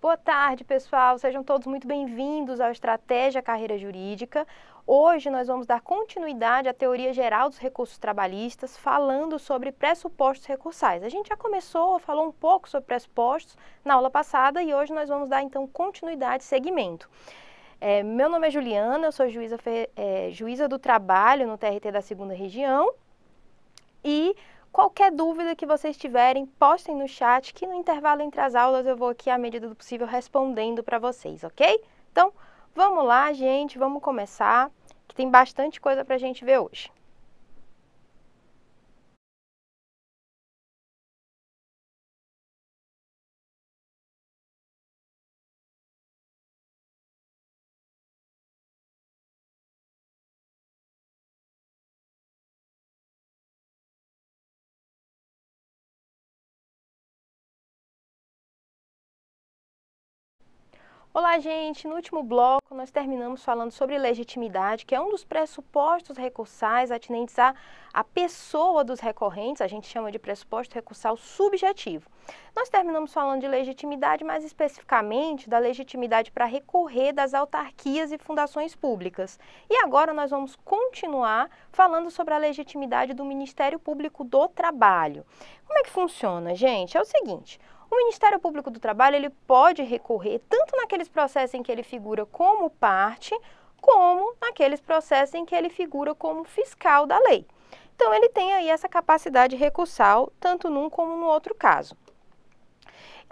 Boa tarde, pessoal. Sejam todos muito bem-vindos ao Estratégia Carreira Jurídica. Hoje nós vamos dar continuidade à teoria geral dos recursos trabalhistas, falando sobre pressupostos recursais. A gente já começou, falou um pouco sobre pressupostos na aula passada e hoje nós vamos dar então continuidade e seguimento. É, meu nome é Juliana, eu sou juíza, é, juíza do trabalho no TRT da Segunda Região e Qualquer dúvida que vocês tiverem, postem no chat que no intervalo entre as aulas eu vou aqui, à medida do possível, respondendo para vocês, ok? Então, vamos lá, gente, vamos começar, que tem bastante coisa para a gente ver hoje. Olá, gente! No último bloco, nós terminamos falando sobre legitimidade, que é um dos pressupostos recursais atinentes à, à pessoa dos recorrentes, a gente chama de pressuposto recursal subjetivo. Nós terminamos falando de legitimidade, mais especificamente da legitimidade para recorrer das autarquias e fundações públicas. E agora nós vamos continuar falando sobre a legitimidade do Ministério Público do Trabalho. Como é que funciona, gente? É o seguinte: o Ministério Público do Trabalho ele pode recorrer tanto naqueles processos em que ele figura como parte, como naqueles processos em que ele figura como fiscal da lei. Então ele tem aí essa capacidade recursal tanto num como no outro caso.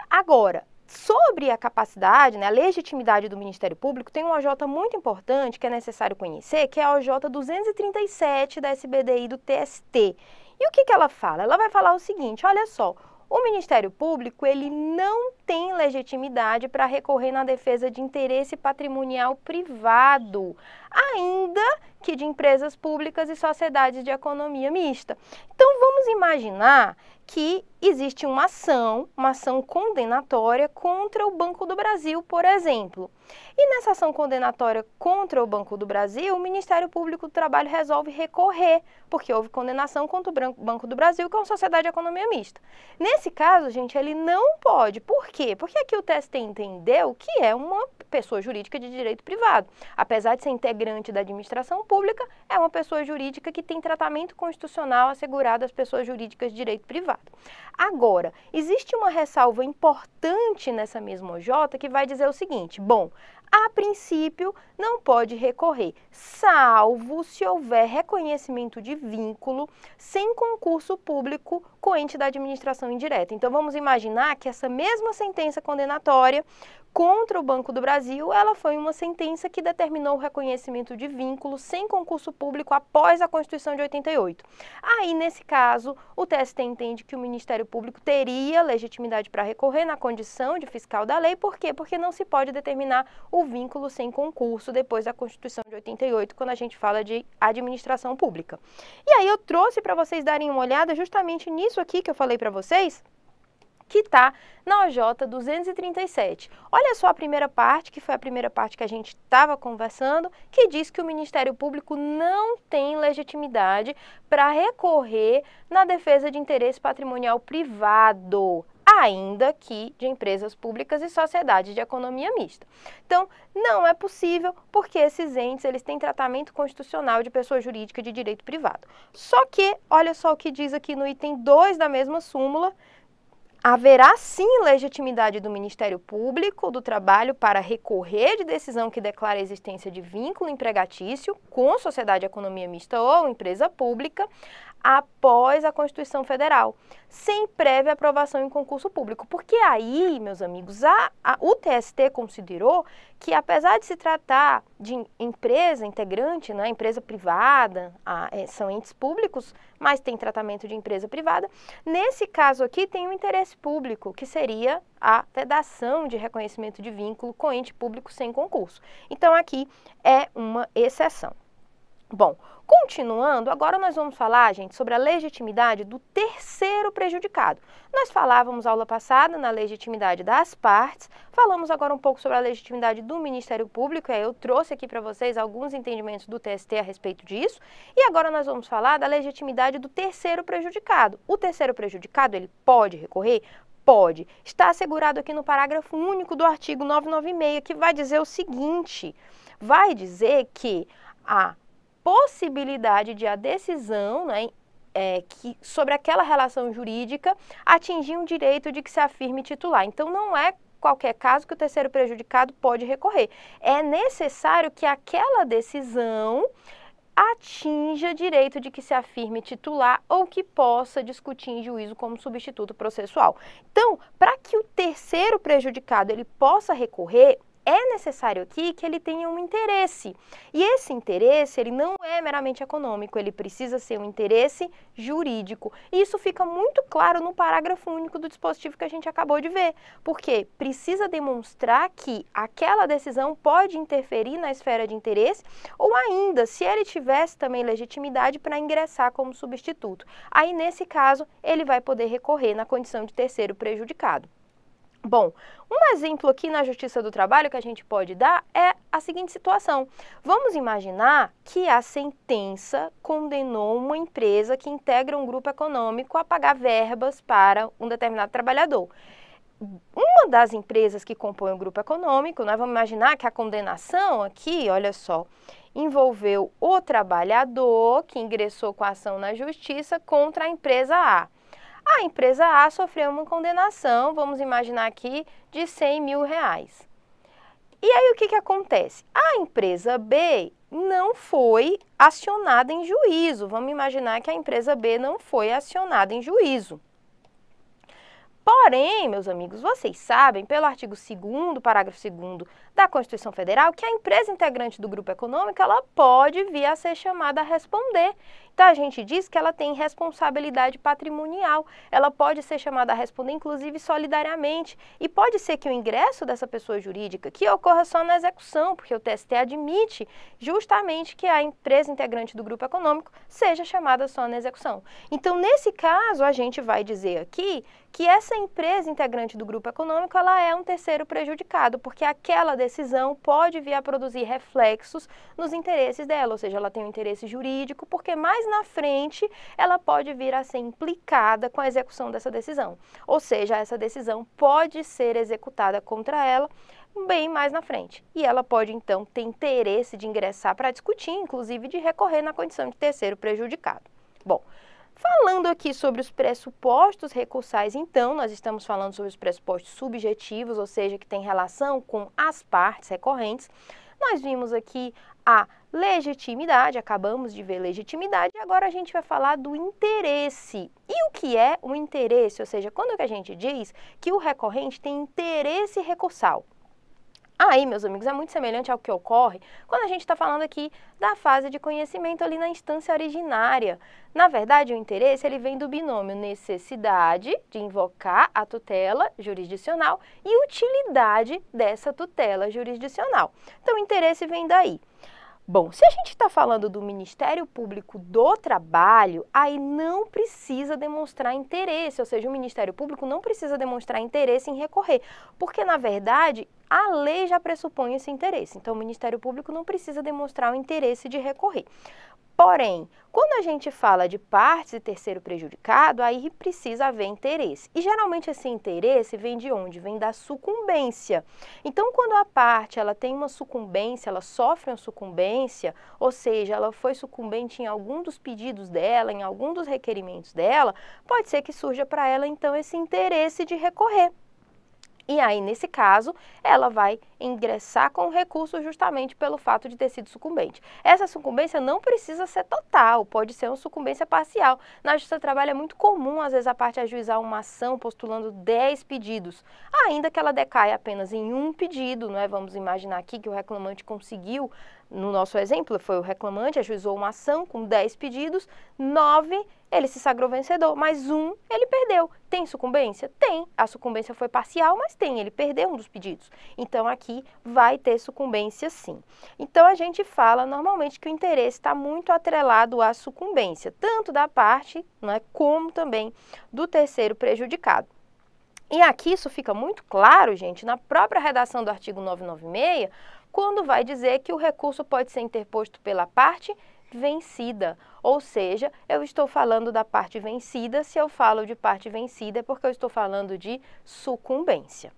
Agora, sobre a capacidade, né, a legitimidade do Ministério Público, tem uma OJ muito importante que é necessário conhecer, que é a OJ 237 da SBDI do TST. E o que, que ela fala? Ela vai falar o seguinte: olha só, o Ministério Público ele não tem legitimidade para recorrer na defesa de interesse patrimonial privado, ainda que de empresas públicas e sociedades de economia mista. Então vamos imaginar que existe uma ação, uma ação condenatória contra o Banco do Brasil, por exemplo. E nessa ação condenatória contra o Banco do Brasil, o Ministério Público do Trabalho resolve recorrer, porque houve condenação contra o Banco do Brasil, que é uma sociedade de economia mista. Nesse caso, gente, ele não pode. Por quê? Porque aqui o TST entendeu que é uma pessoa jurídica de direito privado, apesar de ser integrante da administração pública pública é uma pessoa jurídica que tem tratamento constitucional assegurado às pessoas jurídicas de direito privado. Agora, existe uma ressalva importante nessa mesma OJ que vai dizer o seguinte: bom, a princípio, não pode recorrer, salvo se houver reconhecimento de vínculo sem concurso público com ente da administração indireta. Então, vamos imaginar que essa mesma sentença condenatória contra o Banco do Brasil, ela foi uma sentença que determinou o reconhecimento de vínculo sem concurso público após a Constituição de 88. Aí, nesse caso, o TST entende que o Ministério Público teria legitimidade para recorrer na condição de fiscal da lei, por quê? Porque não se pode determinar o vínculo sem concurso depois da Constituição de 88, quando a gente fala de administração pública. E aí eu trouxe para vocês darem uma olhada justamente nisso aqui que eu falei para vocês, que está na OJ 237. Olha só a primeira parte, que foi a primeira parte que a gente estava conversando, que diz que o Ministério Público não tem legitimidade para recorrer na defesa de interesse patrimonial privado. Ainda que de empresas públicas e sociedades de economia mista. Então, não é possível porque esses entes eles têm tratamento constitucional de pessoa jurídica de direito privado. Só que, olha só o que diz aqui no item 2 da mesma súmula, haverá sim legitimidade do Ministério Público do Trabalho para recorrer de decisão que declara a existência de vínculo empregatício com sociedade de economia mista ou empresa pública, após a Constituição Federal, sem prévia aprovação em concurso público. Porque aí, meus amigos, a, a, o TST considerou que, apesar de se tratar de empresa integrante, né, empresa privada, a, é, são entes públicos, mas tem tratamento de empresa privada, nesse caso aqui tem o um interesse público, que seria a vedação de reconhecimento de vínculo com ente público sem concurso. Então, aqui é uma exceção. Bom, Continuando, agora nós vamos falar, gente, sobre a legitimidade do terceiro prejudicado. Nós falávamos aula passada na legitimidade das partes, falamos agora um pouco sobre a legitimidade do Ministério Público, eu trouxe aqui para vocês alguns entendimentos do TST a respeito disso, e agora nós vamos falar da legitimidade do terceiro prejudicado. O terceiro prejudicado, ele pode recorrer? Pode. Está assegurado aqui no parágrafo único do artigo 996, que vai dizer o seguinte: vai dizer que a possibilidade de a decisão né, é, que, sobre aquela relação jurídica atingir um direito de que se afirme titular. Então, não é qualquer caso que o terceiro prejudicado pode recorrer. É necessário que aquela decisão atinja direito de que se afirme titular ou que possa discutir em juízo como substituto processual. Então, para que o terceiro prejudicado ele possa recorrer, é necessário aqui que ele tenha um interesse. E esse interesse, ele não é meramente econômico, ele precisa ser um interesse jurídico. E isso fica muito claro no parágrafo único do dispositivo que a gente acabou de ver, porque precisa demonstrar que aquela decisão pode interferir na esfera de interesse ou ainda se ele tivesse também legitimidade para ingressar como substituto. Aí nesse caso, ele vai poder recorrer na condição de terceiro prejudicado. Bom, um exemplo aqui na Justiça do Trabalho que a gente pode dar é a seguinte situação. Vamos imaginar que a sentença condenou uma empresa que integra um grupo econômico a pagar verbas para um determinado trabalhador. Uma das empresas que compõe o grupo econômico, nós vamos imaginar que a condenação aqui, olha só, envolveu o trabalhador que ingressou com a ação na justiça contra a empresa A. A empresa A sofreu uma condenação, vamos imaginar aqui, de 100 mil reais. E aí o que, que acontece? A empresa B não foi acionada em juízo. Vamos imaginar que a empresa B não foi acionada em juízo. Porém, meus amigos, vocês sabem, pelo artigo 2 parágrafo 2 da Constituição Federal que a empresa integrante do grupo econômico ela pode vir a ser chamada a responder. Então a gente diz que ela tem responsabilidade patrimonial, ela pode ser chamada a responder inclusive solidariamente e pode ser que o ingresso dessa pessoa jurídica que ocorra só na execução, porque o TST admite justamente que a empresa integrante do grupo econômico seja chamada só na execução. Então nesse caso a gente vai dizer aqui que essa empresa integrante do grupo econômico ela é um terceiro prejudicado, porque aquela decisão pode vir a produzir reflexos nos interesses dela, ou seja, ela tem um interesse jurídico, porque mais na frente ela pode vir a ser implicada com a execução dessa decisão. Ou seja, essa decisão pode ser executada contra ela bem mais na frente. E ela pode então ter interesse de ingressar para discutir, inclusive de recorrer na condição de terceiro prejudicado. Bom, Falando aqui sobre os pressupostos recursais, então, nós estamos falando sobre os pressupostos subjetivos, ou seja, que têm relação com as partes recorrentes. Nós vimos aqui a legitimidade, acabamos de ver legitimidade, e agora a gente vai falar do interesse. E o que é o interesse? Ou seja, quando que a gente diz que o recorrente tem interesse recursal? Aí, meus amigos, é muito semelhante ao que ocorre quando a gente está falando aqui da fase de conhecimento ali na instância originária. Na verdade, o interesse ele vem do binômio necessidade de invocar a tutela jurisdicional e utilidade dessa tutela jurisdicional. Então, o interesse vem daí. Bom, se a gente está falando do Ministério Público do Trabalho, aí não precisa demonstrar interesse, ou seja, o Ministério Público não precisa demonstrar interesse em recorrer, porque na verdade a lei já pressupõe esse interesse, então o Ministério Público não precisa demonstrar o interesse de recorrer. Porém, quando a gente fala de partes e terceiro prejudicado, aí precisa haver interesse. E geralmente esse interesse vem de onde? Vem da sucumbência. Então, quando a parte ela tem uma sucumbência, ela sofre uma sucumbência, ou seja, ela foi sucumbente em algum dos pedidos dela, em algum dos requerimentos dela, pode ser que surja para ela então esse interesse de recorrer. E aí, nesse caso, ela vai ingressar com o recurso justamente pelo fato de ter sido sucumbente. Essa sucumbência não precisa ser total, pode ser uma sucumbência parcial. Na Justiça do Trabalho é muito comum, às vezes, a parte ajuizar uma ação postulando 10 pedidos, ainda que ela decaia apenas em um pedido, não é? Vamos imaginar aqui que o reclamante conseguiu, no nosso exemplo, foi o reclamante, ajuizou uma ação com 10 pedidos, 9 ele se sagrou vencedor, mas um ele perdeu. Tem sucumbência? Tem. A sucumbência foi parcial, mas tem, ele perdeu um dos pedidos. Então aqui vai ter sucumbência sim. Então a gente fala normalmente que o interesse está muito atrelado à sucumbência, tanto da parte, não é, como também do terceiro prejudicado. E aqui isso fica muito claro, gente, na própria redação do artigo 996, quando vai dizer que o recurso pode ser interposto pela parte vencida ou seja, eu estou falando da parte vencida, se eu falo de parte vencida é porque eu estou falando de sucumbência.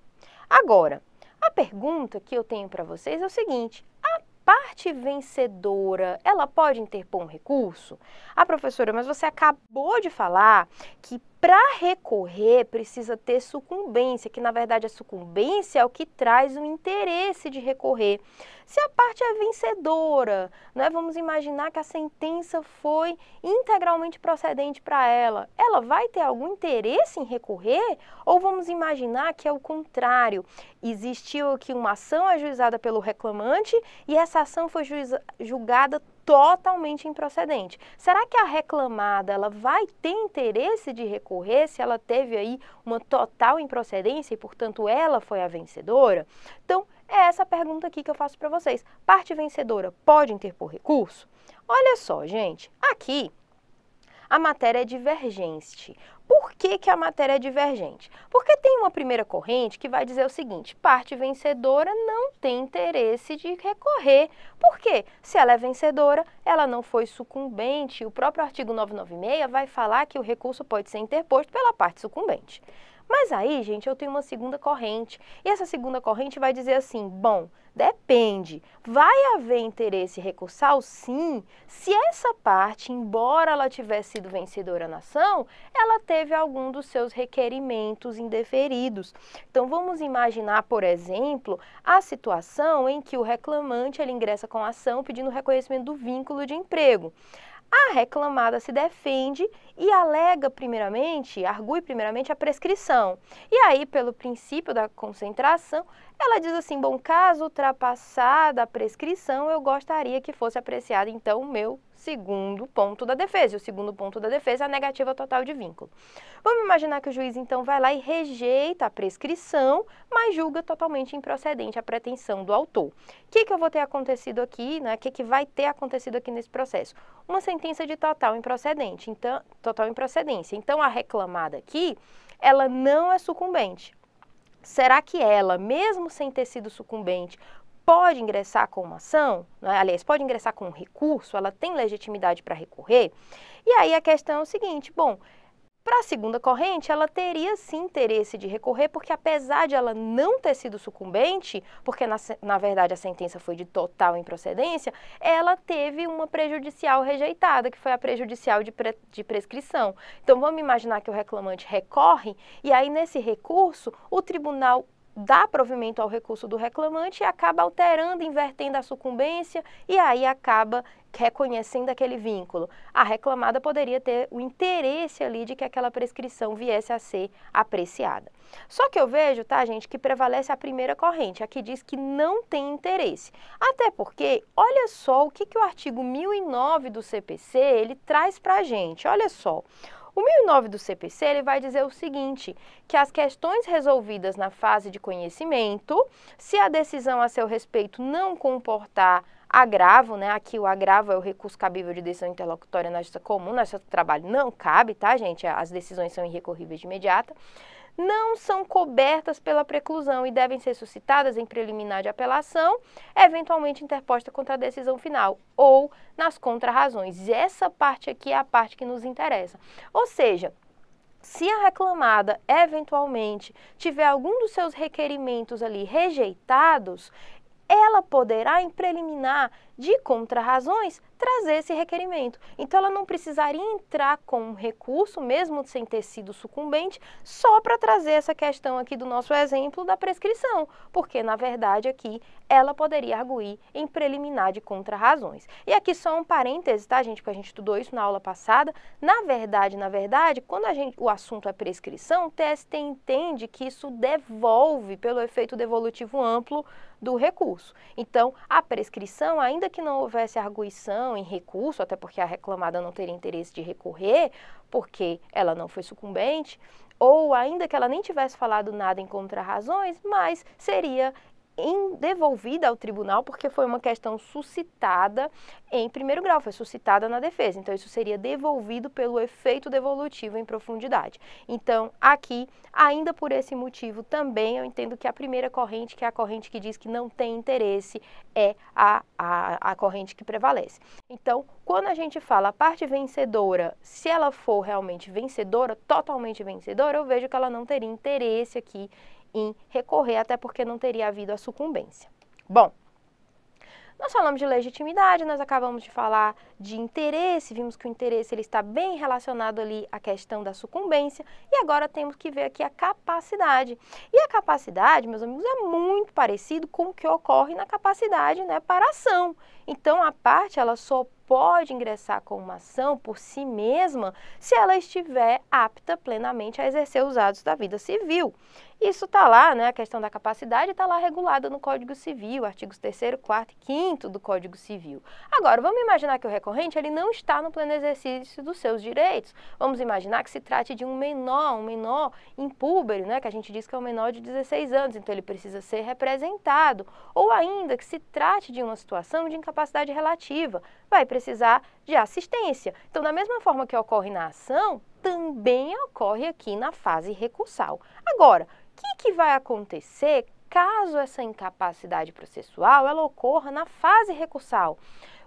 Agora, a pergunta que eu tenho para vocês é o seguinte: a parte vencedora, ela pode interpor um recurso? Ah, professora, mas você acabou de falar que para recorrer, precisa ter sucumbência, que na verdade a sucumbência é o que traz o interesse de recorrer. Se a parte é vencedora, né, vamos imaginar que a sentença foi integralmente procedente para ela, ela vai ter algum interesse em recorrer? Ou vamos imaginar que é o contrário? Existiu aqui uma ação ajuizada pelo reclamante e essa ação foi julgada totalmente improcedente. Será que a reclamada ela vai ter interesse de recorrer se ela teve aí uma total improcedência e, portanto, ela foi a vencedora? Então, é essa pergunta aqui que eu faço para vocês. Parte vencedora pode interpor recurso? Olha só, gente, aqui a matéria é divergente. Por que, que a matéria é divergente? Porque tem uma primeira corrente que vai dizer o seguinte: parte vencedora não tem interesse de recorrer. Por quê? Se ela é vencedora, ela não foi sucumbente. O próprio artigo 996 vai falar que o recurso pode ser interposto pela parte sucumbente. Mas aí, gente, eu tenho uma segunda corrente. E essa segunda corrente vai dizer assim: bom, depende. Vai haver interesse recursal? Sim, se essa parte, embora ela tivesse sido vencedora na ação, ela teve algum dos seus requerimentos indeferidos. Então vamos imaginar, por exemplo, a situação em que o reclamante ele ingressa com a ação pedindo reconhecimento do vínculo de emprego. A reclamada se defende e alega primeiramente, argue primeiramente a prescrição. E aí, pelo princípio da concentração, ela diz assim: bom, caso ultrapassada a prescrição, eu gostaria que fosse apreciado então o meu segundo ponto da defesa. E o segundo ponto da defesa é a negativa total de vínculo. Vamos imaginar que o juiz então vai lá e rejeita a prescrição, mas julga totalmente improcedente a pretensão do autor. O que, que eu vou ter acontecido aqui, né? O que, que vai ter acontecido aqui nesse processo? Uma sentença de total improcedente, então, total improcedência. Então a reclamada aqui, ela não é sucumbente. Será que ela, mesmo sem ter sido sucumbente, pode ingressar com uma ação, né? aliás, pode ingressar com um recurso, ela tem legitimidade para recorrer. E aí a questão é o seguinte: bom, para a segunda corrente, ela teria sim interesse de recorrer, porque apesar de ela não ter sido sucumbente, porque na, na verdade a sentença foi de total improcedência, ela teve uma prejudicial rejeitada, que foi a prejudicial de, pre, de prescrição. Então vamos imaginar que o reclamante recorre, e aí nesse recurso, o tribunal dá provimento ao recurso do reclamante e acaba alterando, invertendo a sucumbência e aí acaba reconhecendo aquele vínculo. A reclamada poderia ter o interesse ali de que aquela prescrição viesse a ser apreciada. Só que eu vejo, tá, gente, que prevalece a primeira corrente, a que diz que não tem interesse. Até porque, olha só o que, que o artigo 1009 do CPC, ele traz pra gente. Olha só. O 1009 do CPC ele vai dizer o seguinte, que as questões resolvidas na fase de conhecimento, se a decisão a seu respeito não comportar agravo, né? Aqui o agravo é o recurso cabível de decisão interlocutória na justiça comum, na justiça do trabalho não cabe, tá, gente? As decisões são irrecorríveis de imediata não são cobertas pela preclusão e devem ser suscitadas em preliminar de apelação, eventualmente interposta contra a decisão final ou nas contrarrazões. Essa parte aqui é a parte que nos interessa. Ou seja, se a reclamada eventualmente tiver algum dos seus requerimentos ali rejeitados, ela poderá, em preliminar de contrarrazões, trazer esse requerimento. Então ela não precisaria entrar com um recurso, mesmo sem ter sido sucumbente, só para trazer essa questão aqui do nosso exemplo da prescrição, porque na verdade aqui ela poderia arguir em preliminar de contrarrazões. E aqui só um parêntese, tá, gente, porque a gente estudou isso na aula passada. Na verdade, na verdade, quando a gente, o assunto é prescrição, o TST entende que isso devolve pelo efeito devolutivo amplo do recurso. Então, a prescrição, ainda que não houvesse arguição em recurso, até porque a reclamada não teria interesse de recorrer, porque ela não foi sucumbente, ou ainda que ela nem tivesse falado nada em contrarrazões, mas seria devolvida ao tribunal porque foi uma questão suscitada em primeiro grau, foi suscitada na defesa. Então, isso seria devolvido pelo efeito devolutivo em profundidade. Então, aqui, ainda por esse motivo, também eu entendo que a primeira corrente, que é a corrente que diz que não tem interesse, é a, a, a corrente que prevalece. Então, quando a gente fala a parte vencedora, se ela for realmente vencedora, totalmente vencedora, eu vejo que ela não teria interesse aqui em recorrer, até porque não teria havido a sucumbência. Bom, nós falamos de legitimidade, nós acabamos de falar de interesse, vimos que o interesse ele está bem relacionado ali à questão da sucumbência, e agora temos que ver aqui a capacidade. E a capacidade, meus amigos, é muito parecido com o que ocorre na capacidade né, para ação. Então a parte ela só pode ingressar com uma ação por si mesma se ela estiver apta plenamente a exercer os atos da vida civil. Isso está lá, né, a questão da capacidade está lá regulada no Código Civil, artigos 3º, 4 e 5 do Código Civil. Agora, vamos imaginar que o recorrente ele não está no pleno exercício dos seus direitos. Vamos imaginar que se trate de um menor, um menor impúbero, né, que a gente diz que é um menor de 16 anos, então ele precisa ser representado. Ou ainda que se trate de uma situação de incapacidade relativa, vai precisar de assistência. Então, da mesma forma que ocorre na ação, também ocorre aqui na fase recursal. Agora, o que, que vai acontecer caso essa incapacidade processual ela ocorra na fase recursal?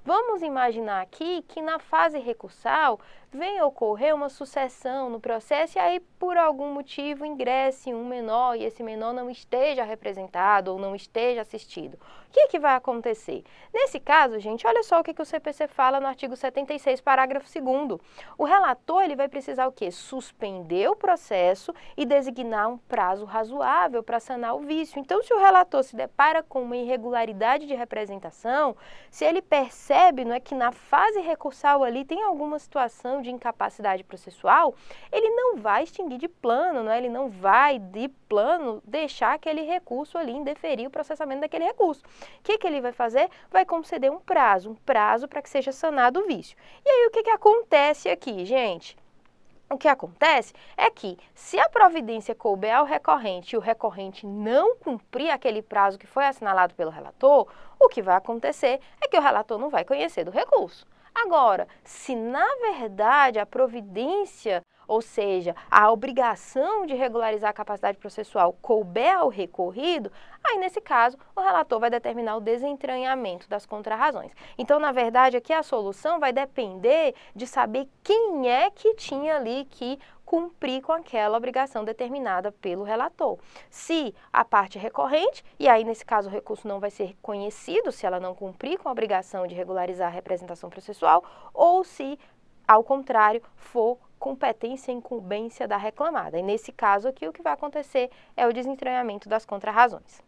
Vamos imaginar aqui que na fase recursal vem ocorrer uma sucessão no processo e aí por algum motivo ingresse um menor e esse menor não esteja representado ou não esteja assistido. O que, é que vai acontecer? Nesse caso, gente, olha só o que, que o CPC fala no artigo 76, parágrafo 2 O relator ele vai precisar o quê? Suspender o processo e designar um prazo razoável para sanar o vício. Então, se o relator se depara com uma irregularidade de representação, se ele percebe não é, que na fase recursal ali tem alguma situação de incapacidade processual, ele não vai extinguir de plano, né? ele não vai de plano deixar aquele recurso ali, indeferir o processamento daquele recurso. O que, que ele vai fazer? Vai conceder um prazo, um prazo para que seja sanado o vício. E aí o que, que acontece aqui, gente? O que acontece é que, se a providência couber ao recorrente e o recorrente não cumprir aquele prazo que foi assinalado pelo relator, o que vai acontecer é que o relator não vai conhecer do recurso. Agora, se na verdade a providência, ou seja, a obrigação de regularizar a capacidade processual couber ao recorrido, aí nesse caso o relator vai determinar o desentranhamento das contrarrazões. Então, na verdade, aqui a solução vai depender de saber quem é que tinha ali que cumprir com aquela obrigação determinada pelo relator. Se a parte é recorrente, e aí nesse caso o recurso não vai ser conhecido se ela não cumprir com a obrigação de regularizar a representação processual, ou se, ao contrário, for competência e incumbência da reclamada. E nesse caso aqui o que vai acontecer é o desentranhamento das contrarrazões.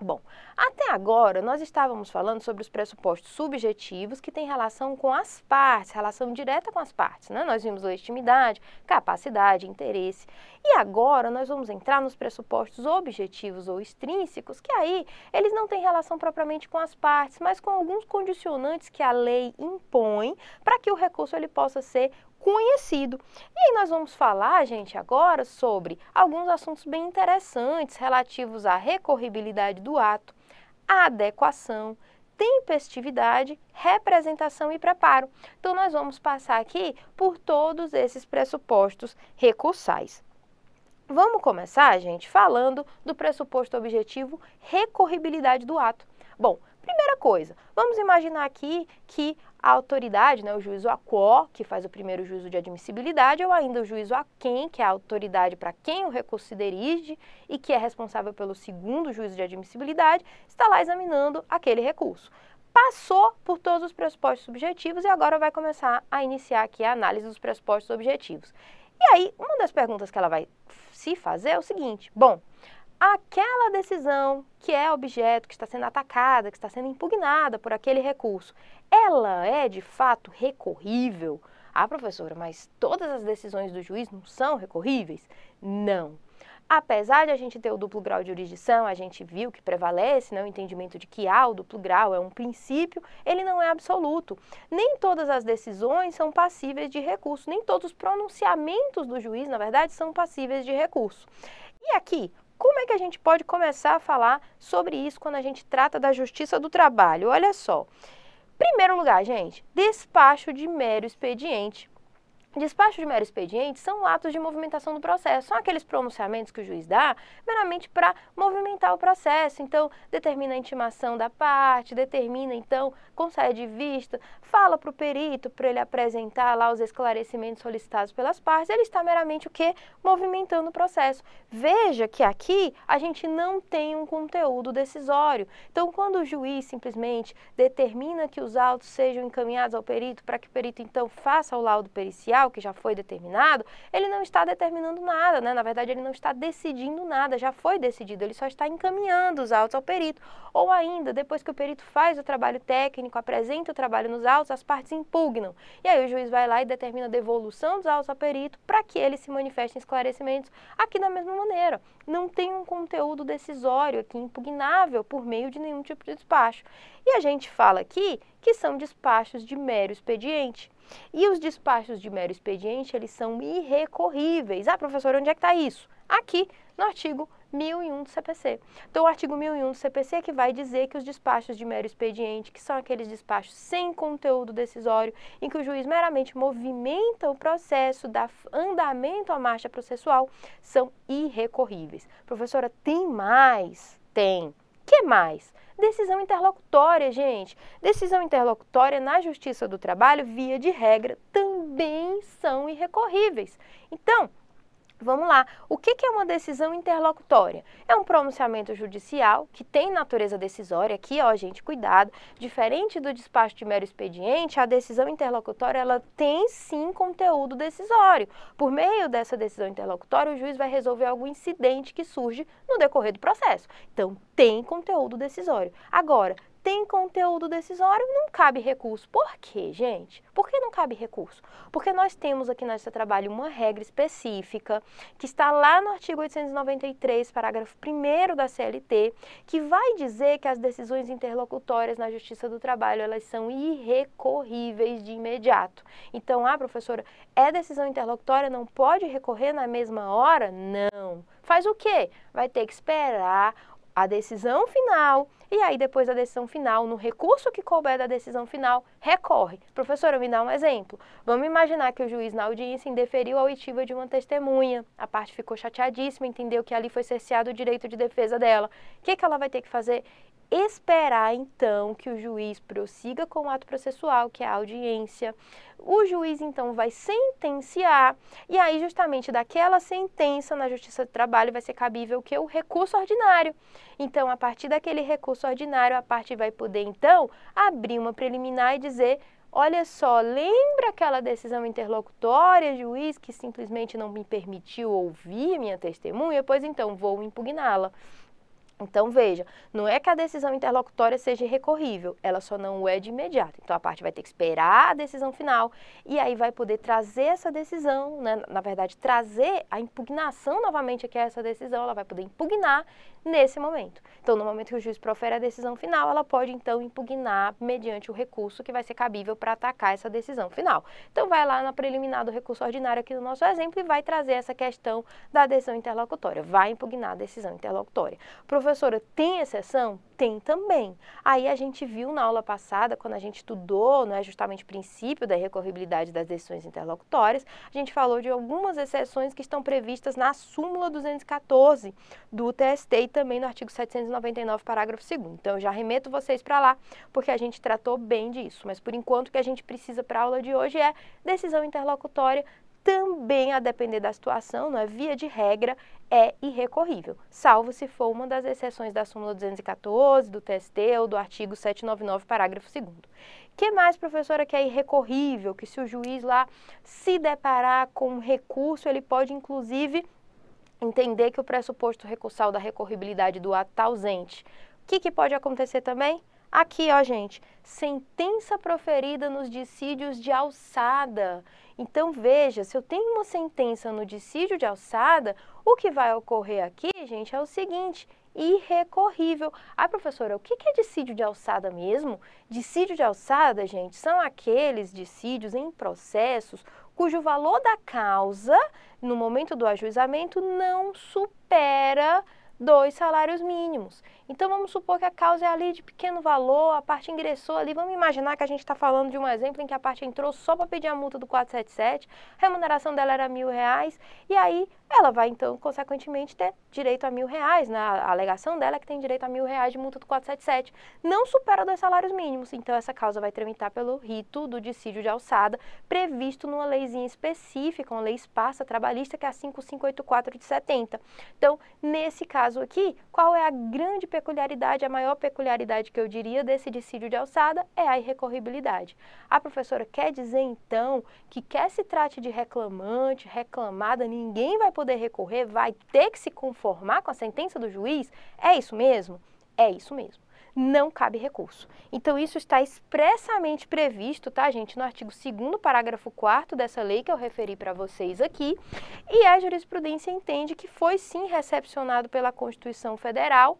Bom, até agora nós estávamos falando sobre os pressupostos subjetivos que têm relação com as partes, relação direta com as partes. Né? Nós vimos legitimidade, capacidade, interesse. E agora nós vamos entrar nos pressupostos objetivos ou extrínsecos, que aí eles não têm relação propriamente com as partes, mas com alguns condicionantes que a lei impõe para que o recurso ele possa ser conhecido. E aí nós vamos falar, gente, agora sobre alguns assuntos bem interessantes relativos à recorribilidade do ato, adequação, tempestividade, representação e preparo. Então nós vamos passar aqui por todos esses pressupostos recursais. Vamos começar, gente, falando do pressuposto objetivo recorribilidade do ato. Bom, primeira coisa, vamos imaginar aqui que a autoridade, né, o juízo a quo, que faz o primeiro juízo de admissibilidade, ou ainda o juízo a quem, que é a autoridade para quem o recurso se dirige e que é responsável pelo segundo juízo de admissibilidade, está lá examinando aquele recurso. Passou por todos os pressupostos subjetivos e agora vai começar a iniciar aqui a análise dos pressupostos objetivos. E aí, uma das perguntas que ela vai se fazer é o seguinte: bom, aquela decisão que é objeto, que está sendo atacada, que está sendo impugnada por aquele recurso, ela é de fato recorrível? Ah, professora, mas todas as decisões do juiz não são recorríveis? Não. Apesar de a gente ter o duplo grau de jurisdição, a gente viu que prevalece né, o entendimento de que há ah, o duplo grau, é um princípio, ele não é absoluto. Nem todas as decisões são passíveis de recurso, nem todos os pronunciamentos do juiz, na verdade, são passíveis de recurso. E aqui, como é que a gente pode começar a falar sobre isso quando a gente trata da justiça do trabalho? Olha só. Primeiro lugar, gente, despacho de mero expediente Despacho de mero expediente são atos de movimentação do processo, são aqueles pronunciamentos que o juiz dá meramente para movimentar o processo. Então, determina a intimação da parte, determina, então, consegue de vista, fala para o perito para ele apresentar lá os esclarecimentos solicitados pelas partes, ele está meramente o que? Movimentando o processo. Veja que aqui a gente não tem um conteúdo decisório. Então, quando o juiz simplesmente determina que os autos sejam encaminhados ao perito para que o perito, então, faça o laudo pericial, integral que já foi determinado, ele não está determinando nada, né? Na verdade, ele não está decidindo nada, já foi decidido, ele só está encaminhando os autos ao perito. Ou ainda, depois que o perito faz o trabalho técnico, apresenta o trabalho nos autos, as partes impugnam. E aí o juiz vai lá e determina a devolução dos autos ao perito para que ele se manifeste em esclarecimentos aqui da mesma maneira não tem um conteúdo decisório aqui impugnável por meio de nenhum tipo de despacho. E a gente fala aqui que são despachos de mero expediente. E os despachos de mero expediente, eles são irrecorríveis. Ah, professor, onde é que está isso? Aqui no artigo 1001 do CPC. Então, o artigo 1001 do CPC é que vai dizer que os despachos de mero expediente, que são aqueles despachos sem conteúdo decisório, em que o juiz meramente movimenta o processo, dá andamento à marcha processual, são irrecorríveis. Professora, tem mais? Tem. que mais? Decisão interlocutória, gente. Decisão interlocutória na Justiça do Trabalho, via de regra, também são irrecorríveis. Então, Vamos lá. O que é uma decisão interlocutória? É um pronunciamento judicial que tem natureza decisória. Aqui, ó, gente, cuidado. Diferente do despacho de mero expediente, a decisão interlocutória ela tem sim conteúdo decisório. Por meio dessa decisão interlocutória, o juiz vai resolver algum incidente que surge no decorrer do processo. Então, tem conteúdo decisório. Agora, tem conteúdo decisório, não cabe recurso. Por quê, gente? Por que não cabe recurso? Porque nós temos aqui na Justiça Trabalho uma regra específica que está lá no artigo 893, parágrafo 1 da CLT, que vai dizer que as decisões interlocutórias na Justiça do Trabalho, elas são irrecorríveis de imediato. Então, ah, professora, é decisão interlocutória, não pode recorrer na mesma hora? Não. Faz o quê? Vai ter que esperar a decisão final e aí, depois da decisão final, no recurso que couber da decisão final, recorre. Professora, me dá um exemplo. Vamos imaginar que o juiz, na audiência, indeferiu a oitiva de uma testemunha. A parte ficou chateadíssima, entendeu que ali foi cerceado o direito de defesa dela. O que, que ela vai ter que fazer? esperar então que o juiz prossiga com o ato processual, que é a audiência. O juiz então vai sentenciar e aí justamente daquela sentença na Justiça do Trabalho vai ser cabível que o recurso ordinário. Então, a partir daquele recurso ordinário, a parte vai poder então abrir uma preliminar e dizer Olha só, lembra aquela decisão interlocutória, juiz, que simplesmente não me permitiu ouvir minha testemunha? Pois então, vou impugná-la. Então veja, não é que a decisão interlocutória seja recorrível, ela só não é de imediato. Então a parte vai ter que esperar a decisão final e aí vai poder trazer essa decisão, né? na verdade trazer a impugnação novamente aqui a essa decisão, ela vai poder impugnar nesse momento. Então no momento que o juiz profere a decisão final, ela pode então impugnar mediante o recurso que vai ser cabível para atacar essa decisão final. Então vai lá na preliminar do recurso ordinário aqui no nosso exemplo e vai trazer essa questão da decisão interlocutória, vai impugnar a decisão interlocutória. Professor Professora, tem exceção? Tem também. Aí a gente viu na aula passada, quando a gente estudou, não é justamente o princípio da recorribilidade das decisões interlocutórias, a gente falou de algumas exceções que estão previstas na súmula 214 do TST e também no artigo 799, parágrafo 2 Então eu já remeto vocês para lá, porque a gente tratou bem disso, mas por enquanto o que a gente precisa para a aula de hoje é decisão interlocutória também, a depender da situação, não é? via de regra, é irrecorrível, salvo se for uma das exceções da súmula 214, do TST ou do artigo 799, parágrafo 2 que mais, professora, que é irrecorrível, que se o juiz lá se deparar com um recurso, ele pode, inclusive, entender que o pressuposto recursal da recorribilidade do ato está ausente. O que, que pode acontecer também? Aqui, ó, gente, sentença proferida nos dissídios de alçada. Então veja, se eu tenho uma sentença no dissídio de alçada, o que vai ocorrer aqui, gente, é o seguinte, irrecorrível. Ah, professora, o que é dissídio de alçada mesmo? Dissídio de alçada, gente, são aqueles dissídios em processos cujo valor da causa, no momento do ajuizamento, não supera Dois salários mínimos. Então vamos supor que a causa é ali de pequeno valor, a parte ingressou ali. Vamos imaginar que a gente está falando de um exemplo em que a parte entrou só para pedir a multa do 477, a remuneração dela era mil reais, e aí ela vai então, consequentemente, ter direito a mil reais, né? A alegação dela é que tem direito a mil reais de multa do 477. Não supera dois salários mínimos, então essa causa vai tramitar pelo rito do dissídio de alçada, previsto numa leizinha específica, uma lei espaça trabalhista, que é a 5584 de 70. Então, nesse caso aqui, qual é a grande peculiaridade, a maior peculiaridade que eu diria desse dissídio de alçada? É a irrecorribilidade. A professora quer dizer, então, que quer se trate de reclamante, reclamada, ninguém vai poder recorrer, vai ter que se conformar com a sentença do juiz? É isso mesmo? É isso mesmo. Não cabe recurso. Então, isso está expressamente previsto, tá, gente, no artigo 2, parágrafo 4 dessa lei que eu referi para vocês aqui. E a jurisprudência entende que foi sim recepcionado pela Constituição Federal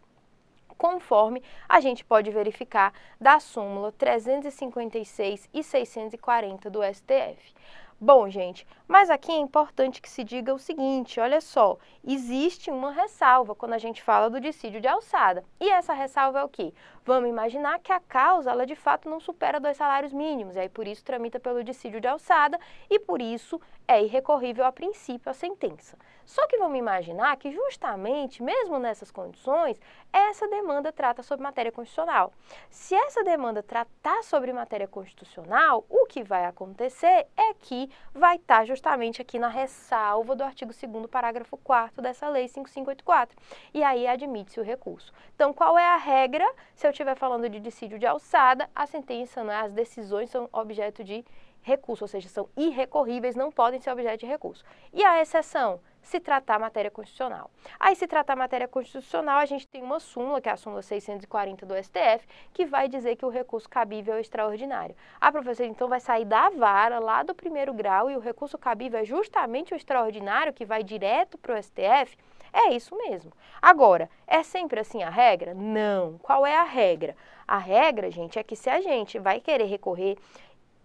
conforme a gente pode verificar da súmula 356 e 640 do STF. Bom, gente, mas aqui é importante que se diga o seguinte, olha só, existe uma ressalva quando a gente fala do dissídio de alçada. E essa ressalva é o quê? Vamos imaginar que a causa, ela de fato não supera dois salários mínimos, e aí por isso tramita pelo dissídio de alçada e por isso é irrecorrível a princípio a sentença. Só que vamos imaginar que justamente, mesmo nessas condições, essa demanda trata sobre matéria constitucional. Se essa demanda tratar sobre matéria constitucional, o que vai acontecer é que vai estar justamente aqui na ressalva do artigo 2 parágrafo 4 dessa lei 5584. E aí admite-se o recurso. Então, qual é a regra? Se eu estiver falando de dissídio de alçada, a sentença, né, as decisões são objeto de recurso, ou seja, são irrecorríveis, não podem ser objeto de recurso. E a exceção? se tratar a matéria constitucional. Aí, se tratar a matéria constitucional, a gente tem uma súmula, que é a súmula 640 do STF, que vai dizer que o recurso cabível é extraordinário. A ah, professora, então, vai sair da vara, lá do primeiro grau, e o recurso cabível é justamente o extraordinário que vai direto para o STF? É isso mesmo. Agora, é sempre assim a regra? Não. Qual é a regra? A regra, gente, é que se a gente vai querer recorrer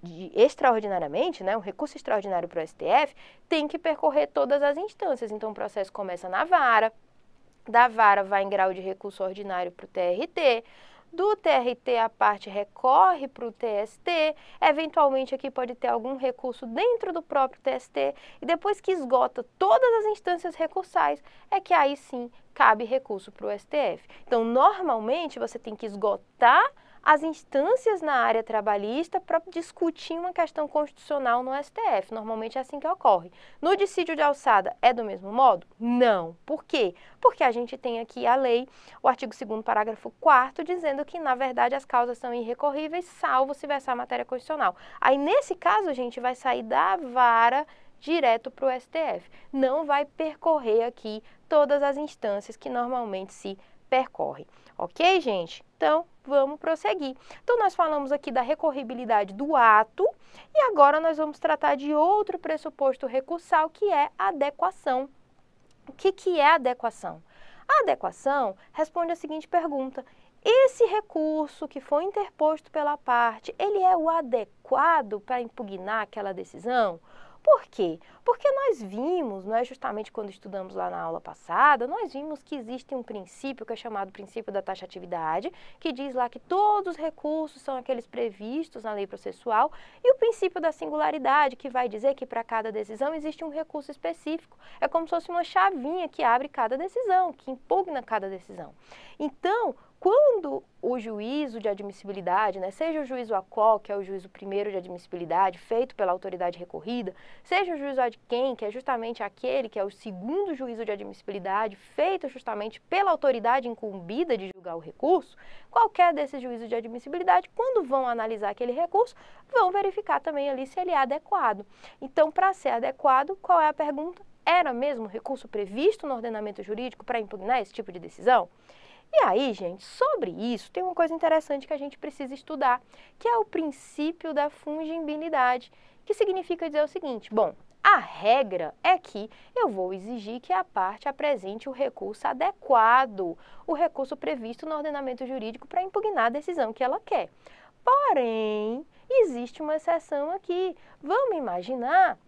de, extraordinariamente, né, um recurso extraordinário para o STF, tem que percorrer todas as instâncias. Então, o processo começa na vara, da vara vai em grau de recurso ordinário para o TRT, do TRT a parte recorre para o TST, eventualmente aqui pode ter algum recurso dentro do próprio TST, e depois que esgota todas as instâncias recursais, é que aí sim cabe recurso para o STF. Então, normalmente você tem que esgotar as instâncias na área trabalhista para discutir uma questão constitucional no STF. Normalmente é assim que ocorre. No dissídio de alçada é do mesmo modo? Não. Por quê? Porque a gente tem aqui a lei, o artigo 2 parágrafo 4 dizendo que na verdade as causas são irrecorríveis, salvo se versar matéria constitucional. Aí nesse caso, a gente vai sair da vara direto para o STF. Não vai percorrer aqui todas as instâncias que normalmente se percorre. Ok, gente? Então, vamos prosseguir. Então, nós falamos aqui da recorribilidade do ato e agora nós vamos tratar de outro pressuposto recursal que é adequação. O que, que é adequação? A adequação responde à seguinte pergunta: esse recurso que foi interposto pela parte, ele é o adequado para impugnar aquela decisão? Por quê? Porque nós vimos, não é justamente quando estudamos lá na aula passada, nós vimos que existe um princípio que é chamado princípio da taxatividade, que diz lá que todos os recursos são aqueles previstos na lei processual, e o princípio da singularidade, que vai dizer que para cada decisão existe um recurso específico. É como se fosse uma chavinha que abre cada decisão, que impugna cada decisão. Então, quando o juízo de admissibilidade, né, seja o juízo qual que é o juízo primeiro de admissibilidade, feito pela autoridade recorrida, seja o juízo a quem, que é justamente aquele que é o segundo juízo de admissibilidade, feito justamente pela autoridade incumbida de julgar o recurso, qualquer desses juízos de admissibilidade, quando vão analisar aquele recurso, vão verificar também ali se ele é adequado. Então, para ser adequado, qual é a pergunta? Era mesmo recurso previsto no ordenamento jurídico para impugnar esse tipo de decisão? E aí, gente, sobre isso tem uma coisa interessante que a gente precisa estudar, que é o princípio da fungibilidade, que significa dizer o seguinte: bom, a regra é que eu vou exigir que a parte apresente o recurso adequado, o recurso previsto no ordenamento jurídico para impugnar a decisão que ela quer. Porém, existe uma exceção aqui. Vamos imaginar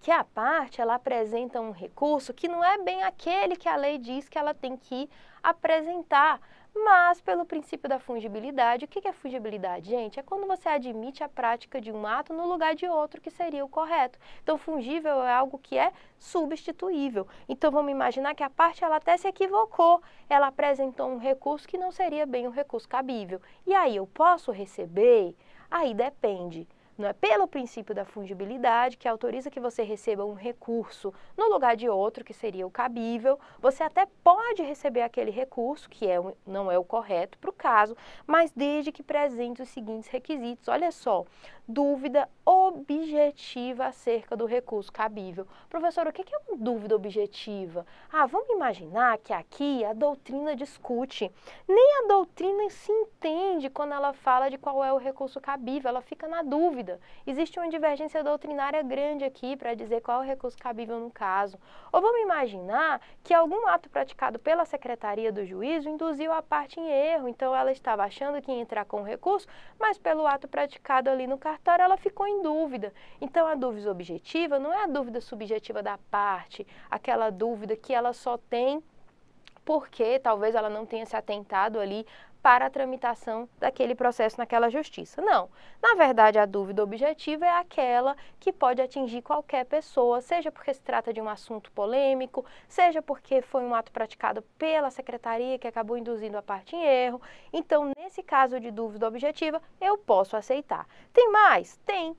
que a parte ela apresenta um recurso que não é bem aquele que a lei diz que ela tem que apresentar. Mas, pelo princípio da fungibilidade, o que é fungibilidade, gente? É quando você admite a prática de um ato no lugar de outro que seria o correto. Então, fungível é algo que é substituível. Então, vamos imaginar que a parte ela até se equivocou, ela apresentou um recurso que não seria bem um recurso cabível. E aí, eu posso receber? Aí depende não é pelo princípio da fungibilidade que autoriza que você receba um recurso no lugar de outro que seria o cabível. Você até pode receber aquele recurso que é, não é o correto para o caso, mas desde que presente os seguintes requisitos. Olha só, dúvida objetiva acerca do recurso cabível. Professor, o que é uma dúvida objetiva? Ah, vamos imaginar que aqui a doutrina discute. Nem a doutrina se entende quando ela fala de qual é o recurso cabível, ela fica na dúvida dúvida. Existe uma divergência doutrinária grande aqui para dizer qual é o recurso cabível no caso. Ou vamos imaginar que algum ato praticado pela secretaria do juízo induziu a parte em erro, então ela estava achando que ia entrar com o recurso, mas pelo ato praticado ali no cartório ela ficou em dúvida. Então a dúvida objetiva não é a dúvida subjetiva da parte, aquela dúvida que ela só tem porque talvez ela não tenha se atentado ali para a tramitação daquele processo naquela justiça. Não. Na verdade, a dúvida objetiva é aquela que pode atingir qualquer pessoa, seja porque se trata de um assunto polêmico, seja porque foi um ato praticado pela secretaria que acabou induzindo a parte em erro. Então, nesse caso de dúvida objetiva, eu posso aceitar. Tem mais? Tem.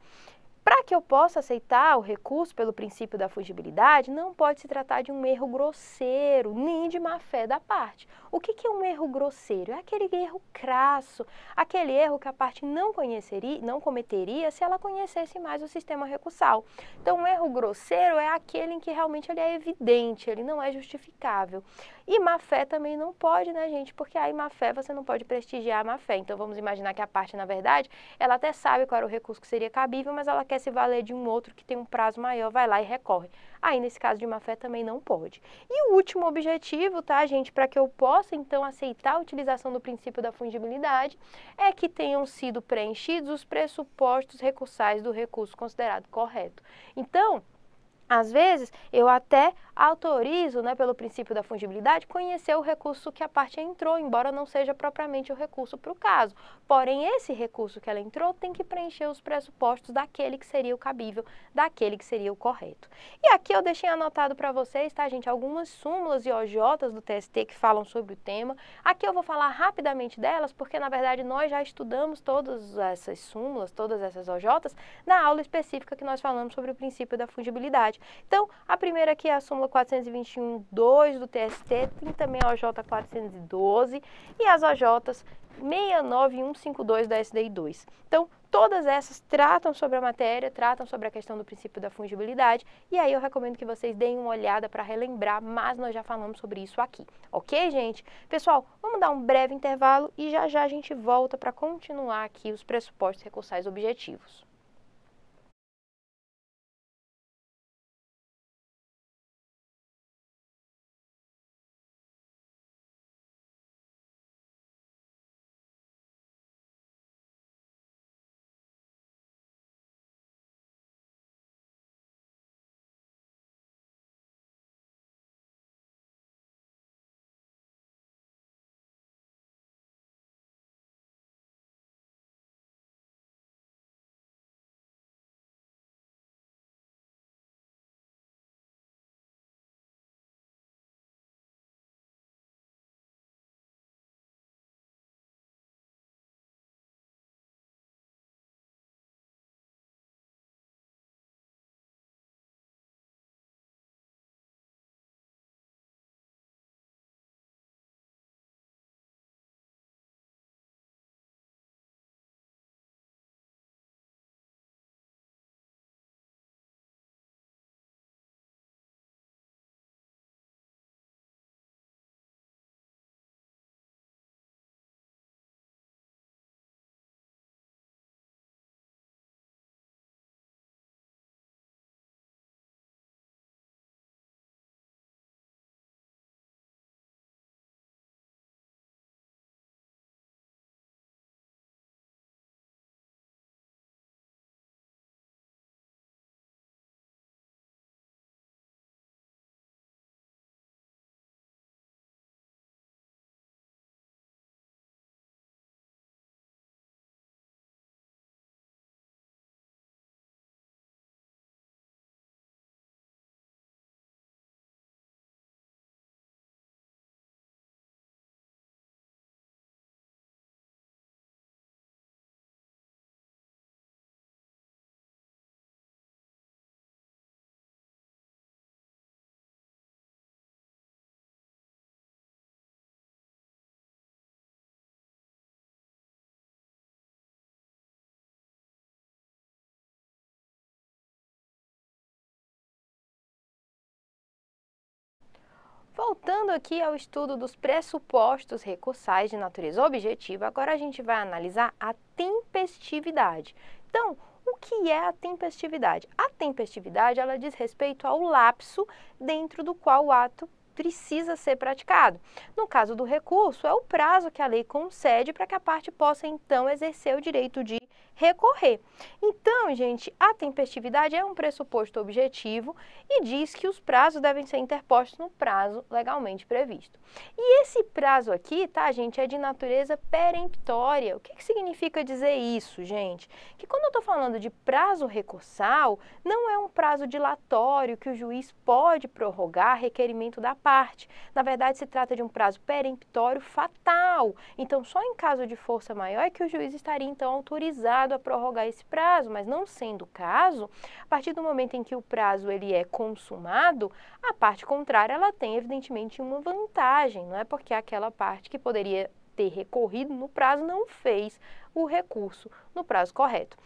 Para que eu possa aceitar o recurso pelo princípio da fugibilidade, não pode se tratar de um erro grosseiro, nem de má fé da parte. O que, é um erro grosseiro? É aquele erro crasso, aquele erro que a parte não conheceria, não cometeria se ela conhecesse mais o sistema recursal. Então, um erro grosseiro é aquele em que realmente ele é evidente, ele não é justificável. E má fé também não pode, né, gente? Porque aí má fé você não pode prestigiar a má fé. Então vamos imaginar que a parte, na verdade, ela até sabe qual era o recurso que seria cabível, mas ela quer se valer de um outro que tem um prazo maior, vai lá e recorre. Aí, nesse caso de má fé, também não pode. E o último objetivo, tá, gente, para que eu possa então aceitar a utilização do princípio da fungibilidade, é que tenham sido preenchidos os pressupostos recursais do recurso considerado correto. Então, às vezes, eu até autorizo, né, pelo princípio da fungibilidade, conhecer o recurso que a parte entrou, embora não seja propriamente o recurso para o caso. Porém, esse recurso que ela entrou tem que preencher os pressupostos daquele que seria o cabível, daquele que seria o correto. E aqui eu deixei anotado para vocês, tá, gente, algumas súmulas e OJs do TST que falam sobre o tema. Aqui eu vou falar rapidamente delas, porque na verdade nós já estudamos todas essas súmulas, todas essas OJs, na aula específica que nós falamos sobre o princípio da fungibilidade. Então, a primeira aqui é a súmula súmula 421.2 do TST, tem também a OJ 412 e as OJs 69152 da SDI 2. Então, todas essas tratam sobre a matéria, tratam sobre a questão do princípio da fungibilidade, e aí eu recomendo que vocês deem uma olhada para relembrar, mas nós já falamos sobre isso aqui, ok, gente? Pessoal, vamos dar um breve intervalo e já já a gente volta para continuar aqui os pressupostos recursais objetivos. voltando aqui ao estudo dos pressupostos recursais de natureza objetiva, agora a gente vai analisar a tempestividade. Então, o que é a tempestividade? A tempestividade ela diz respeito ao lapso dentro do qual o ato precisa ser praticado. No caso do recurso, é o prazo que a lei concede para que a parte possa então exercer o direito de recorrer. Então, gente, a tempestividade é um pressuposto objetivo e diz que os prazos devem ser interpostos no prazo legalmente previsto. E esse prazo aqui, tá, gente, é de natureza peremptória. O que, que significa dizer isso, gente? Que quando eu estou falando de prazo recursal, não é um prazo dilatório que o juiz pode prorrogar requerimento da parte. Na verdade, se trata de um prazo peremptório fatal. Então, só em caso de força maior é que o juiz estaria, então, autorizado obrigado a prorrogar esse prazo, mas não sendo o caso, a partir do momento em que o prazo ele é consumado, a parte contrária ela tem evidentemente uma vantagem, não é porque aquela parte que poderia ter recorrido no prazo não fez o recurso no prazo correto.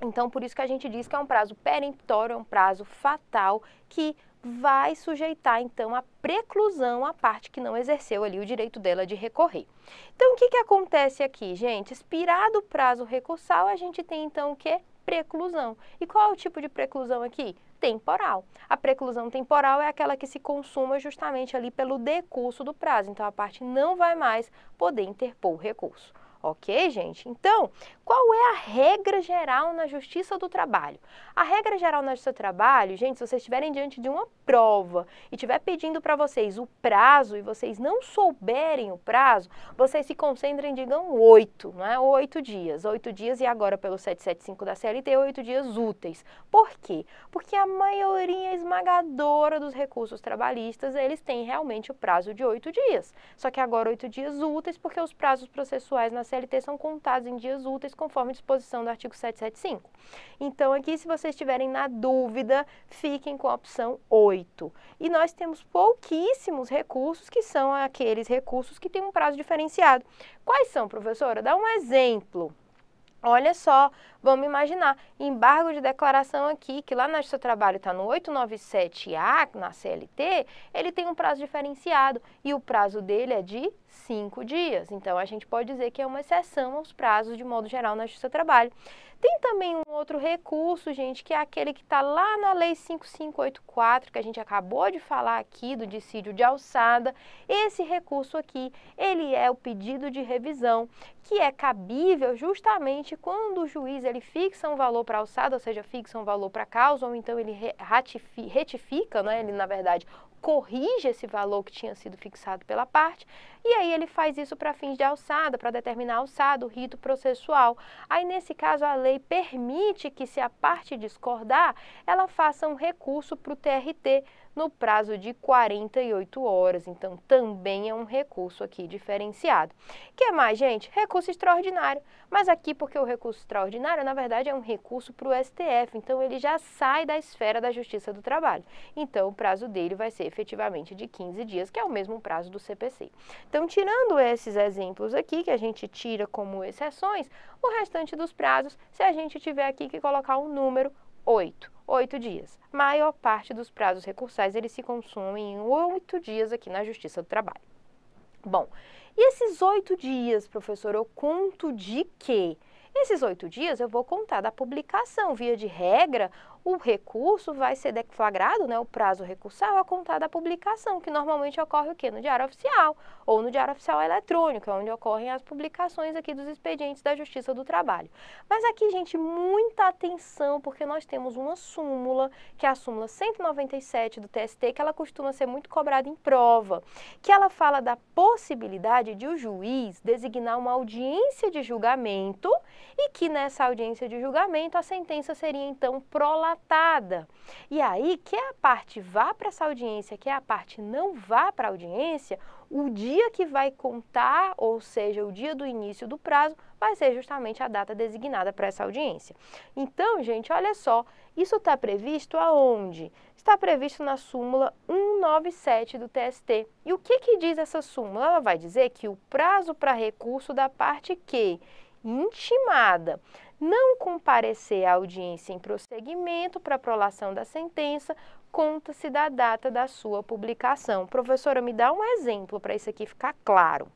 Então, por isso que a gente diz que é um prazo peremptório, é um prazo fatal que vai sujeitar então a preclusão à parte que não exerceu ali o direito dela de recorrer. Então o que, que acontece aqui, gente? Expirado o prazo recursal, a gente tem então o que? Preclusão. E qual é o tipo de preclusão aqui? Temporal. A preclusão temporal é aquela que se consuma justamente ali pelo decurso do prazo, então a parte não vai mais poder interpor o recurso. Ok, gente? Então, qual é a regra geral na justiça do trabalho? A regra geral na justiça do trabalho, gente, se vocês estiverem diante de uma prova e estiver pedindo para vocês o prazo e vocês não souberem o prazo, vocês se concentrem e digam oito, não é? Oito dias. Oito dias e agora pelo 775 da CLT, oito dias úteis. Por quê? Porque a maioria esmagadora dos recursos trabalhistas, eles têm realmente o prazo de oito dias. Só que agora oito dias úteis, porque os prazos processuais na CLT CLT são contados em dias úteis, conforme disposição do artigo 775. Então, aqui, se vocês estiverem na dúvida, fiquem com a opção 8. E nós temos pouquíssimos recursos que são aqueles recursos que têm um prazo diferenciado. Quais são, professora? Dá um exemplo. Olha só, vamos imaginar, embargo de declaração aqui, que lá no seu trabalho está no 897A, na CLT, ele tem um prazo diferenciado e o prazo dele é de cinco dias. Então, a gente pode dizer que é uma exceção aos prazos de modo geral na Justiça do Trabalho. Tem também um outro recurso, gente, que é aquele que está lá na Lei 5584, que a gente acabou de falar aqui, do dissídio de alçada. Esse recurso aqui, ele é o pedido de revisão, que é cabível justamente quando o juiz ele fixa um valor para alçada, ou seja, fixa um valor para causa, ou então ele retifica, né? ele na verdade corrige esse valor que tinha sido fixado pela parte, e aí ele faz isso para fins de alçada, para determinar alçada, o rito processual. Aí, nesse caso, a lei permite que, se a parte discordar, ela faça um recurso para o TRT, no prazo de 48 horas. Então, também é um recurso aqui diferenciado. que mais, gente? Recurso extraordinário. Mas aqui, porque o recurso extraordinário, na verdade, é um recurso para o STF. Então, ele já sai da esfera da Justiça do Trabalho. Então, o prazo dele vai ser efetivamente de 15 dias, que é o mesmo prazo do CPC. Então, tirando esses exemplos aqui, que a gente tira como exceções, o restante dos prazos, se a gente tiver aqui que colocar um número oito. Oito dias. A maior parte dos prazos recursais eles se consumem em oito dias aqui na Justiça do Trabalho. Bom, e esses oito dias, professor, eu conto de quê? Esses oito dias eu vou contar da publicação. Via de regra, o recurso vai ser deflagrado, né, o prazo recursal, a contar da publicação, que normalmente ocorre o quê? No Diário Oficial ou no Diário Oficial Eletrônico, é onde ocorrem as publicações aqui dos expedientes da Justiça do Trabalho. Mas aqui, gente, muita atenção, porque nós temos uma súmula, que é a súmula 197 do TST, que ela costuma ser muito cobrada em prova, que ela fala da possibilidade de o juiz designar uma audiência de julgamento e que nessa audiência de julgamento a sentença seria então prolatada tratada. E aí, que a parte vá para essa audiência, que a parte não vá para a audiência, o dia que vai contar, ou seja, o dia do início do prazo, vai ser justamente a data designada para essa audiência. Então, gente, olha só, isso está previsto aonde? Está previsto na súmula 197 do TST. E o que, que diz essa súmula? Ela vai dizer que o prazo para recurso da parte que intimada não comparecer à audiência em prosseguimento para a prolação da sentença, conta-se da data da sua publicação. Professora, me dá um exemplo para isso aqui ficar claro.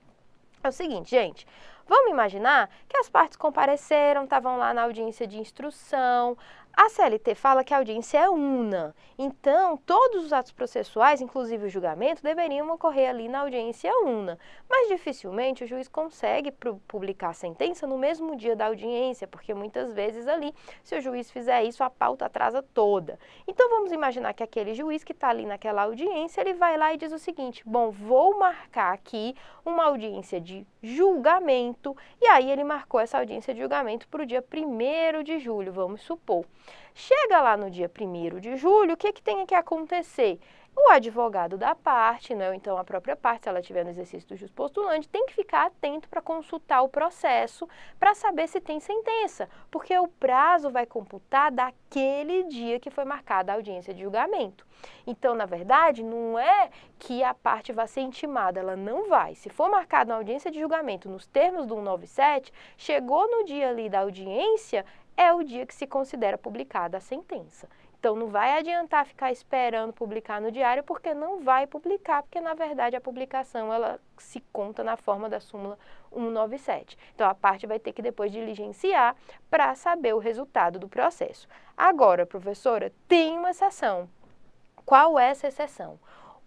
É o seguinte, gente, Vamos imaginar que as partes compareceram, estavam lá na audiência de instrução, a CLT fala que a audiência é una, então todos os atos processuais, inclusive o julgamento, deveriam ocorrer ali na audiência una. Mas dificilmente o juiz consegue publicar a sentença no mesmo dia da audiência, porque muitas vezes ali, se o juiz fizer isso, a pauta atrasa toda. Então vamos imaginar que aquele juiz que está ali naquela audiência, ele vai lá e diz o seguinte: bom, vou marcar aqui uma audiência de julgamento, e aí ele marcou essa audiência de julgamento para o dia 1 de julho, vamos supor. Chega lá no dia 1 de julho, o que, é que tem que acontecer? O advogado da parte, né, ou então a própria parte, se ela estiver no exercício do justo postulante, tem que ficar atento para consultar o processo para saber se tem sentença, porque o prazo vai computar daquele dia que foi marcada a audiência de julgamento. Então, na verdade, não é que a parte vá ser intimada, ela não vai. Se for marcada uma audiência de julgamento nos termos do 197, chegou no dia ali da audiência, é o dia que se considera publicada a sentença. Então não vai adiantar ficar esperando publicar no diário porque não vai publicar, porque na verdade a publicação ela se conta na forma da súmula 197. Então a parte vai ter que depois diligenciar para saber o resultado do processo. Agora, professora, tem uma exceção. Qual é essa exceção?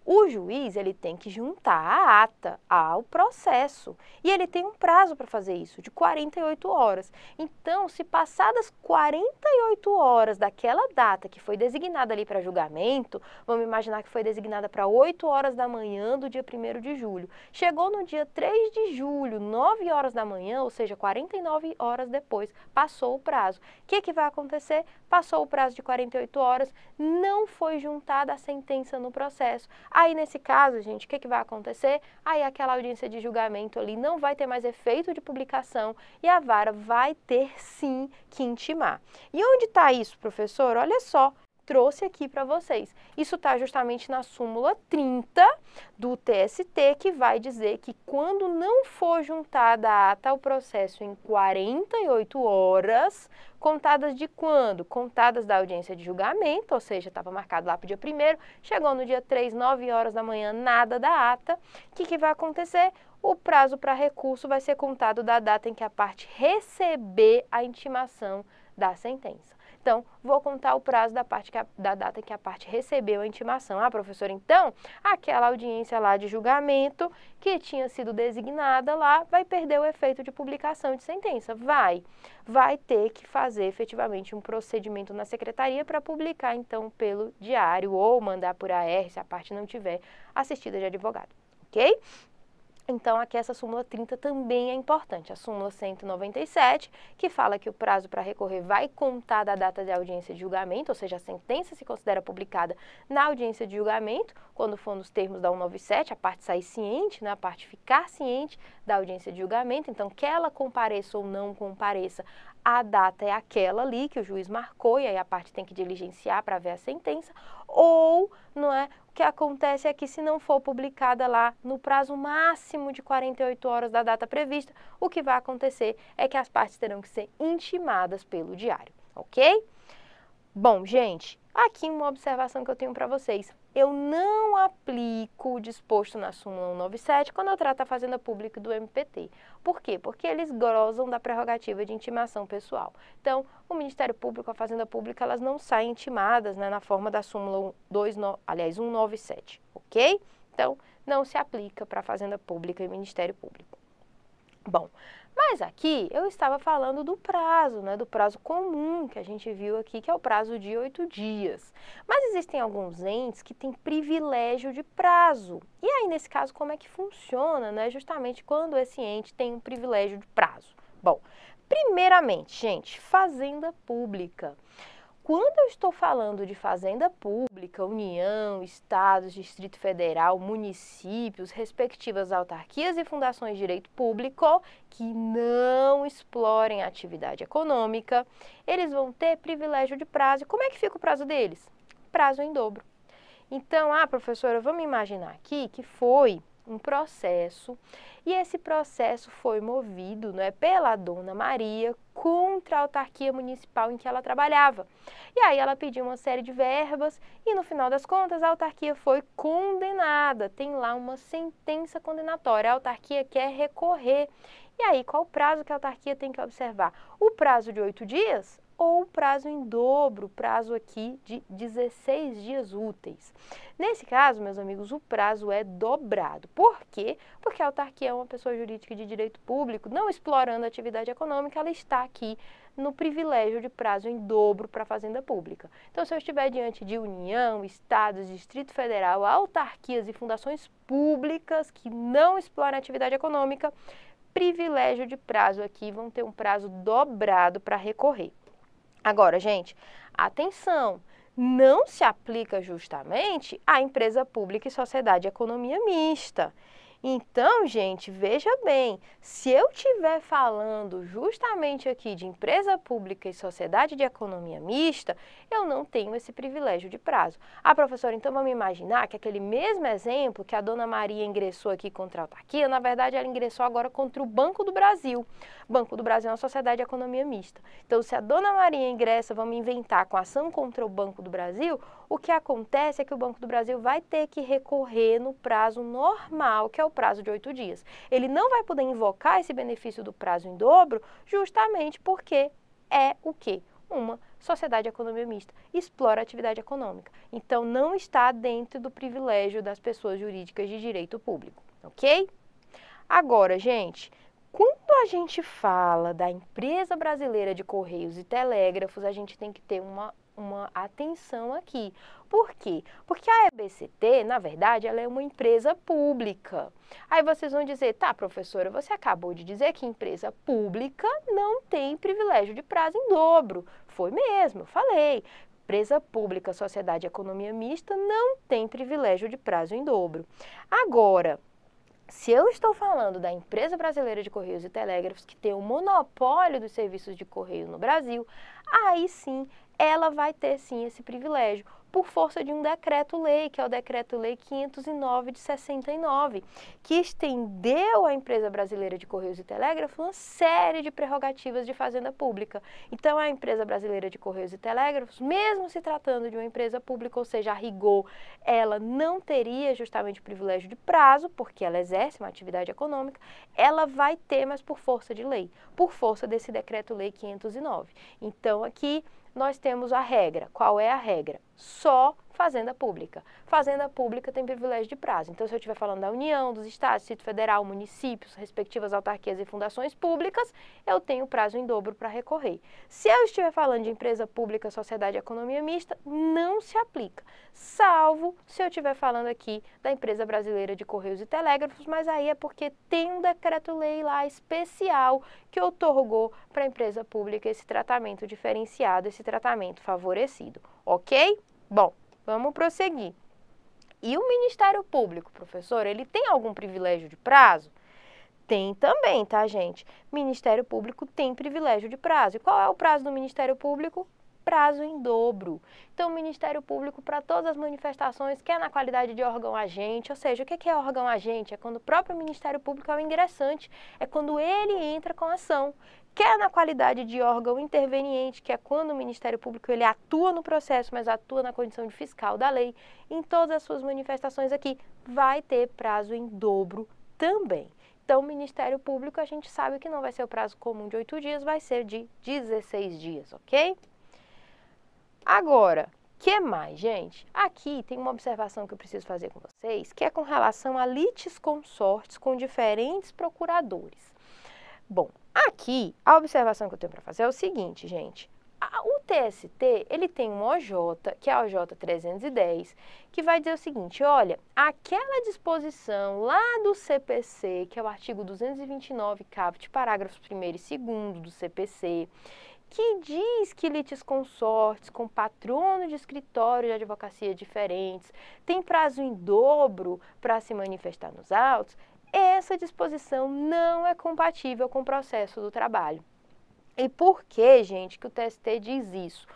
O juiz ele tem que juntar a ata ao processo e ele tem um prazo para fazer isso de 48 horas. Então, se passadas 48 horas daquela data que foi designada ali para julgamento, vamos imaginar que foi designada para 8 horas da manhã do dia 1 de julho. Chegou no dia 3 de julho, 9 horas da manhã, ou seja, 49 horas depois, passou o prazo. O que, que vai acontecer? Passou o prazo de 48 horas, não foi juntada a sentença no processo Aí, nesse caso, gente, o que, que vai acontecer? Aí, aquela audiência de julgamento ali não vai ter mais efeito de publicação e a vara vai ter sim que intimar. E onde está isso, professor? Olha só, trouxe aqui para vocês. Isso está justamente na súmula 30 do TST, que vai dizer que quando não for juntada a ata ao processo em 48 horas, contadas de quando? Contadas da audiência de julgamento, ou seja, estava marcado lá para o dia 1 chegou no dia 3, 9 horas da manhã, nada da ata, o que, que vai acontecer? O prazo para recurso vai ser contado da data em que a parte receber a intimação da sentença. Então, vou contar o prazo da, parte a, da data que a parte recebeu a intimação. Ah, professor, então, aquela audiência lá de julgamento que tinha sido designada lá vai perder o efeito de publicação de sentença. Vai. Vai ter que fazer efetivamente um procedimento na secretaria para publicar, então, pelo diário ou mandar por AR, se a parte não tiver assistida de advogado. Ok? Então, aqui essa súmula 30 também é importante, a súmula 197, que fala que o prazo para recorrer vai contar da data de audiência de julgamento, ou seja, a sentença se considera publicada na audiência de julgamento, quando for nos termos da 197, a parte sair ciente, né, a parte ficar ciente da audiência de julgamento, então que ela compareça ou não compareça, a data é aquela ali que o juiz marcou e aí a parte tem que diligenciar para ver a sentença, ou não é que acontece é que, se não for publicada lá no prazo máximo de 48 horas da data prevista, o que vai acontecer é que as partes terão que ser intimadas pelo diário, ok? Bom, gente, Aqui uma observação que eu tenho para vocês. Eu não aplico o disposto na súmula 197 quando eu trato a fazenda pública do MPT. Por quê? Porque eles grosam da prerrogativa de intimação pessoal. Então, o Ministério Público, a Fazenda Pública, elas não saem intimadas né, na forma da súmula 2, aliás, 197, ok? Então, não se aplica para a Fazenda Pública e Ministério Público. Bom, mas aqui eu estava falando do prazo, né, do prazo comum que a gente viu aqui, que é o prazo de oito dias. Mas existem alguns entes que têm privilégio de prazo. E aí, nesse caso, como é que funciona, né, justamente quando esse ente tem um privilégio de prazo? Bom, primeiramente, gente, fazenda pública. Quando eu estou falando de fazenda pública, União, Estados, Distrito Federal, municípios, respectivas autarquias e fundações de direito público que não explorem a atividade econômica, eles vão ter privilégio de prazo. E como é que fica o prazo deles? Prazo em dobro. Então, ah, professora, vamos imaginar aqui que foi um processo e esse processo foi movido não é pela dona Maria contra a autarquia municipal em que ela trabalhava. E aí ela pediu uma série de verbas e no final das contas a autarquia foi condenada. Tem lá uma sentença condenatória. A autarquia quer recorrer. E aí, qual o prazo que a autarquia tem que observar? O prazo de oito dias? ou prazo em dobro, prazo aqui de 16 dias úteis. Nesse caso, meus amigos, o prazo é dobrado. Por quê? Porque a autarquia é uma pessoa jurídica de direito público, não explorando a atividade econômica, ela está aqui no privilégio de prazo em dobro para a Fazenda Pública. Então, se eu estiver diante de União, Estados, Distrito Federal, autarquias e fundações públicas que não exploram a atividade econômica, privilégio de prazo aqui, vão ter um prazo dobrado para recorrer. Agora, gente, atenção! Não se aplica justamente à empresa pública e sociedade e economia mista. Então, gente, veja bem, se eu estiver falando justamente aqui de empresa pública e sociedade de economia mista, eu não tenho esse privilégio de prazo. Ah, professora, então vamos imaginar que aquele mesmo exemplo que a dona Maria ingressou aqui contra a autarquia, na verdade ela ingressou agora contra o Banco do Brasil. Banco do Brasil é uma sociedade de economia mista. Então, se a dona Maria ingressa, vamos inventar com ação contra o Banco do Brasil, o que acontece é que o Banco do Brasil vai ter que recorrer no prazo normal, que é o prazo de oito dias. Ele não vai poder invocar esse benefício do prazo em dobro, justamente porque é o quê? Uma sociedade economia mista explora a atividade econômica. Então, não está dentro do privilégio das pessoas jurídicas de direito público, ok? Agora, gente, quando a gente fala da empresa brasileira de correios e telégrafos, a gente tem que ter uma uma atenção aqui. Por quê? Porque a EBCT, na verdade, ela é uma empresa pública. Aí vocês vão dizer, tá, professora, você acabou de dizer que empresa pública não tem privilégio de prazo em dobro. Foi mesmo, falei. Empresa pública, sociedade economia mista, não tem privilégio de prazo em dobro. Agora, se eu estou falando da empresa brasileira de Correios e Telégrafos, que tem o monopólio dos serviços de correio no Brasil, aí sim ela vai ter sim esse privilégio por força de um decreto-lei, que é o decreto-lei 509 de 69, que estendeu à empresa brasileira de Correios e Telégrafos uma série de prerrogativas de fazenda pública. Então, a empresa brasileira de Correios e Telégrafos, mesmo se tratando de uma empresa pública, ou seja, a rigor, ela não teria justamente privilégio de prazo, porque ela exerce uma atividade econômica, ela vai ter, mas por força de lei, por força desse decreto-lei 509. Então, aqui nós temos a regra. Qual é a regra? Só Fazenda pública. Fazenda pública tem privilégio de prazo. Então, se eu estiver falando da União, dos Estados, Distrito Federal, municípios, respectivas autarquias e fundações públicas, eu tenho prazo em dobro para recorrer. Se eu estiver falando de empresa pública, sociedade e economia mista, não se aplica, salvo se eu estiver falando aqui da empresa brasileira de Correios e Telégrafos, mas aí é porque tem um decreto-lei lá especial que otorgou para a empresa pública esse tratamento diferenciado, esse tratamento favorecido. Ok? Bom, Vamos prosseguir. E o Ministério Público, professor, ele tem algum privilégio de prazo? Tem também, tá, gente? Ministério Público tem privilégio de prazo. E qual é o prazo do Ministério Público? prazo em dobro. Então, o Ministério Público, para todas as manifestações, quer na qualidade de órgão agente, ou seja, o que é órgão agente? É quando o próprio Ministério Público é o ingressante, é quando ele entra com a ação quer na qualidade de órgão interveniente, que é quando o Ministério Público ele atua no processo, mas atua na condição de fiscal da lei, em todas as suas manifestações aqui, vai ter prazo em dobro também. Então, o Ministério Público, a gente sabe que não vai ser o prazo comum de oito dias, vai ser de 16 dias, ok? Agora, que mais, gente? Aqui tem uma observação que eu preciso fazer com vocês, que é com relação a consortes com diferentes procuradores. Bom, aqui a observação que eu tenho para fazer é o seguinte, gente. O TST, ele tem um OJ, que é a OJ 310, que vai dizer o seguinte, olha, aquela disposição lá do CPC, que é o artigo 229, caput, parágrafos 1 e 2 do CPC, que diz que litis consortes com patrono de escritório de advocacia diferentes tem prazo em dobro para se manifestar nos autos, essa disposição não é compatível com o processo do trabalho. E por que, gente, que o TST diz isso?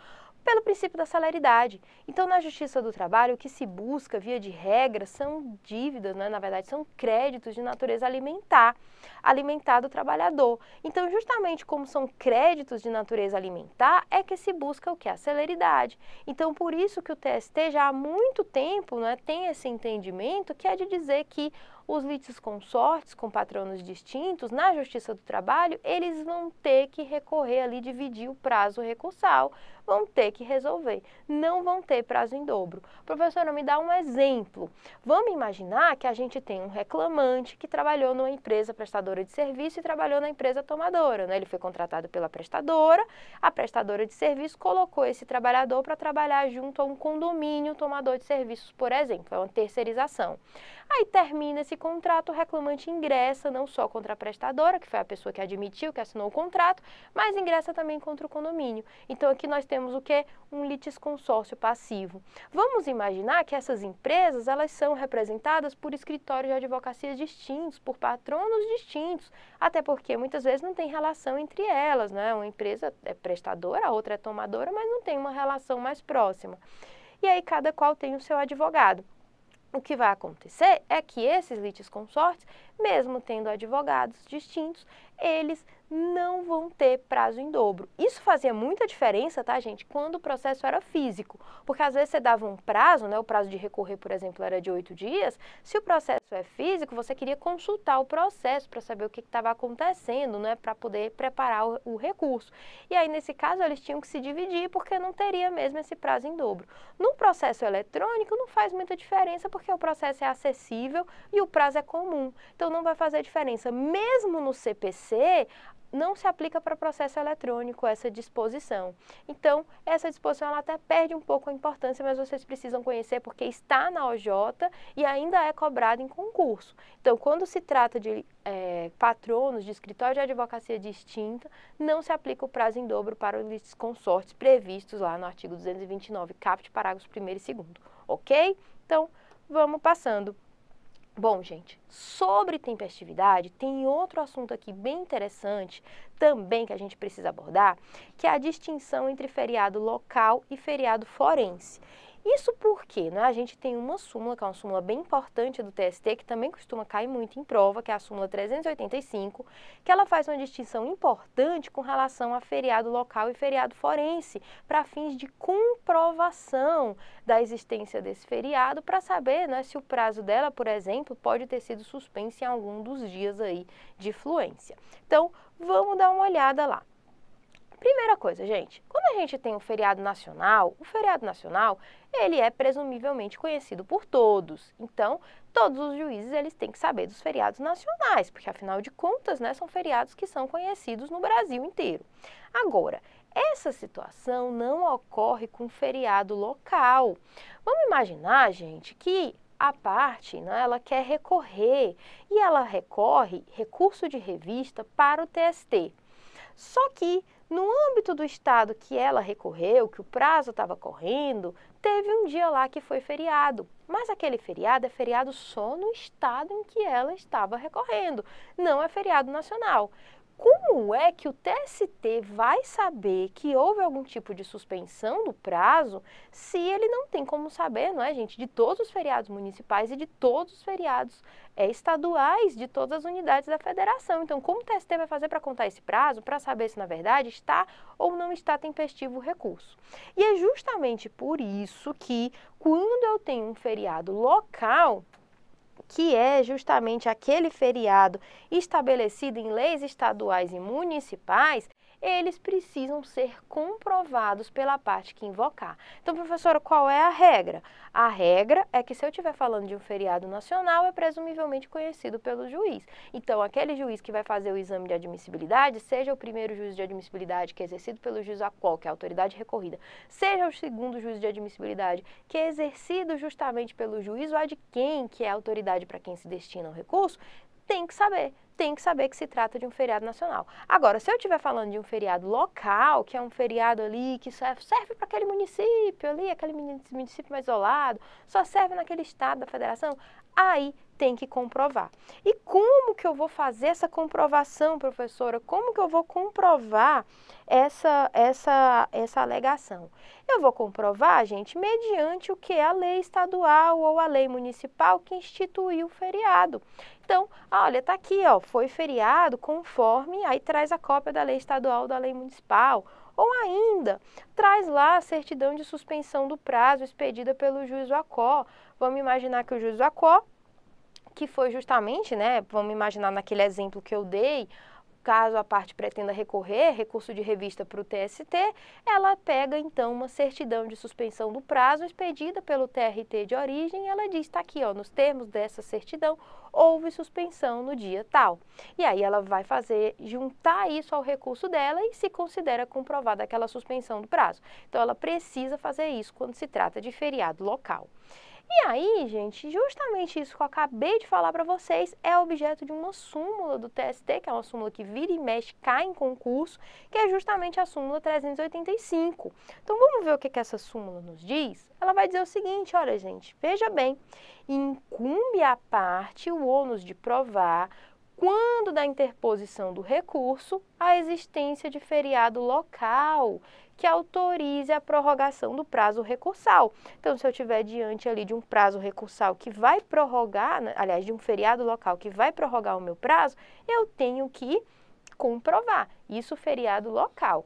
pelo princípio da celeridade. Então, na Justiça do Trabalho, o que se busca, via de regra, são dívidas, né? na verdade, são créditos de natureza alimentar, alimentar do trabalhador. Então, justamente como são créditos de natureza alimentar, é que se busca o que? A celeridade. Então, por isso que o TST já há muito tempo né, tem esse entendimento que é de dizer que os litígios consortes com patronos distintos na Justiça do Trabalho, eles vão ter que recorrer ali, dividir o prazo recursal, vão ter que resolver, não vão ter prazo em dobro. Professora, me dá um exemplo. Vamos imaginar que a gente tem um reclamante que trabalhou numa empresa prestadora de serviço e trabalhou na empresa tomadora. Né? Ele foi contratado pela prestadora, a prestadora de serviço colocou esse trabalhador para trabalhar junto a um condomínio tomador de serviços, por exemplo, é uma terceirização. Aí termina esse contrato, o reclamante ingressa não só contra a prestadora, que foi a pessoa que admitiu, que assinou o contrato, mas ingressa também contra o condomínio. Então aqui nós temos o que? Um litisconsórcio passivo. Vamos imaginar que essas empresas, elas são representadas por escritórios de advocacia distintos, por patronos distintos, até porque muitas vezes não tem relação entre elas, né? Uma empresa é prestadora, a outra é tomadora, mas não tem uma relação mais próxima. E aí cada qual tem o seu advogado. O que vai acontecer é que esses litisconsortes, mesmo tendo advogados distintos, eles não vão ter prazo em dobro. Isso fazia muita diferença, tá, gente, quando o processo era físico, porque às vezes você dava um prazo, né, o prazo de recorrer, por exemplo, era de oito dias, se o processo é físico, você queria consultar o processo para saber o que estava acontecendo, né, para poder preparar o, o, recurso. E aí, nesse caso, eles tinham que se dividir, porque não teria mesmo esse prazo em dobro. No processo eletrônico, não faz muita diferença, porque o processo é acessível e o prazo é comum, então não vai fazer diferença. Mesmo no CPC, não se aplica para processo eletrônico essa disposição. Então, essa disposição ela até perde um pouco a importância, mas vocês precisam conhecer porque está na OJ e ainda é cobrada em concurso. Então, quando se trata de é, patronos de escritório de advocacia distinta, não se aplica o prazo em dobro para os consortes previstos lá no artigo 229, caput, parágrafos 1 e 2 ok? Então, vamos passando. Bom, gente, sobre tempestividade, tem outro assunto aqui bem interessante também que a gente precisa abordar, que é a distinção entre feriado local e feriado forense. Isso porque né, a gente tem uma súmula, que é uma súmula bem importante do TST, que também costuma cair muito em prova, que é a súmula 385, que ela faz uma distinção importante com relação a feriado local e feriado forense, para fins de comprovação da existência desse feriado, para saber né, se o prazo dela, por exemplo, pode ter sido suspenso em algum dos dias aí de fluência. Então, vamos dar uma olhada lá. Primeira coisa, gente, quando a gente tem um feriado nacional, o feriado nacional, ele é presumivelmente conhecido por todos. Então, todos os juízes, eles têm que saber dos feriados nacionais, porque afinal de contas, né, são feriados que são conhecidos no Brasil inteiro. Agora, essa situação não ocorre com feriado local. Vamos imaginar, gente, que a parte, né, ela quer recorrer e ela recorre recurso de revista para o TST. Só que no âmbito do estado que ela recorreu, que o prazo estava correndo, teve um dia lá que foi feriado. Mas aquele feriado é feriado só no estado em que ela estava recorrendo, não é feriado nacional como é que o TST vai saber que houve algum tipo de suspensão do prazo se ele não tem como saber, não é, gente, de todos os feriados municipais e de todos os feriados é, estaduais de todas as unidades da federação? Então, como o TST vai fazer para contar esse prazo, para saber se na verdade está ou não está tempestivo o recurso? E é justamente por isso que, quando eu tenho um feriado local, que é justamente aquele feriado estabelecido em leis estaduais e municipais eles precisam ser comprovados pela parte que invocar. Então, professora, qual é a regra? A regra é que se eu estiver falando de um feriado nacional, é presumivelmente conhecido pelo juiz. Então, aquele juiz que vai fazer o exame de admissibilidade, seja o primeiro juiz de admissibilidade que é exercido pelo juiz a qual, é a autoridade recorrida, seja o segundo juiz de admissibilidade, que é exercido justamente pelo juízo a de quem, que é a autoridade para quem se destina o recurso, tem que saber. Tem que saber que se trata de um feriado nacional. Agora, se eu estiver falando de um feriado local, que é um feriado ali que é, serve, serve para aquele município ali, aquele município mais isolado, só serve naquele estado da federação, aí tem que comprovar. E como que eu vou fazer essa comprovação, professora? Como que eu vou comprovar essa, essa, essa alegação? Eu vou comprovar, gente, mediante o que é a lei estadual ou a lei municipal que instituiu o feriado. Então, ah, olha, está aqui, ó, foi feriado conforme, aí traz a cópia da lei estadual, da lei municipal, ou ainda traz lá a certidão de suspensão do prazo expedida pelo juiz do ACO. Vamos imaginar que o juiz do ACO, que foi justamente, né, vamos imaginar naquele exemplo que eu dei, caso a parte pretenda recorrer, recurso de revista para o TST, ela pega então uma certidão de suspensão do prazo expedida pelo TRT de origem e ela diz, está aqui, ó, nos termos dessa certidão, houve suspensão no dia tal. E aí ela vai fazer, juntar isso ao recurso dela e se considera comprovada aquela suspensão do prazo. Então ela precisa fazer isso quando se trata de feriado local. E aí, gente, justamente isso que eu acabei de falar para vocês é objeto de uma súmula do TST, que é uma súmula que vira e mexe, cai em concurso, que é justamente a súmula 385. Então vamos ver o que, que essa súmula nos diz? Ela vai dizer o seguinte, olha gente, veja bem, incumbe à parte o ônus de provar quando da interposição do recurso, a existência de feriado local que autorize a prorrogação do prazo recursal. Então, se eu tiver diante ali de um prazo recursal que vai prorrogar, né, aliás, de um feriado local que vai prorrogar o meu prazo, eu tenho que comprovar isso feriado local.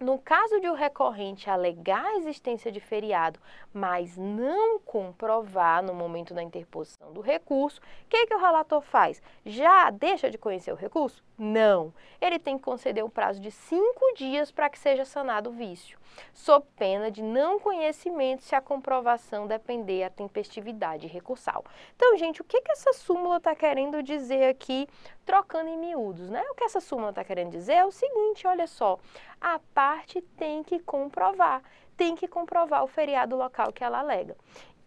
No caso de o recorrente alegar a existência de feriado, mas não comprovar no momento da interposição do recurso, o que, que o relator faz? Já deixa de conhecer o recurso? Não. Ele tem que conceder o prazo de cinco dias para que seja sanado o vício, sob pena de não conhecimento se a comprovação depender da tempestividade recursal. Então, gente, o que, que essa súmula está querendo dizer aqui, trocando em miúdos, né? O que essa súmula está querendo dizer é o seguinte, olha só, a parte tem que comprovar, tem que comprovar o feriado local que ela alega.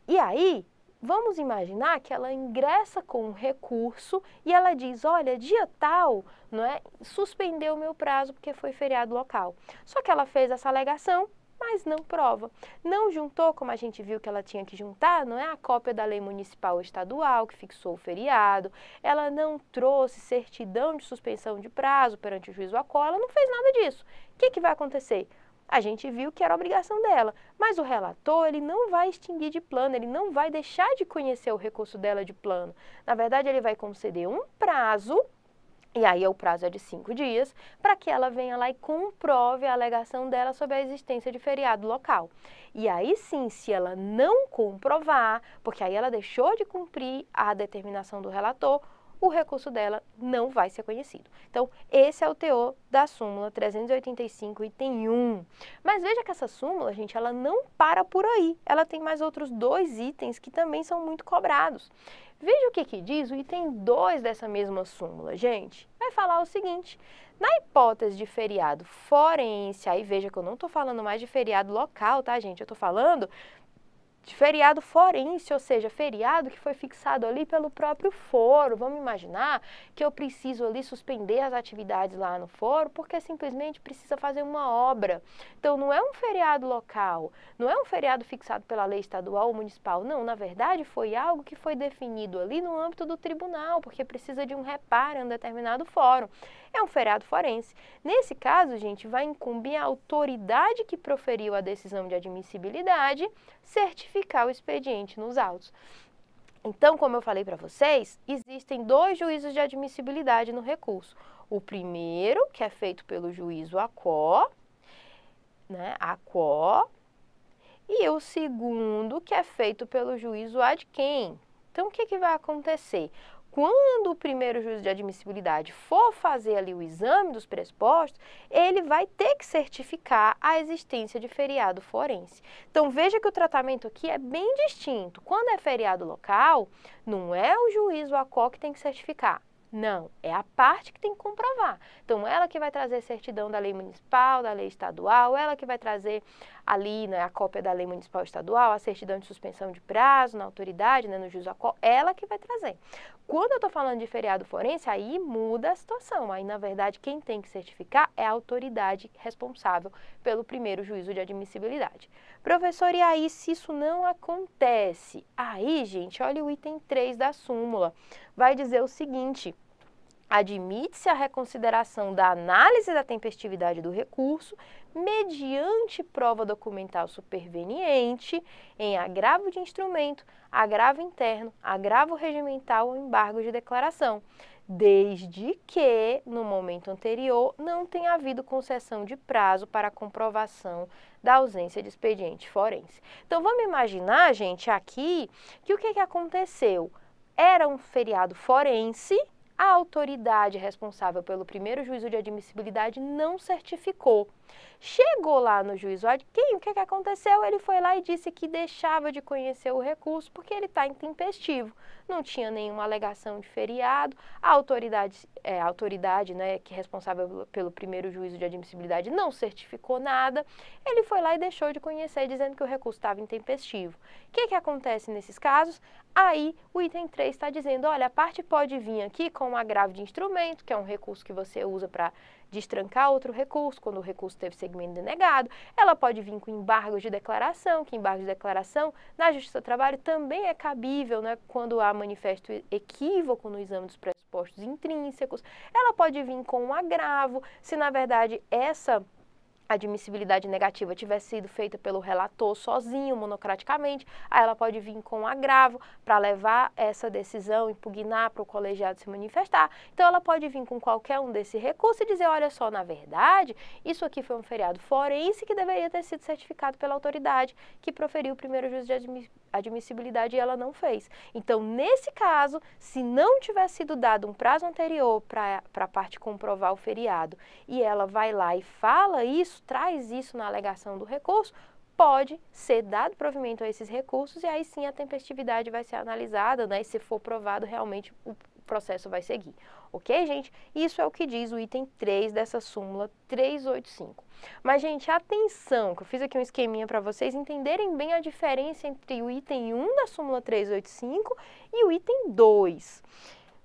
E aí, Vamos imaginar que ela ingressa com um recurso e ela diz: olha, dia tal, não é, suspendeu o meu prazo porque foi feriado local. Só que ela fez essa alegação, mas não prova. Não juntou, como a gente viu que ela tinha que juntar, não é a cópia da lei municipal ou estadual que fixou o feriado, ela não trouxe certidão de suspensão de prazo perante o juiz Acó, ela não fez nada disso. O que, que vai acontecer? A gente viu que era obrigação dela, mas o relator ele não vai extinguir de plano, ele não vai deixar de conhecer o recurso dela de plano. Na verdade, ele vai conceder um prazo e aí o prazo é de cinco dias, para que ela venha lá e comprove a alegação dela sobre a existência de feriado local. E aí sim, se ela não comprovar, porque aí ela deixou de cumprir a determinação do relator, o recurso dela não vai ser conhecido. Então, esse é o teor da súmula 385, item 1. Mas veja que essa súmula, gente, ela não para por aí. Ela tem mais outros dois itens que também são muito cobrados. Veja o que, que diz o item 2 dessa mesma súmula, gente. Vai falar o seguinte: na hipótese de feriado forense, aí veja que eu não estou falando mais de feriado local, tá, gente? Eu estou falando de feriado forense, ou seja, feriado que foi fixado ali pelo próprio foro. Vamos imaginar que eu preciso ali suspender as atividades lá no foro porque simplesmente precisa fazer uma obra. Então não é um feriado local, não é um feriado fixado pela lei estadual ou municipal, não, na verdade foi algo que foi definido ali no âmbito do tribunal, porque precisa de um reparo em um determinado fórum. É um feriado forense. Nesse caso, gente, vai incumbir a autoridade que proferiu a decisão de admissibilidade certificar o expediente nos autos. Então, como eu falei para vocês, existem dois juízos de admissibilidade no recurso. O primeiro, que é feito pelo juízo ACO, né, ACO, e o segundo, que é feito pelo juízo ad quem. Então, o que, que vai acontecer? quando o primeiro juiz de admissibilidade for fazer ali o exame dos pressupostos, ele vai ter que certificar a existência de feriado forense. Então veja que o tratamento aqui é bem distinto. Quando é feriado local, não é o juiz a qual que tem que certificar. Não, é a parte que tem que comprovar. Então, ela que vai trazer certidão da lei municipal, da lei estadual, ela que vai trazer ali né, a cópia da lei municipal estadual, a certidão de suspensão de prazo na autoridade, né, no juiz qual, ela que vai trazer. Quando eu estou falando de feriado forense, aí muda a situação. Aí, na verdade, quem tem que certificar é a autoridade responsável pelo primeiro juízo de admissibilidade. Professor, e aí se isso não acontece? Aí, gente, olha o item 3 da súmula. Vai dizer o seguinte Admite-se a reconsideração da análise da tempestividade do recurso mediante prova documental superveniente em agravo de instrumento, agravo interno, agravo regimental ou embargo de declaração, desde que, no momento anterior, não tenha havido concessão de prazo para comprovação da ausência de expediente forense. Então vamos imaginar, gente, aqui que o que, que aconteceu? Era um feriado forense a autoridade responsável pelo primeiro juízo de admissibilidade não certificou Chegou lá no juizoado, quem, o que, é que aconteceu? Ele foi lá e disse que deixava de conhecer o recurso porque ele está intempestivo. Não tinha nenhuma alegação de feriado, a autoridade, é, a autoridade né, que é responsável pelo primeiro juízo de admissibilidade não certificou nada. Ele foi lá e deixou de conhecer, dizendo que o recurso estava intempestivo. O que, é que acontece nesses casos? Aí o item 3 está dizendo: olha, a parte pode vir aqui com um agravo de instrumento, que é um recurso que você usa para destrancar outro recurso, quando o recurso teve segmento denegado. Ela pode vir com embargo de declaração, que embargo de declaração na Justiça do Trabalho também é cabível né, quando há manifesto equívoco no exame dos pressupostos intrínsecos. Ela pode vir com um agravo, se na verdade essa admissibilidade negativa tivesse sido feita pelo relator sozinho, monocraticamente, aí ela pode vir com um agravo para levar essa decisão, impugnar para o colegiado se manifestar. Então ela pode vir com qualquer um desse recurso e dizer, olha só, na verdade, isso aqui foi um feriado forense que deveria ter sido certificado pela autoridade que proferiu o primeiro juízo de admissibilidade admissibilidade e ela não fez. Então, nesse caso, se não tiver sido dado um prazo anterior para a parte comprovar o feriado e ela vai lá e fala isso, traz isso na alegação do recurso, pode ser dado provimento a esses recursos e aí sim a tempestividade vai ser analisada, né? E se for provado realmente o processo vai seguir. Ok, gente? Isso é o que diz o item 3 dessa súmula 385. Mas, gente, atenção, que eu fiz aqui um esqueminha para vocês entenderem bem a diferença entre o item 1 da súmula 385 e o item 2.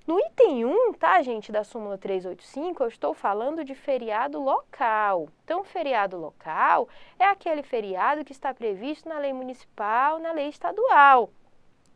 No item 1, tá, gente, da súmula 385, eu estou falando de feriado local. Então, feriado local é aquele feriado que está previsto na lei municipal, na lei estadual.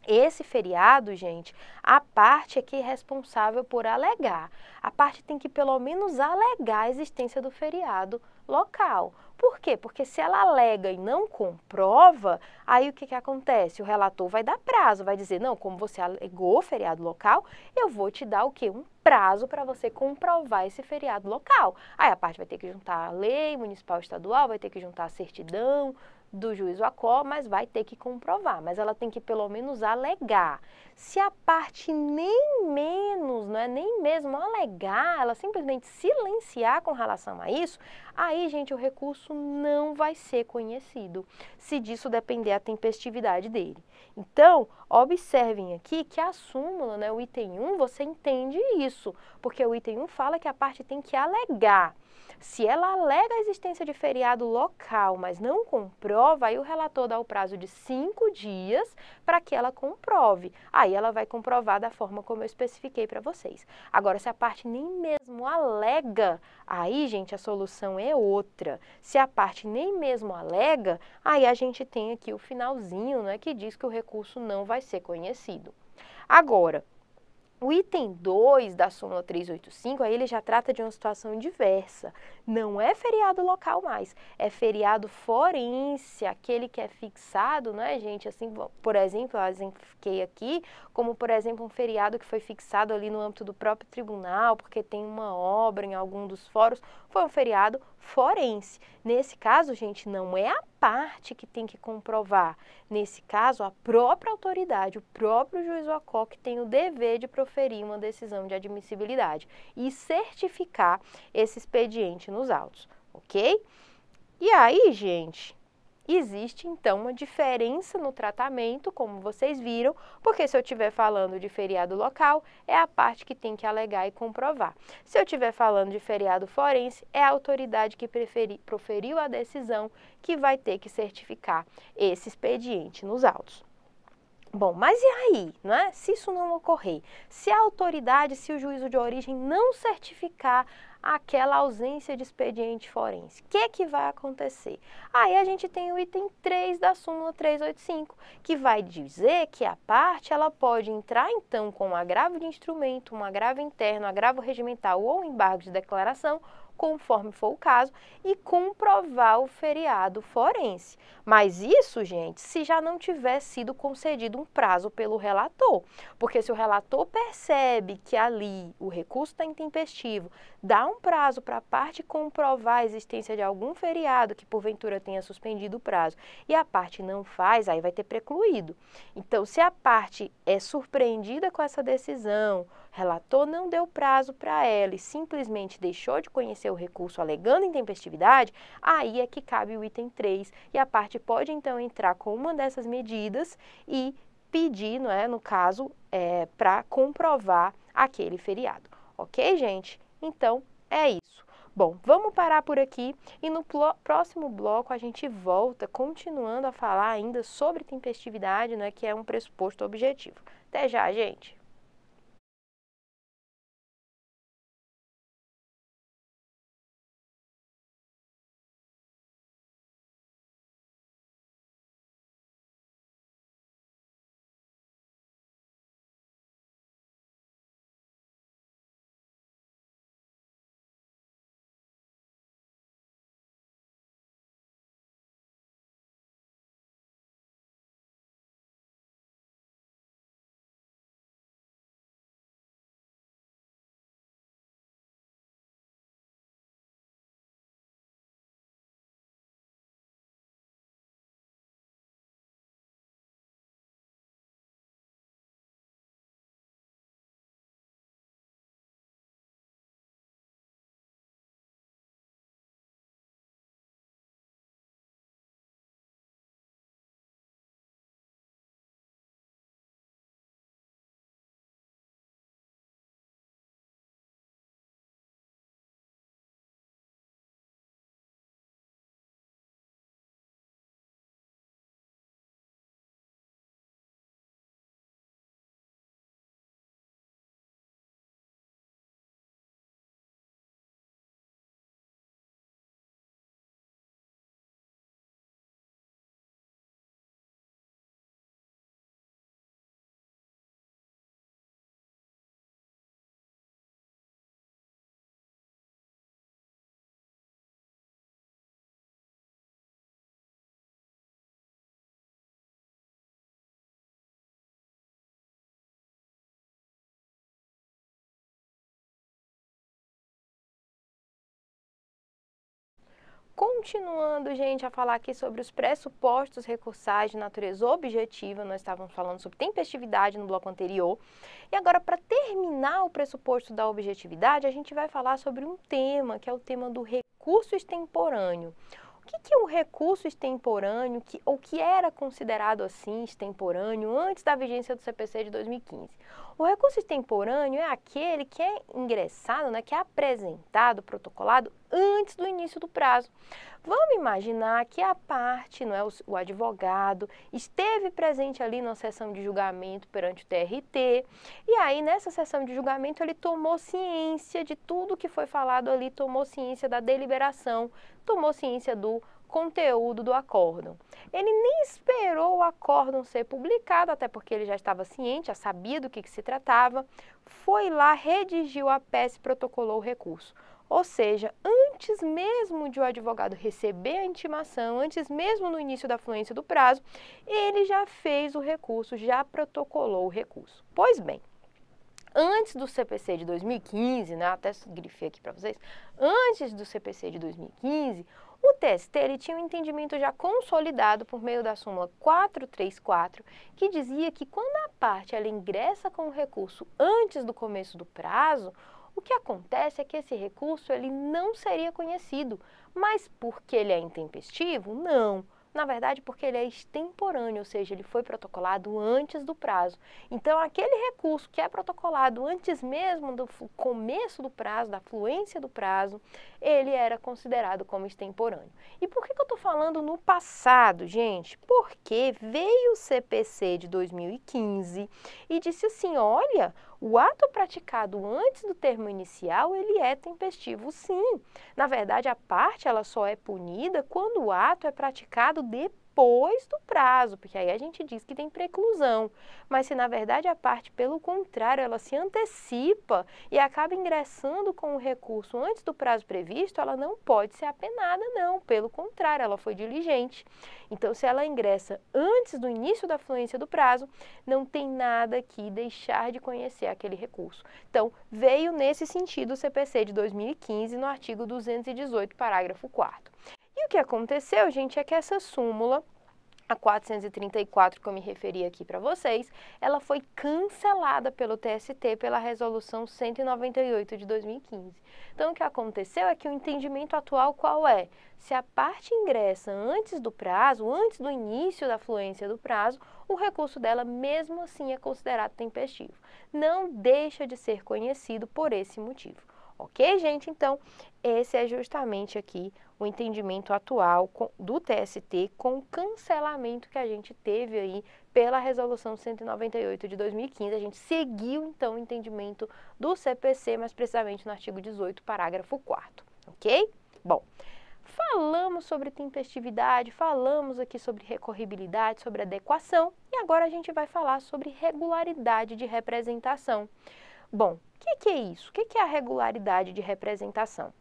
Esse feriado, gente, a parte é que é responsável por alegar. A parte tem que pelo menos alegar a existência do feriado local. Por quê? Porque se ela alega e não comprova, aí o que, que acontece? O relator vai dar prazo, vai dizer, não, como você alegou feriado local, eu vou te dar o quê? Um prazo para você comprovar esse feriado local. Aí a parte vai ter que juntar a lei municipal estadual, vai ter que juntar a certidão, do juiz Acó, mas vai ter que comprovar, mas ela tem que pelo menos alegar. Se a parte nem menos, não é nem mesmo alegar, ela simplesmente silenciar com relação a isso, aí, gente, o recurso não vai ser conhecido, se disso depender a tempestividade dele. Então, observem aqui que a súmula, né, o item 1, você entende isso, porque o item 1 fala que a parte tem que alegar. Se ela alega a existência de feriado local, mas não comprova, aí o relator dá o prazo de cinco dias para que ela comprove. Aí ela vai comprovar da forma como eu especifiquei para vocês. Agora, se a parte nem mesmo alega, aí, gente, a solução é outra. Se a parte nem mesmo alega, aí a gente tem aqui o finalzinho, né, que diz que o recurso não vai ser conhecido. Agora, o item 2 da súmula 385, aí ele já trata de uma situação diversa. Não é feriado local mais, é feriado forense, aquele que é fixado, né, gente? Assim, por exemplo, eu exemplifiquei aqui, como por exemplo um feriado que foi fixado ali no âmbito do próprio tribunal, porque tem uma obra em algum dos fóruns, foi um feriado forense. Nesse caso, gente, não é a parte que tem que comprovar. Nesse caso, a própria autoridade, o próprio juiz que tem o dever de proferir uma decisão de admissibilidade e certificar esse expediente nos autos, ok? E aí, gente, Existe então uma diferença no tratamento, como vocês viram, porque se eu estiver falando de feriado local, é a parte que tem que alegar e comprovar. Se eu estiver falando de feriado forense, é a autoridade que preferi, proferiu a decisão que vai ter que certificar esse expediente nos autos. Bom, mas e aí, né? Se isso não ocorrer, se a autoridade, se o juízo de origem não certificar aquela ausência de expediente forense. O que, que vai acontecer? Aí a gente tem o item 3 da súmula 385, que vai dizer que a parte ela pode entrar então com um agravo de instrumento, um agravo interno, um agravo regimental ou embargo de declaração conforme for o caso, e comprovar o feriado forense. Mas isso, gente, se já não tiver sido concedido um prazo pelo relator. Porque se o relator percebe que ali o recurso está intempestivo, dá um prazo para a parte comprovar a existência de algum feriado que porventura tenha suspendido o prazo e a parte não faz, aí vai ter precluído. Então, se a parte é surpreendida com essa decisão, relator não deu prazo para ela e simplesmente deixou de conhecer o recurso alegando intempestividade, aí é que cabe o item 3 e a parte pode então entrar com uma dessas medidas e pedir, não é, no caso, é, para comprovar aquele feriado. Ok, gente? Então é isso. Bom, vamos parar por aqui e no próximo bloco a gente volta continuando a falar ainda sobre tempestividade, né, que é um pressuposto objetivo. Até já, gente! Continuando, gente, a falar aqui sobre os pressupostos recursais de natureza objetiva, nós estávamos falando sobre tempestividade no bloco anterior. E agora, para terminar o pressuposto da objetividade, a gente vai falar sobre um tema, que é o tema do recurso extemporâneo. O que, que é um recurso extemporâneo, que, ou que era considerado assim extemporâneo antes da vigência do CPC de 2015? O recurso extemporâneo é aquele que é ingressado, né, que é apresentado, protocolado, antes do início do prazo. Vamos imaginar que a parte, não é, o, advogado, esteve presente ali na sessão de julgamento perante o TRT, e aí nessa sessão de julgamento ele tomou ciência de tudo que foi falado ali, tomou ciência da deliberação, tomou ciência do conteúdo do acórdão. Ele nem esperou o acórdão ser publicado, até porque ele já estava ciente, já sabia do que, que se tratava, foi lá, redigiu a peça e protocolou o recurso. Ou seja, antes mesmo de o advogado receber a intimação, antes mesmo no início da fluência do prazo, ele já fez o recurso, já protocolou o recurso. Pois bem, antes do CPC de 2015, né, até grifei aqui para vocês, antes do CPC de 2015, o TST ele tinha um entendimento já consolidado por meio da súmula 434, que dizia que quando a parte ela ingressa com o recurso antes do começo do prazo, o que acontece é que esse recurso ele não seria conhecido, mas porque ele é intempestivo, não. Na verdade, porque ele é extemporâneo, ou seja, ele foi protocolado antes do prazo. Então, aquele recurso que é protocolado antes mesmo do começo do prazo, da fluência do prazo, ele era considerado como extemporâneo. E por que, que eu estou falando no passado, gente? Porque veio o CPC de 2015 e disse assim: olha, o ato praticado antes do termo inicial, ele é tempestivo, sim. Na verdade, a parte ela só é punida quando o ato é praticado depois depois do prazo, porque aí a gente diz que tem preclusão. Mas se na verdade a parte, pelo contrário, ela se antecipa e acaba ingressando com o recurso antes do prazo previsto, ela não pode ser apenada, não. Pelo contrário, ela foi diligente. Então, se ela ingressa antes do início da fluência do prazo, não tem nada que deixar de conhecer aquele recurso. Então, veio nesse sentido o CPC de 2015 no artigo 218, parágrafo 4 o que aconteceu, gente, é que essa súmula a 434 que eu me referi aqui para vocês, ela foi cancelada pelo TST pela resolução 198 de 2015. Então o que aconteceu é que o entendimento atual qual é? Se a parte ingressa antes do prazo, antes do início da fluência do prazo, o recurso dela mesmo assim é considerado tempestivo. Não deixa de ser conhecido por esse motivo. OK, gente? Então, esse é justamente aqui o entendimento atual do TST com o cancelamento que a gente teve aí pela resolução 198 de 2015. A gente seguiu então o entendimento do CPC, mais precisamente no artigo 18, parágrafo 4, ok? Bom. Falamos sobre tempestividade, falamos aqui sobre recorribilidade, sobre adequação e agora a gente vai falar sobre regularidade de representação. Bom, o que, que, é isso? O que, que é a regularidade de representação?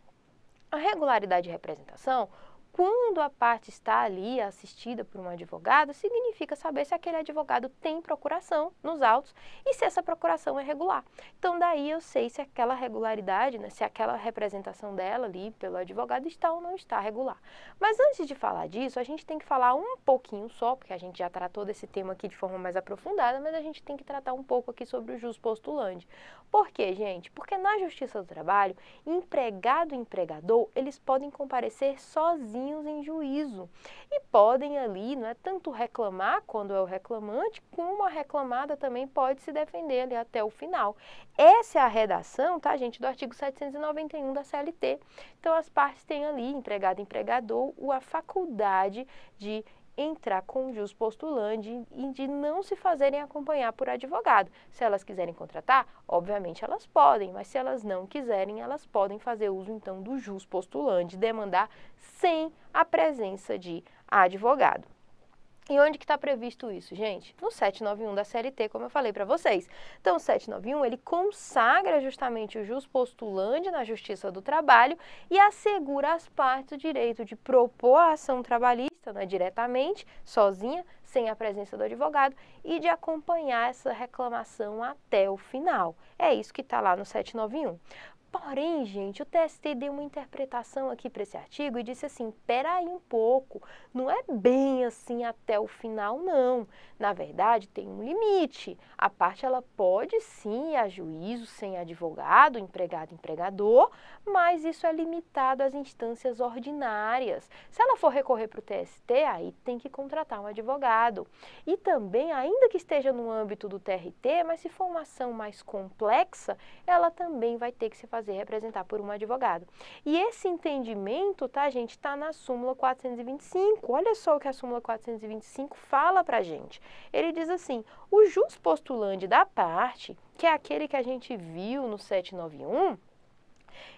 A regularidade de representação quando a parte está ali assistida por um advogado, significa saber se aquele advogado tem procuração nos autos e se essa procuração é regular. Então, daí eu sei se aquela regularidade, né, se aquela representação dela ali pelo advogado está ou não está regular. Mas antes de falar disso, a gente tem que falar um pouquinho só, porque a gente já tratou desse tema aqui de forma mais aprofundada, mas a gente tem que tratar um pouco aqui sobre o jus postulante. Por quê, gente? Porque na Justiça do Trabalho, empregado e empregador, eles podem comparecer sozinhos em juízo. E podem ali, não é tanto reclamar quando é o reclamante, como a reclamada também pode se defender ali até o final. Essa é a redação, tá, gente, do artigo 791 da CLT. Então as partes têm ali, empregado empregador, a faculdade de entrar com jus postulandi e de não se fazerem acompanhar por advogado. Se elas quiserem contratar, obviamente elas podem, mas se elas não quiserem, elas podem fazer uso então do jus postulandi, demandar sem a presença de advogado. E onde que está previsto isso, gente? No 791 da CLT, como eu falei para vocês. Então, o 791, ele consagra justamente o jus postulante na Justiça do Trabalho e assegura às partes o direito de propor a ação trabalhista, né, diretamente, sozinha, sem a presença do advogado, e de acompanhar essa reclamação até o final. É isso que está lá no 791. Porém, gente, o TST deu uma interpretação aqui para esse artigo e disse assim: peraí um pouco, não é bem assim até o final, não. Na verdade, tem um limite. A parte ela pode sim ir a juízo sem advogado, empregado, empregador, mas isso é limitado às instâncias ordinárias. Se ela for recorrer para o TST, aí tem que contratar um advogado. E também, ainda que esteja no âmbito do TRT, mas se for uma ação mais complexa, ela também vai ter que se fazer fazer representar por um advogado. E esse entendimento, tá, gente, está na súmula 425. Olha só o que a súmula 425 fala pra gente. Ele diz assim: "O jus postulandi da parte, que é aquele que a gente viu no 791,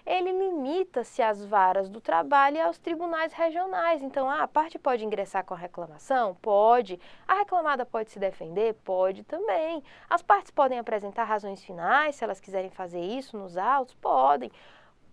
ele limita-se às varas do trabalho e aos tribunais regionais. Então, ah, a parte pode ingressar com a reclamação? Pode. A reclamada pode se defender? Pode também. As partes podem apresentar razões finais, se elas quiserem fazer isso nos autos? Podem.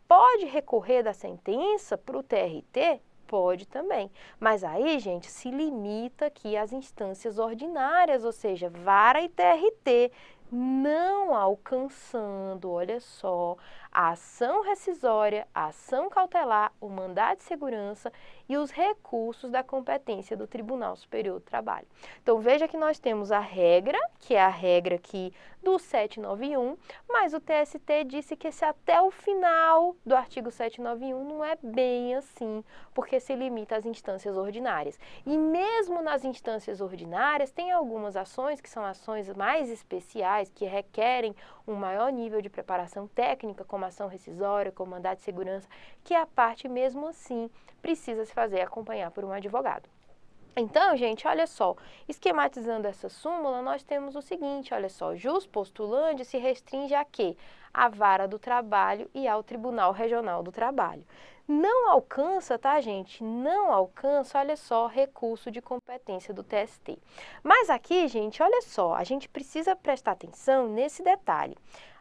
Pode recorrer da sentença para o TRT? pode também. Mas aí, gente, se limita aqui às instâncias ordinárias, ou seja, vara e TRT, não alcançando, olha só, a ação rescisória, a ação cautelar, o mandado de segurança e os recursos da competência do Tribunal Superior do Trabalho. Então veja que nós temos a regra, que é a regra aqui do 791, mas o TST disse que esse até o final do artigo 791 não é bem assim, porque se limita às instâncias ordinárias. E mesmo nas instâncias ordinárias, tem algumas ações que são ações mais especiais, que requerem um maior nível de preparação técnica, como ação rescisória, como mandado de segurança, que a parte mesmo assim precisa se fazer fazer é acompanhar por um advogado. Então, gente, olha só, esquematizando essa súmula, nós temos o seguinte, olha só, jus postulante se restringe a quê? A vara do trabalho e ao Tribunal Regional do Trabalho. Não alcança, tá, gente? Não alcança, olha só, recurso de competência do TST. Mas aqui, gente, olha só, a gente precisa prestar atenção nesse detalhe.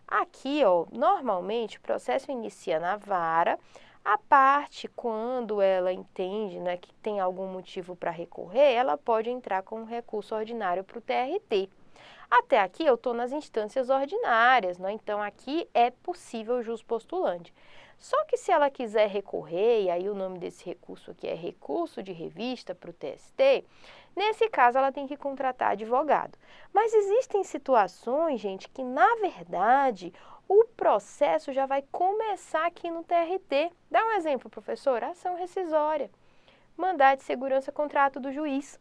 Aqui, ó, normalmente o processo inicia na vara, a parte, quando ela entende né, que tem algum motivo para recorrer, ela pode entrar com um recurso ordinário para o TRT. Até aqui eu estou nas instâncias ordinárias, né? então aqui é possível jus postulante. Só que se ela quiser recorrer, e aí o nome desse recurso aqui é recurso de revista para o TST, nesse caso ela tem que contratar advogado. Mas existem situações, gente, que na verdade o processo já vai começar aqui no TRT. Dá um exemplo, professor: ação rescisória, mandado de segurança contrato do juiz.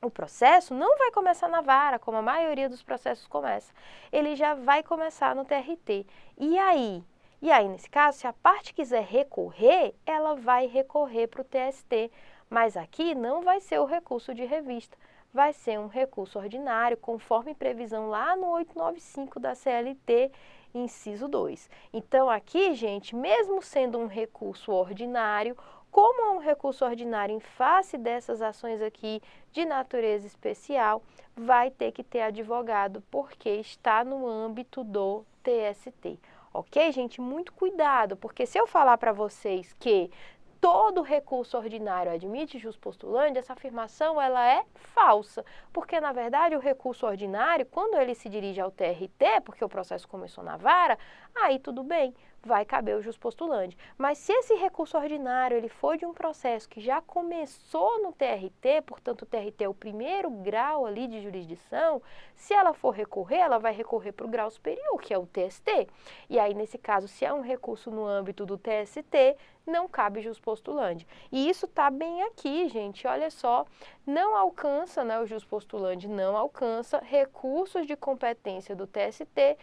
O processo não vai começar na vara, como a maioria dos processos começa. Ele já vai começar no TRT. E aí? E aí, nesse caso, se a parte quiser recorrer, ela vai recorrer para o TST. Mas aqui não vai ser o recurso de revista, vai ser um recurso ordinário, conforme previsão lá no 895 da CLT inciso 2. Então, aqui, gente, mesmo sendo um recurso ordinário, como é um recurso ordinário em face dessas ações aqui de natureza especial, vai ter que ter advogado, porque está no âmbito do TST. Ok, gente? Muito cuidado, porque se eu falar para vocês que todo recurso ordinário admite jus postulandi, essa afirmação ela é falsa, porque na verdade o recurso ordinário, quando ele se dirige ao TRT, porque o processo começou na vara, aí tudo bem, vai caber o jus postulante. Mas se esse recurso ordinário ele for de um processo que já começou no TRT, portanto o TRT é o primeiro grau ali de jurisdição, se ela for recorrer, ela vai recorrer para o grau superior, que é o TST. E aí nesse caso, se é um recurso no âmbito do TST, não cabe jus postulante. E isso está bem aqui, gente. Olha só, não alcança, né, o jus postulante não alcança recursos de competência do TST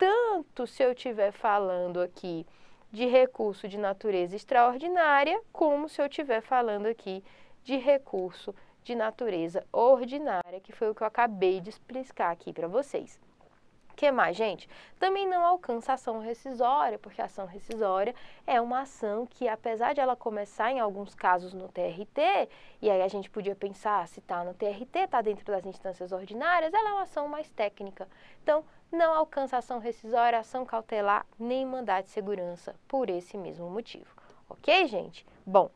tanto se eu estiver falando aqui de recurso de natureza extraordinária, como se eu estiver falando aqui de recurso de natureza ordinária, que foi o que eu acabei de explicar aqui para vocês. O que mais, gente? Também não alcança ação rescisória, porque a ação rescisória é uma ação que, apesar de ela começar em alguns casos no TRT, e aí a gente podia pensar ah, se está no TRT, está dentro das instâncias ordinárias, ela é uma ação mais técnica. Então, não alcança ação rescisória, ação cautelar, nem mandado de segurança por esse mesmo motivo. Ok, gente? Bom,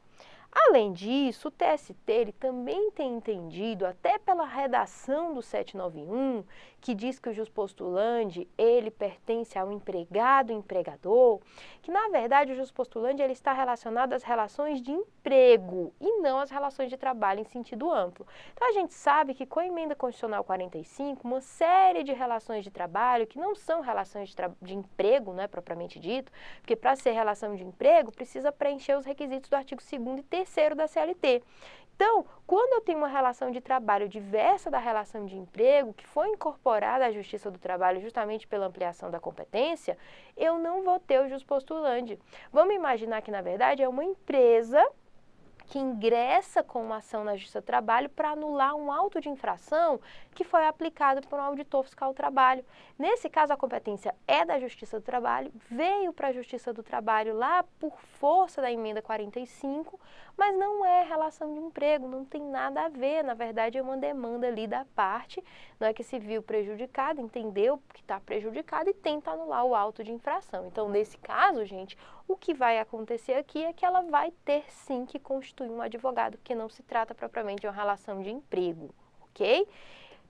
Além disso, o TST ele também tem entendido, até pela redação do 791, que diz que o jus ele pertence ao empregado empregador, que na verdade o jus ele está relacionado às relações de emprego e não às relações de trabalho em sentido amplo. Então a gente sabe que com a emenda constitucional 45, uma série de relações de trabalho que não são relações de, de emprego, é propriamente dito, porque para ser relação de emprego precisa preencher os requisitos do artigo 2 e 3 terceiro da CLT. Então, quando eu tenho uma relação de trabalho diversa da relação de emprego, que foi incorporada à Justiça do Trabalho justamente pela ampliação da competência, eu não vou ter o jus postulante. Vamos imaginar que, na verdade, é uma empresa que ingressa com uma ação na Justiça do Trabalho para anular um auto de infração que foi aplicado por um auditor fiscal do trabalho. Nesse caso, a competência é da Justiça do Trabalho, veio para a Justiça do Trabalho lá por força da emenda 45, mas não é relação de emprego, não tem nada a ver. Na verdade, é uma demanda ali da parte não é que se viu prejudicada, entendeu que está prejudicada e tenta anular o auto de infração. Então, nesse caso, gente, o que vai acontecer aqui é que ela vai ter sim que constituir um advogado, porque não se trata propriamente de uma relação de emprego, ok?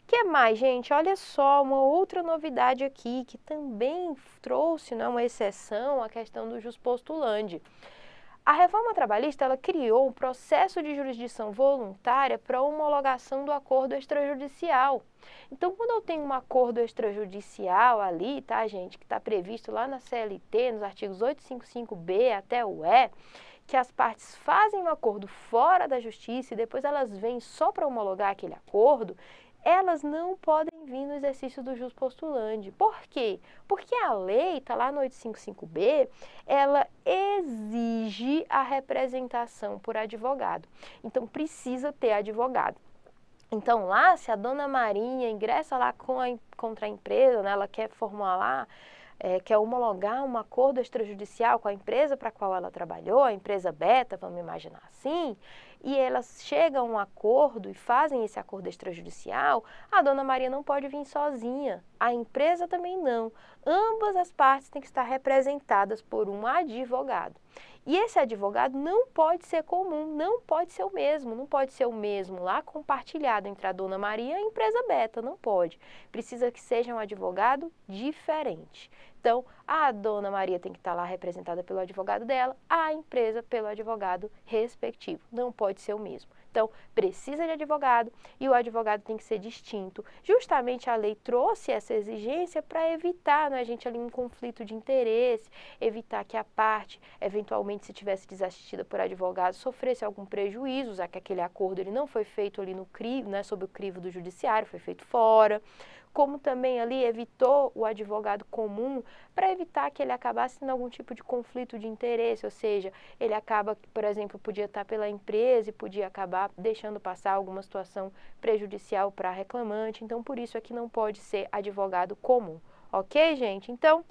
que mais, gente? Olha só, uma outra novidade aqui que também trouxe né, uma exceção à questão do jus postulandi. A reforma trabalhista ela criou um processo de jurisdição voluntária para homologação do acordo extrajudicial. Então, quando eu tenho um acordo extrajudicial ali, tá, gente, que está previsto lá na CLT, nos artigos 855B até o E, que as partes fazem um acordo fora da justiça e depois elas vêm só para homologar aquele acordo, elas não podem vir no exercício do jus postulandi. Por quê? Porque a lei, está lá no 855B, ela exige a representação por advogado. Então, precisa ter advogado. Então, lá, se a dona Marinha ingressa lá com a, contra a empresa, né, ela quer formular lá, é, quer homologar um acordo extrajudicial com a empresa para a qual ela trabalhou, a empresa Beta, vamos imaginar assim, e elas chegam a um acordo e fazem esse acordo extrajudicial, a dona Maria não pode vir sozinha, a empresa também não. Ambas as partes têm que estar representadas por um advogado. E esse advogado não pode ser comum, não pode ser o mesmo, não pode ser o mesmo lá compartilhado entre a dona Maria e a empresa Beta, não pode. Precisa que seja um advogado diferente. Então, a dona Maria tem que estar tá lá representada pelo advogado dela, a empresa pelo advogado respectivo. Não pode ser o mesmo. Então, precisa de advogado e o advogado tem que ser distinto. Justamente a lei trouxe essa exigência para evitar, né, a gente ali um conflito de interesse, evitar que a parte, eventualmente, se tivesse desassistida por advogado, sofresse algum prejuízo, já que aquele acordo ele não foi feito ali no crivo, né, sob o crivo do judiciário, foi feito fora como também ali evitou o advogado comum para evitar que ele acabasse tendo algum tipo de conflito de interesse, ou seja, ele acaba, por exemplo, podia estar pela empresa e podia acabar deixando passar alguma situação prejudicial para a reclamante, então por isso aqui é não pode ser advogado comum. Ok, gente? Então,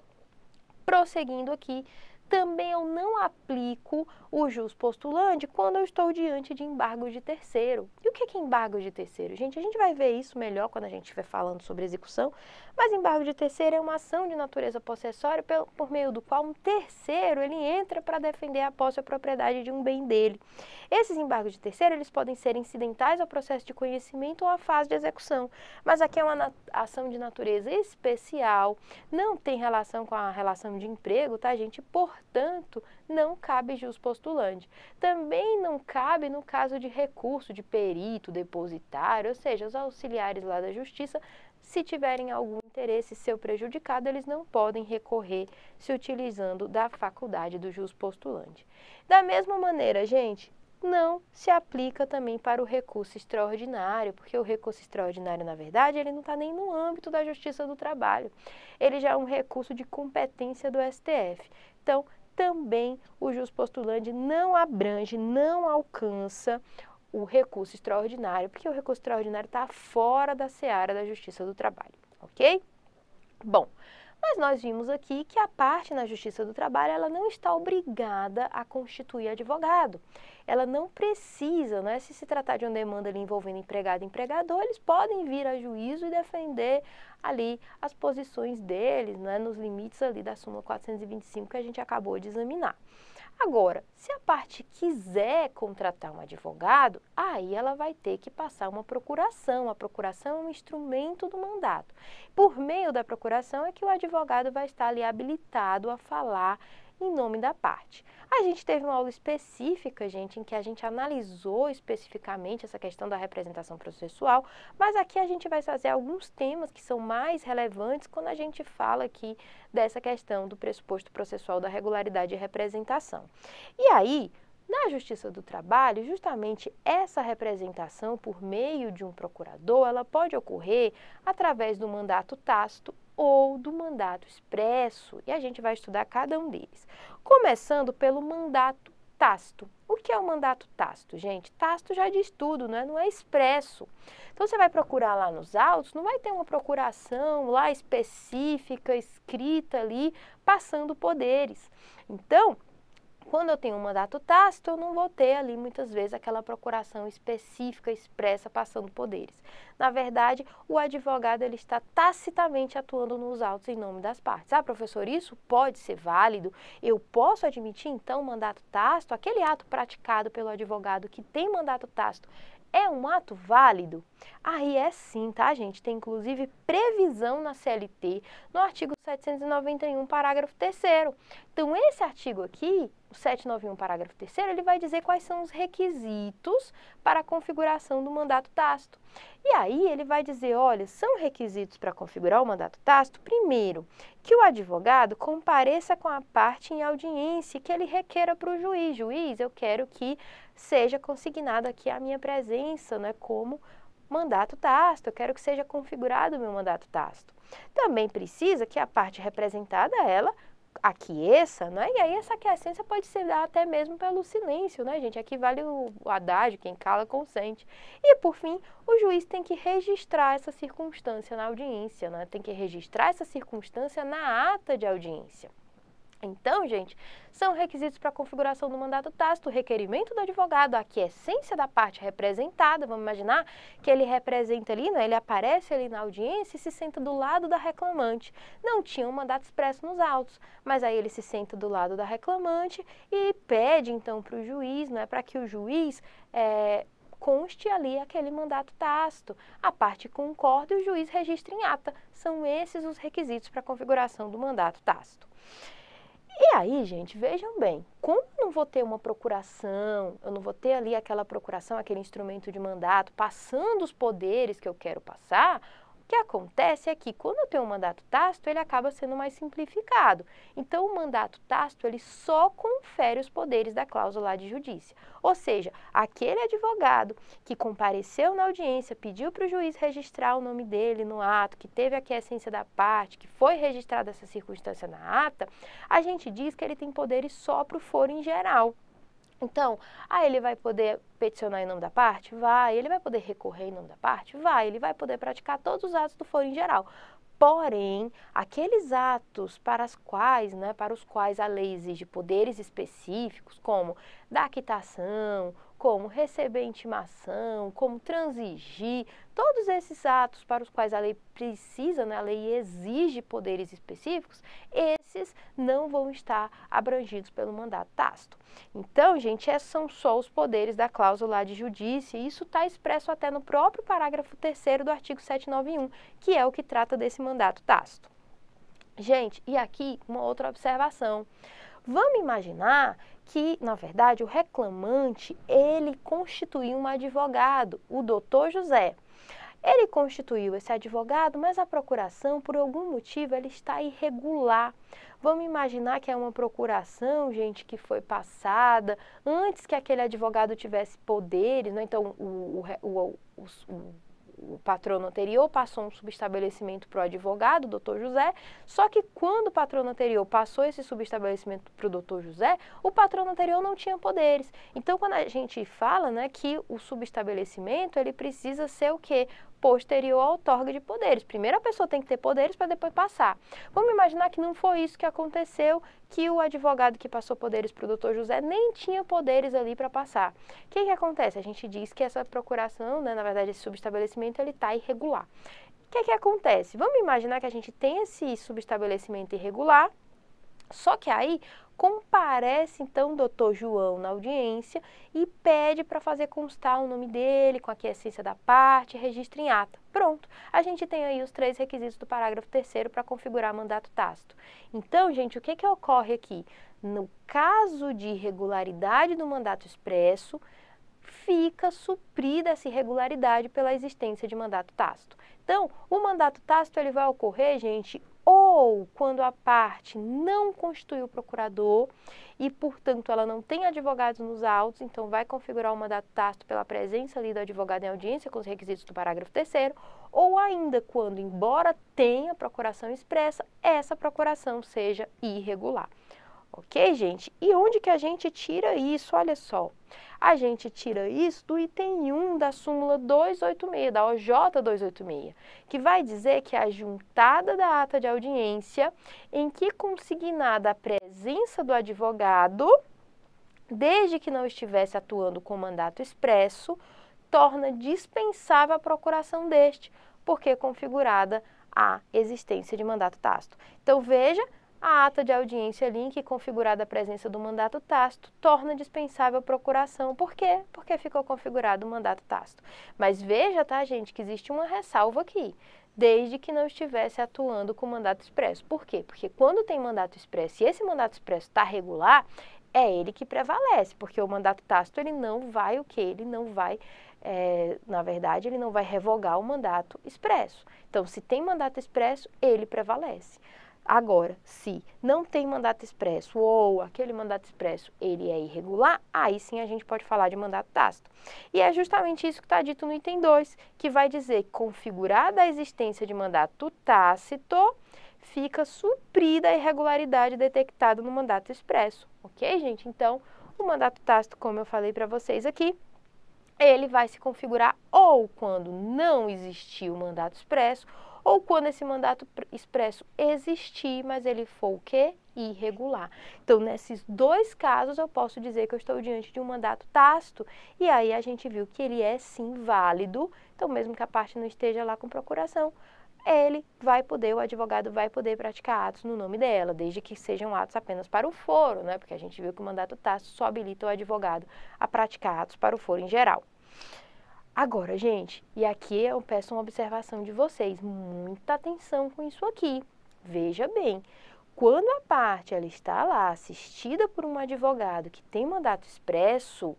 prosseguindo aqui, também eu não aplico o jus postulante quando eu estou diante de embargo de terceiro. E o é que é embargo de terceiro? Gente, a gente vai ver isso melhor quando a gente estiver falando sobre execução, mas embargo de terceiro é uma ação de natureza possessória por meio do qual um terceiro ele entra para defender a posse ou propriedade de um bem dele. Esses embargos de terceiro, eles podem ser incidentais ao processo de conhecimento ou à fase de execução, mas aqui é uma ação de natureza especial, não tem relação com a relação de emprego, tá gente? Por portanto, não cabe jus postulante. Também não cabe no caso de recurso de perito, depositário, ou seja, os auxiliares lá da justiça, se tiverem algum interesse seu prejudicado, eles não podem recorrer se utilizando da faculdade do jus postulante. Da mesma maneira, gente, não se aplica também para o recurso extraordinário, porque o recurso extraordinário, na verdade, ele não está nem no âmbito da Justiça do Trabalho. Ele já é um recurso de competência do STF. Então, também o jus postulante não abrange, não alcança o recurso extraordinário, porque o recurso extraordinário está fora da seara da Justiça do Trabalho, ok? Bom, mas nós vimos aqui que a parte na Justiça do Trabalho ela não está obrigada a constituir advogado. Ela não precisa, né? se se tratar de uma demanda envolvendo empregado e empregador, eles podem vir a juízo e defender ali as posições deles, né? nos limites ali da súmula 425 que a gente acabou de examinar. Agora, se a parte quiser contratar um advogado, aí ela vai ter que passar uma procuração. A procuração é um instrumento do mandato. Por meio da procuração é que o advogado vai estar ali habilitado a falar em nome da parte. A gente teve uma aula específica, gente, em que a gente analisou especificamente essa questão da representação processual, mas aqui a gente vai trazer alguns temas que são mais relevantes quando a gente fala aqui dessa questão do pressuposto processual da regularidade e representação. E aí, na Justiça do Trabalho, justamente essa representação por meio de um procurador, ela pode ocorrer através do mandato tácito ou do mandato expresso, e a gente vai estudar cada um deles. Começando pelo mandato tácito. O que é o mandato tácito, gente? Tácito já diz tudo, não é não é expresso. Então você vai procurar lá nos autos, não vai ter uma procuração lá específica, escrita ali, passando poderes. Então, quando eu tenho um mandato tácito, eu não vou ter ali muitas vezes aquela procuração específica, expressa, passando poderes. Na verdade, o advogado ele está tacitamente atuando nos autos em nome das partes. Ah, professor, isso pode ser válido? Eu posso admitir então o mandato tácito? Aquele ato praticado pelo advogado que tem mandato tácito é um ato válido? Aí é sim, tá, gente? Tem inclusive previsão na CLT, no artigo 791, parágrafo 3. Então, esse artigo aqui, o 791, parágrafo 3, ele vai dizer quais são os requisitos para a configuração do mandato tácito. E aí ele vai dizer: olha, são requisitos para configurar o mandato tácito, primeiro, que o advogado compareça com a parte em audiência que ele requeira para o juiz. Juiz, eu quero que seja consignada aqui a minha presença, né, como mandato tácito, eu quero que seja configurado o meu mandato tácito. Também precisa que a parte representada, ela aqueça, né? E aí essa aquiescência pode ser dada até mesmo pelo silêncio, né, gente? Aqui vale o, o adágio, quem cala consente. E por fim, o juiz tem que registrar essa circunstância na audiência, né? Tem que registrar essa circunstância na ata de audiência. Então, gente, são requisitos para a configuração do mandato tácito, requerimento do advogado, aqui a é essência da parte representada, vamos imaginar que ele representa ali, né, ele aparece ali na audiência e se senta do lado da reclamante. Não tinha um mandato expresso nos autos, mas aí ele se senta do lado da reclamante e pede então para o juiz, né, para que o juiz é, conste ali aquele mandato tácito. A parte concorda e o juiz registra em ata. São esses os requisitos para a configuração do mandato tácito. E aí, gente, vejam bem, como eu não vou ter uma procuração, eu não vou ter ali aquela procuração, aquele instrumento de mandato, passando os poderes que eu quero passar, o que acontece é que quando eu tenho um mandato tácito, tá ele acaba sendo mais simplificado. Então, o mandato tácito, tá ele só confere os poderes da cláusula de judícia. Ou seja, aquele advogado que compareceu na audiência, pediu para o juiz registrar o nome dele no ato, que teve a da parte, que foi registrada essa circunstância na ata, a gente diz que ele tem poderes só para o foro em geral. Então, ah, ele vai poder peticionar em nome da parte? Vai. Ele vai poder recorrer em nome da parte? Vai. Ele vai poder praticar todos os atos do foro em geral. Porém, aqueles atos para as quais, né, para os quais a lei exige poderes específicos, como dar quitação, como receber intimação, como transigir, todos esses atos para os quais a lei precisa, né, a lei exige poderes específicos, esses não vão estar abrangidos pelo mandato tácito. Então, gente, esses é, são só os poderes da cláusula de judícia, e isso está expresso até no próprio parágrafo 3 do artigo 791, que é o que trata desse mandato tácito. Gente, e aqui uma outra observação. Vamos imaginar que, na verdade, o reclamante, ele constituiu um advogado, o doutor José. Ele constituiu esse advogado, mas a procuração, por algum motivo, ela está irregular. Vamos imaginar que é uma procuração, gente, que foi passada antes que aquele advogado tivesse poderes, né? então o, o, o, o o patrono anterior passou um subestabelecimento para o advogado, doutor José, só que quando o patrono anterior passou esse subestabelecimento para o doutor José, o patrono anterior não tinha poderes. Então, quando a gente fala né, que o subestabelecimento, ele precisa ser o quê? posterior à outorga de poderes. Primeiro a pessoa tem que ter poderes para depois passar. Vamos imaginar que não foi isso que aconteceu, que o advogado que passou poderes para o doutor José nem tinha poderes ali para passar. O que, que acontece? A gente diz que essa procuração, né, na verdade esse subestabelecimento, ele está irregular. O que, que acontece? Vamos imaginar que a gente tem esse subestabelecimento irregular, só que aí Comparece então o doutor João na audiência e pede para fazer constar o nome dele com a quiescência da parte, registra em ata. Pronto, a gente tem aí os três requisitos do parágrafo terceiro para configurar mandato tácito. Então, gente, o que, que ocorre aqui? No caso de irregularidade do mandato expresso, fica suprida essa irregularidade pela existência de mandato tácito. Então, o mandato tácito ele vai ocorrer, gente, ou quando a parte não constitui o procurador e, portanto, ela não tem advogados nos autos, então vai configurar o mandato tácito pela presença ali do advogado em audiência com os requisitos do parágrafo 3 ou ainda quando, embora tenha procuração expressa, essa procuração seja irregular. Ok, gente? E onde que a gente tira isso? Olha só. A gente tira isso do item 1 da súmula 286, da OJ 286, que vai dizer que é a juntada da ata de audiência em que consignada a presença do advogado, desde que não estivesse atuando com mandato expresso, torna dispensável a procuração deste, porque é configurada a existência de mandato tácito. Então veja a ata de audiência link configurada a presença do mandato tácito torna dispensável a procuração. Por quê? Porque ficou configurado o mandato tácito. Mas veja, tá, gente, que existe uma ressalva aqui. Desde que não estivesse atuando com mandato expresso. Por quê? Porque quando tem mandato expresso e esse mandato expresso está regular, é ele que prevalece, porque o mandato tácito ele não vai o que? Ele não vai é, na verdade, ele não vai revogar o mandato expresso. Então, se tem mandato expresso, ele prevalece. Agora, se não tem mandato expresso ou aquele mandato expresso ele é irregular, aí sim a gente pode falar de mandato tácito. E é justamente isso que está dito no item 2, que vai dizer que configurada a existência de mandato tácito, fica suprida a irregularidade detectada no mandato expresso, ok, gente? Então, o mandato tácito, como eu falei para vocês aqui, ele vai se configurar ou quando não existiu mandato expresso ou quando esse mandato expresso existir, mas ele for o quê? Irregular. Então, nesses dois casos, eu posso dizer que eu estou diante de um mandato tácito, e aí a gente viu que ele é sim válido, então, mesmo que a parte não esteja lá com procuração, ele vai poder, o advogado vai poder praticar atos no nome dela, desde que sejam atos apenas para o foro, né? Porque a gente viu que o mandato tácito só habilita o advogado a praticar atos para o foro em geral. Agora, gente, e aqui eu peço uma observação de vocês, muita atenção com isso aqui. Veja bem, quando a parte ela está lá assistida por um advogado que tem mandato expresso,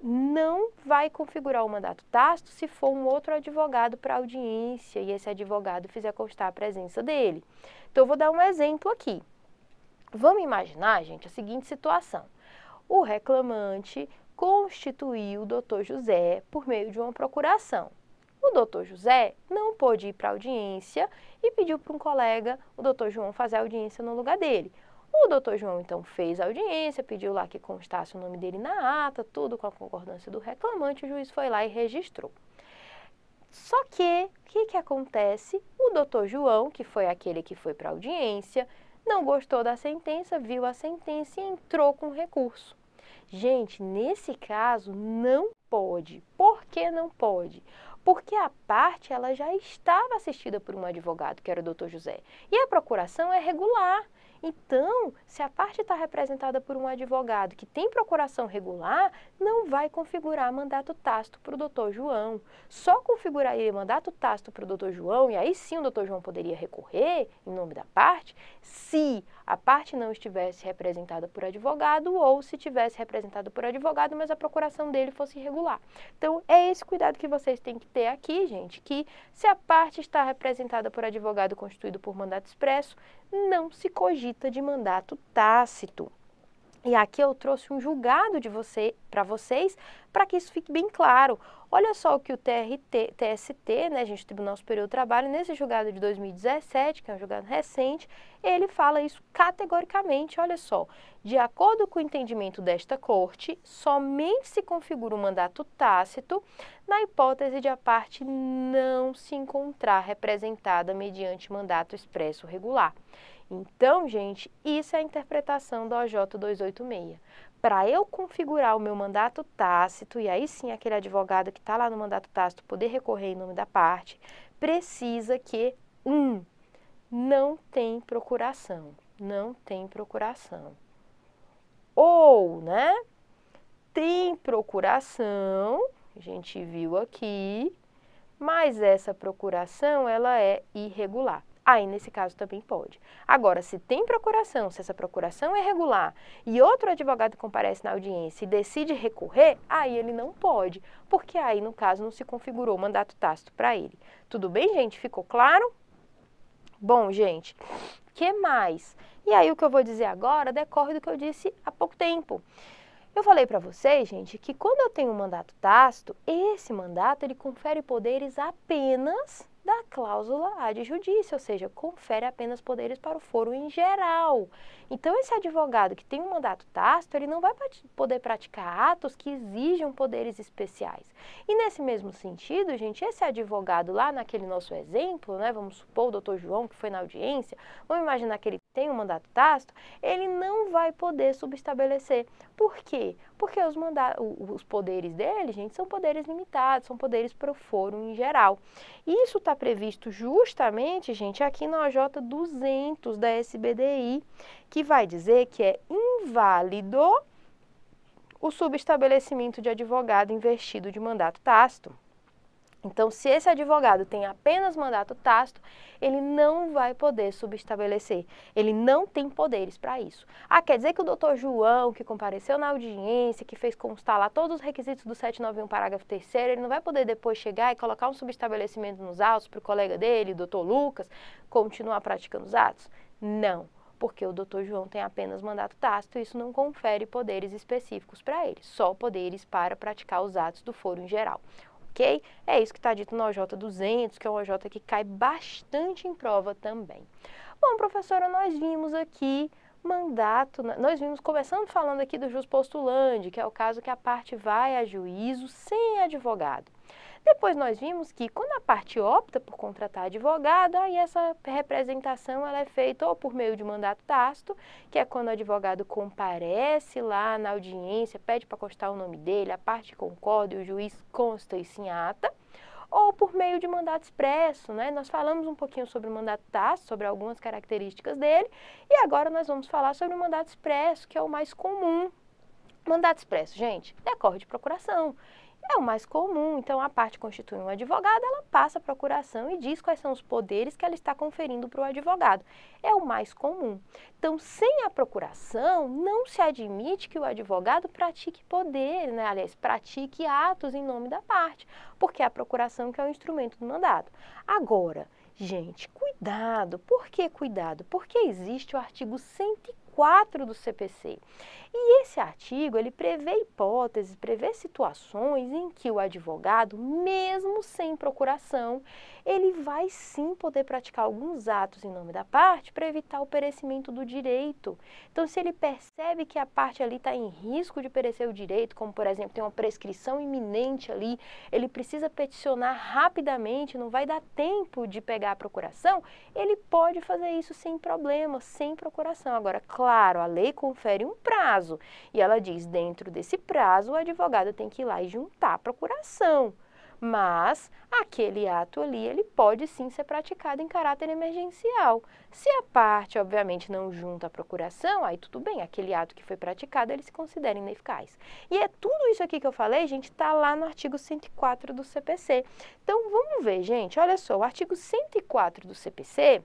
não vai configurar o mandato tácito se for um outro advogado para audiência e esse advogado fizer constar a presença dele. Então, eu vou dar um exemplo aqui. Vamos imaginar, gente, a seguinte situação. O reclamante constituiu o doutor José por meio de uma procuração. O doutor José não pôde ir para a audiência e pediu para um colega, o doutor João, fazer a audiência no lugar dele. O doutor João então fez a audiência, pediu lá que constasse o nome dele na ata, tudo com a concordância do reclamante, o juiz foi lá e registrou. Só que, o que, que acontece? O doutor João, que foi aquele que foi para a audiência, não gostou da sentença, viu a sentença e entrou com recurso. Gente, nesse caso não pode. Por que não pode? Porque a parte ela já estava assistida por um advogado, que era o doutor José. E a procuração é regular. Então, se a parte está representada por um advogado que tem procuração regular, não vai configurar mandato tácito para o doutor João. Só configuraria mandato tácito para o doutor João, e aí sim o doutor João poderia recorrer em nome da parte, se a parte não estivesse representada por advogado ou se tivesse representada por advogado, mas a procuração dele fosse irregular. Então, é esse cuidado que vocês têm que ter aqui, gente, que se a parte está representada por advogado constituído por mandato expresso, não se cogita de mandato tácito. E aqui eu trouxe um julgado de você para vocês, para que isso fique bem claro. Olha só o que o TRT, TST, né, gente, Tribunal Superior do Trabalho, nesse julgado de 2017, que é um julgado recente, ele fala isso categoricamente, olha só. De acordo com o entendimento desta corte, somente se configura o um mandato tácito na hipótese de a parte não se encontrar representada mediante mandato expresso regular. Então, gente, isso é a interpretação do OJ 286. Para eu configurar o meu mandato tácito, e aí sim aquele advogado que está lá no mandato tácito poder recorrer em nome da parte, precisa que, um, não tem procuração, não tem procuração. Ou, né, tem procuração, a gente viu aqui, mas essa procuração ela é irregular aí nesse caso também pode. Agora, se tem procuração, se essa procuração é regular e outro advogado comparece na audiência e decide recorrer, aí ele não pode, porque aí no caso não se configurou o mandato tácito para ele. Tudo bem, gente? Ficou claro? Bom, gente, que mais? E aí o que eu vou dizer agora decorre do que eu disse há pouco tempo. Eu falei para vocês, gente, que quando eu tenho um mandato tácito, esse mandato ele confere poderes apenas da cláusula ad ou seja, confere apenas poderes para o foro em geral. Então, esse advogado que tem um mandato tácito, ele não vai poder praticar atos que exijam poderes especiais. E nesse mesmo sentido, gente, esse advogado lá naquele nosso exemplo, né, vamos supor o doutor João que foi na audiência, vamos imaginar que ele tem um mandato tácito, ele não vai poder subestabelecer. Por quê? Porque os, os poderes dele, gente, são poderes limitados, são poderes para o fórum em geral. Isso está previsto justamente, gente, aqui na OJ 200 da SBDI, que vai dizer que é inválido o subestabelecimento de advogado investido de mandato tácito. Então, se esse advogado tem apenas mandato tácito, ele não vai poder subestabelecer. Ele não tem poderes para isso. Ah, quer dizer que o doutor João, que compareceu na audiência, que fez constar lá todos os requisitos do 791, parágrafo 3, ele não vai poder depois chegar e colocar um subestabelecimento nos autos para o colega dele, doutor Lucas, continuar praticando os atos? Não porque o doutor João tem apenas mandato tácito e isso não confere poderes específicos para ele, só poderes para praticar os atos do foro em geral ok? É isso que está dito no OJ 200, que é um OJ que cai bastante em prova também. Bom, professora, nós vimos aqui mandato, né, nós vimos começando falando aqui do jus postulandi, que é o caso que a parte vai a juízo sem advogado. Depois nós vimos que quando a parte opta por contratar advogado, aí essa representação ela é feita ou por meio de mandato tácito, que é quando o advogado comparece lá na audiência, pede para constar o nome dele, a parte concorda e o juiz consta e sim ata, ou por meio de mandato expresso, né? Nós falamos um pouquinho sobre o mandato tácito, sobre algumas características dele, e agora nós vamos falar sobre o mandato expresso, que é o mais comum. Mandato expresso, gente, decorre é de procuração. É o mais comum, então a parte constitui um advogado, ela passa a procuração e diz quais são os poderes que ela está conferindo para o advogado. É o mais comum. Então, sem a procuração, não se admite que o advogado pratique poder, né? aliás, pratique atos em nome da parte, porque é a procuração que é o instrumento do mandado. Agora, gente, cuidado. Por que cuidado? Porque existe o artigo 104 4 do CPC. E esse artigo, ele prevê hipóteses, prevê situações em que o advogado, mesmo sem procuração, ele vai sim poder praticar alguns atos em nome da parte para evitar o perecimento do direito. Então, se ele percebe que a parte ali está em risco de perecer o direito, como por exemplo tem uma prescrição iminente ali, ele precisa peticionar rapidamente, não vai dar tempo de pegar a procuração, ele pode fazer isso sem problema, sem procuração. Agora, claro, a lei confere um prazo e ela diz dentro desse prazo o advogado tem que ir lá e juntar a procuração mas aquele ato ali ele pode sim ser praticado em caráter emergencial. Se a parte, obviamente, não junta a procuração, aí tudo bem, aquele ato que foi praticado ele se considera ineficaz. E é tudo isso aqui que eu falei, gente, está lá no artigo 104 do CPC. Então vamos ver, gente, olha só, o artigo 104 do CPC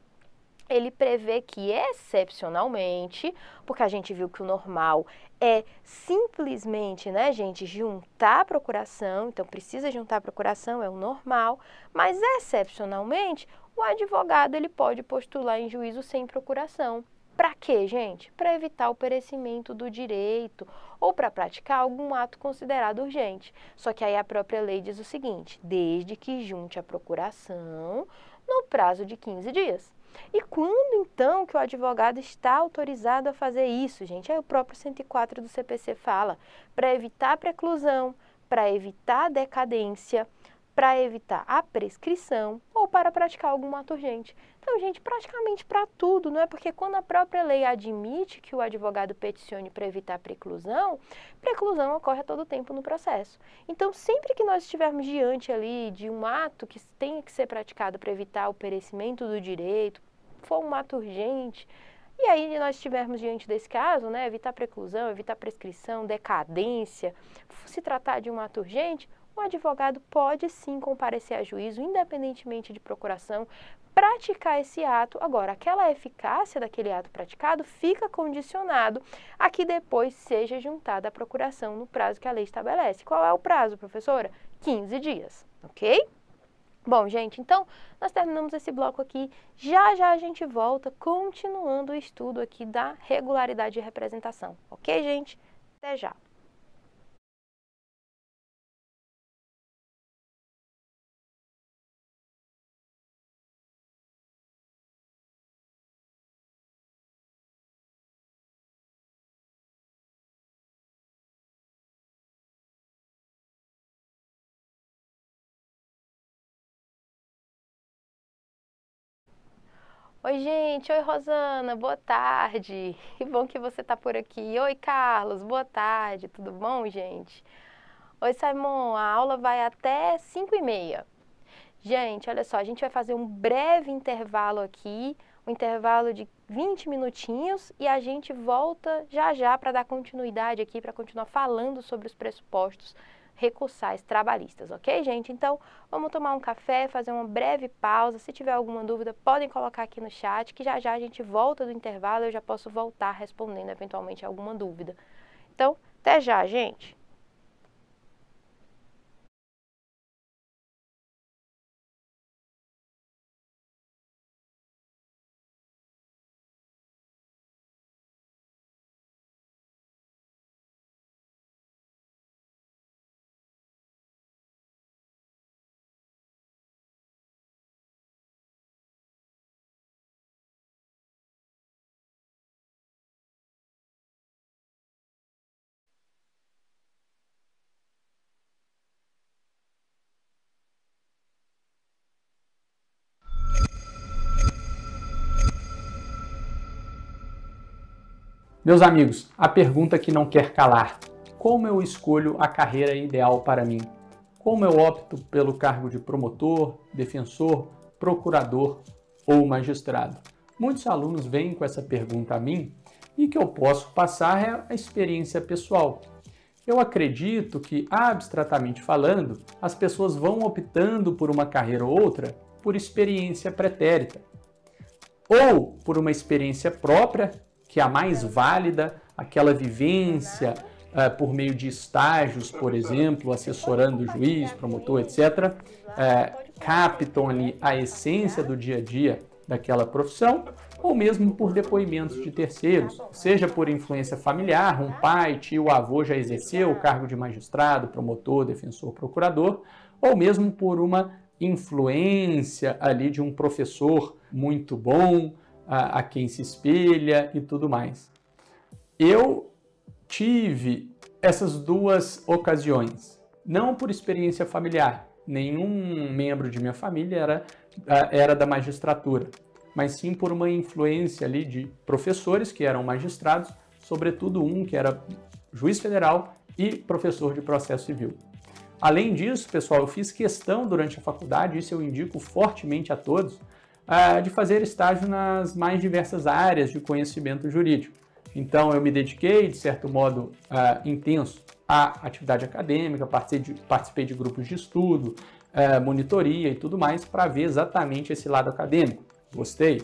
ele prevê que, excepcionalmente, porque a gente viu que o normal é simplesmente, né, gente, juntar a procuração, então precisa juntar a procuração, é o normal, mas excepcionalmente, o advogado ele pode postular em juízo sem procuração. Para quê, gente? Para evitar o perecimento do direito ou para praticar algum ato considerado urgente. Só que aí a própria lei diz o seguinte: desde que junte a procuração no prazo de 15 dias. E quando então que o advogado está autorizado a fazer isso, gente? Aí o próprio 104 do CPC fala, para evitar preclusão, para evitar decadência, para evitar a prescrição ou para praticar algum ato urgente. Então, gente, praticamente para tudo, não é? Porque quando a própria lei admite que o advogado peticione para evitar a preclusão, preclusão ocorre a todo tempo no processo. Então, sempre que nós estivermos diante ali de um ato que tenha que ser praticado para evitar o perecimento do direito, for um ato urgente, e aí nós estivermos diante desse caso, né, evitar preclusão, evitar prescrição, decadência, se tratar de um ato urgente, um advogado pode sim comparecer a juízo, independentemente de procuração, praticar esse ato. Agora, aquela eficácia daquele ato praticado fica condicionado a que depois seja juntada a procuração no prazo que a lei estabelece. Qual é o prazo, professora? 15 dias, ok? Bom, gente, então nós terminamos esse bloco aqui. Já já a gente volta continuando o estudo aqui da regularidade de representação, ok, gente? Até já! Oi, gente. Oi, Rosana. Boa tarde. Que bom que você está por aqui. Oi, Carlos. Boa tarde. Tudo bom, gente? Oi, Simon. A aula vai até 5 e meia. Gente, olha só. A gente vai fazer um breve intervalo aqui, um intervalo de 20 minutinhos e a gente volta já já para dar continuidade aqui, para continuar falando sobre os pressupostos recursais trabalhistas, ok, gente? Então, vamos tomar um café, fazer uma breve pausa. Se tiver alguma dúvida, podem colocar aqui no chat, que já já a gente volta do intervalo, eu já posso voltar respondendo eventualmente alguma dúvida. Então, até já, gente! Meus amigos, a pergunta que não quer calar: como eu escolho a carreira ideal para mim? Como eu opto pelo cargo de promotor, defensor, procurador ou magistrado? Muitos alunos vêm com essa pergunta a mim e que eu posso passar é a experiência pessoal. Eu acredito que, abstratamente falando, as pessoas vão optando por uma carreira ou outra por experiência pretérita, ou por uma experiência própria que é a mais válida, aquela vivência uh, por meio de estágios, por exemplo, assessorando o juiz, promotor, etc., uh, eh, captam ali a essência do dia a dia daquela profissão, ou mesmo por depoimentos de terceiros, seja por influência familiar, um pai, tio, avô já exerceu o cargo de magistrado, promotor, defensor, procurador, ou mesmo por uma influência ali de um professor muito bom, a, a quem se espelha e tudo mais. Eu tive essas duas ocasiões, não por experiência familiar, nenhum membro de minha família era, era da magistratura, mas sim por uma influência ali de professores que eram magistrados, sobretudo um que era juiz federal e professor de processo civil. Além disso, pessoal, eu fiz questão durante a faculdade, isso eu indico fortemente a todos, de fazer estágio nas mais diversas áreas de conhecimento jurídico. Então, eu me dediquei, de certo modo, intenso à atividade acadêmica, participei de, grupos de estudo, monitoria e tudo mais, para ver exatamente esse lado acadêmico. Gostei.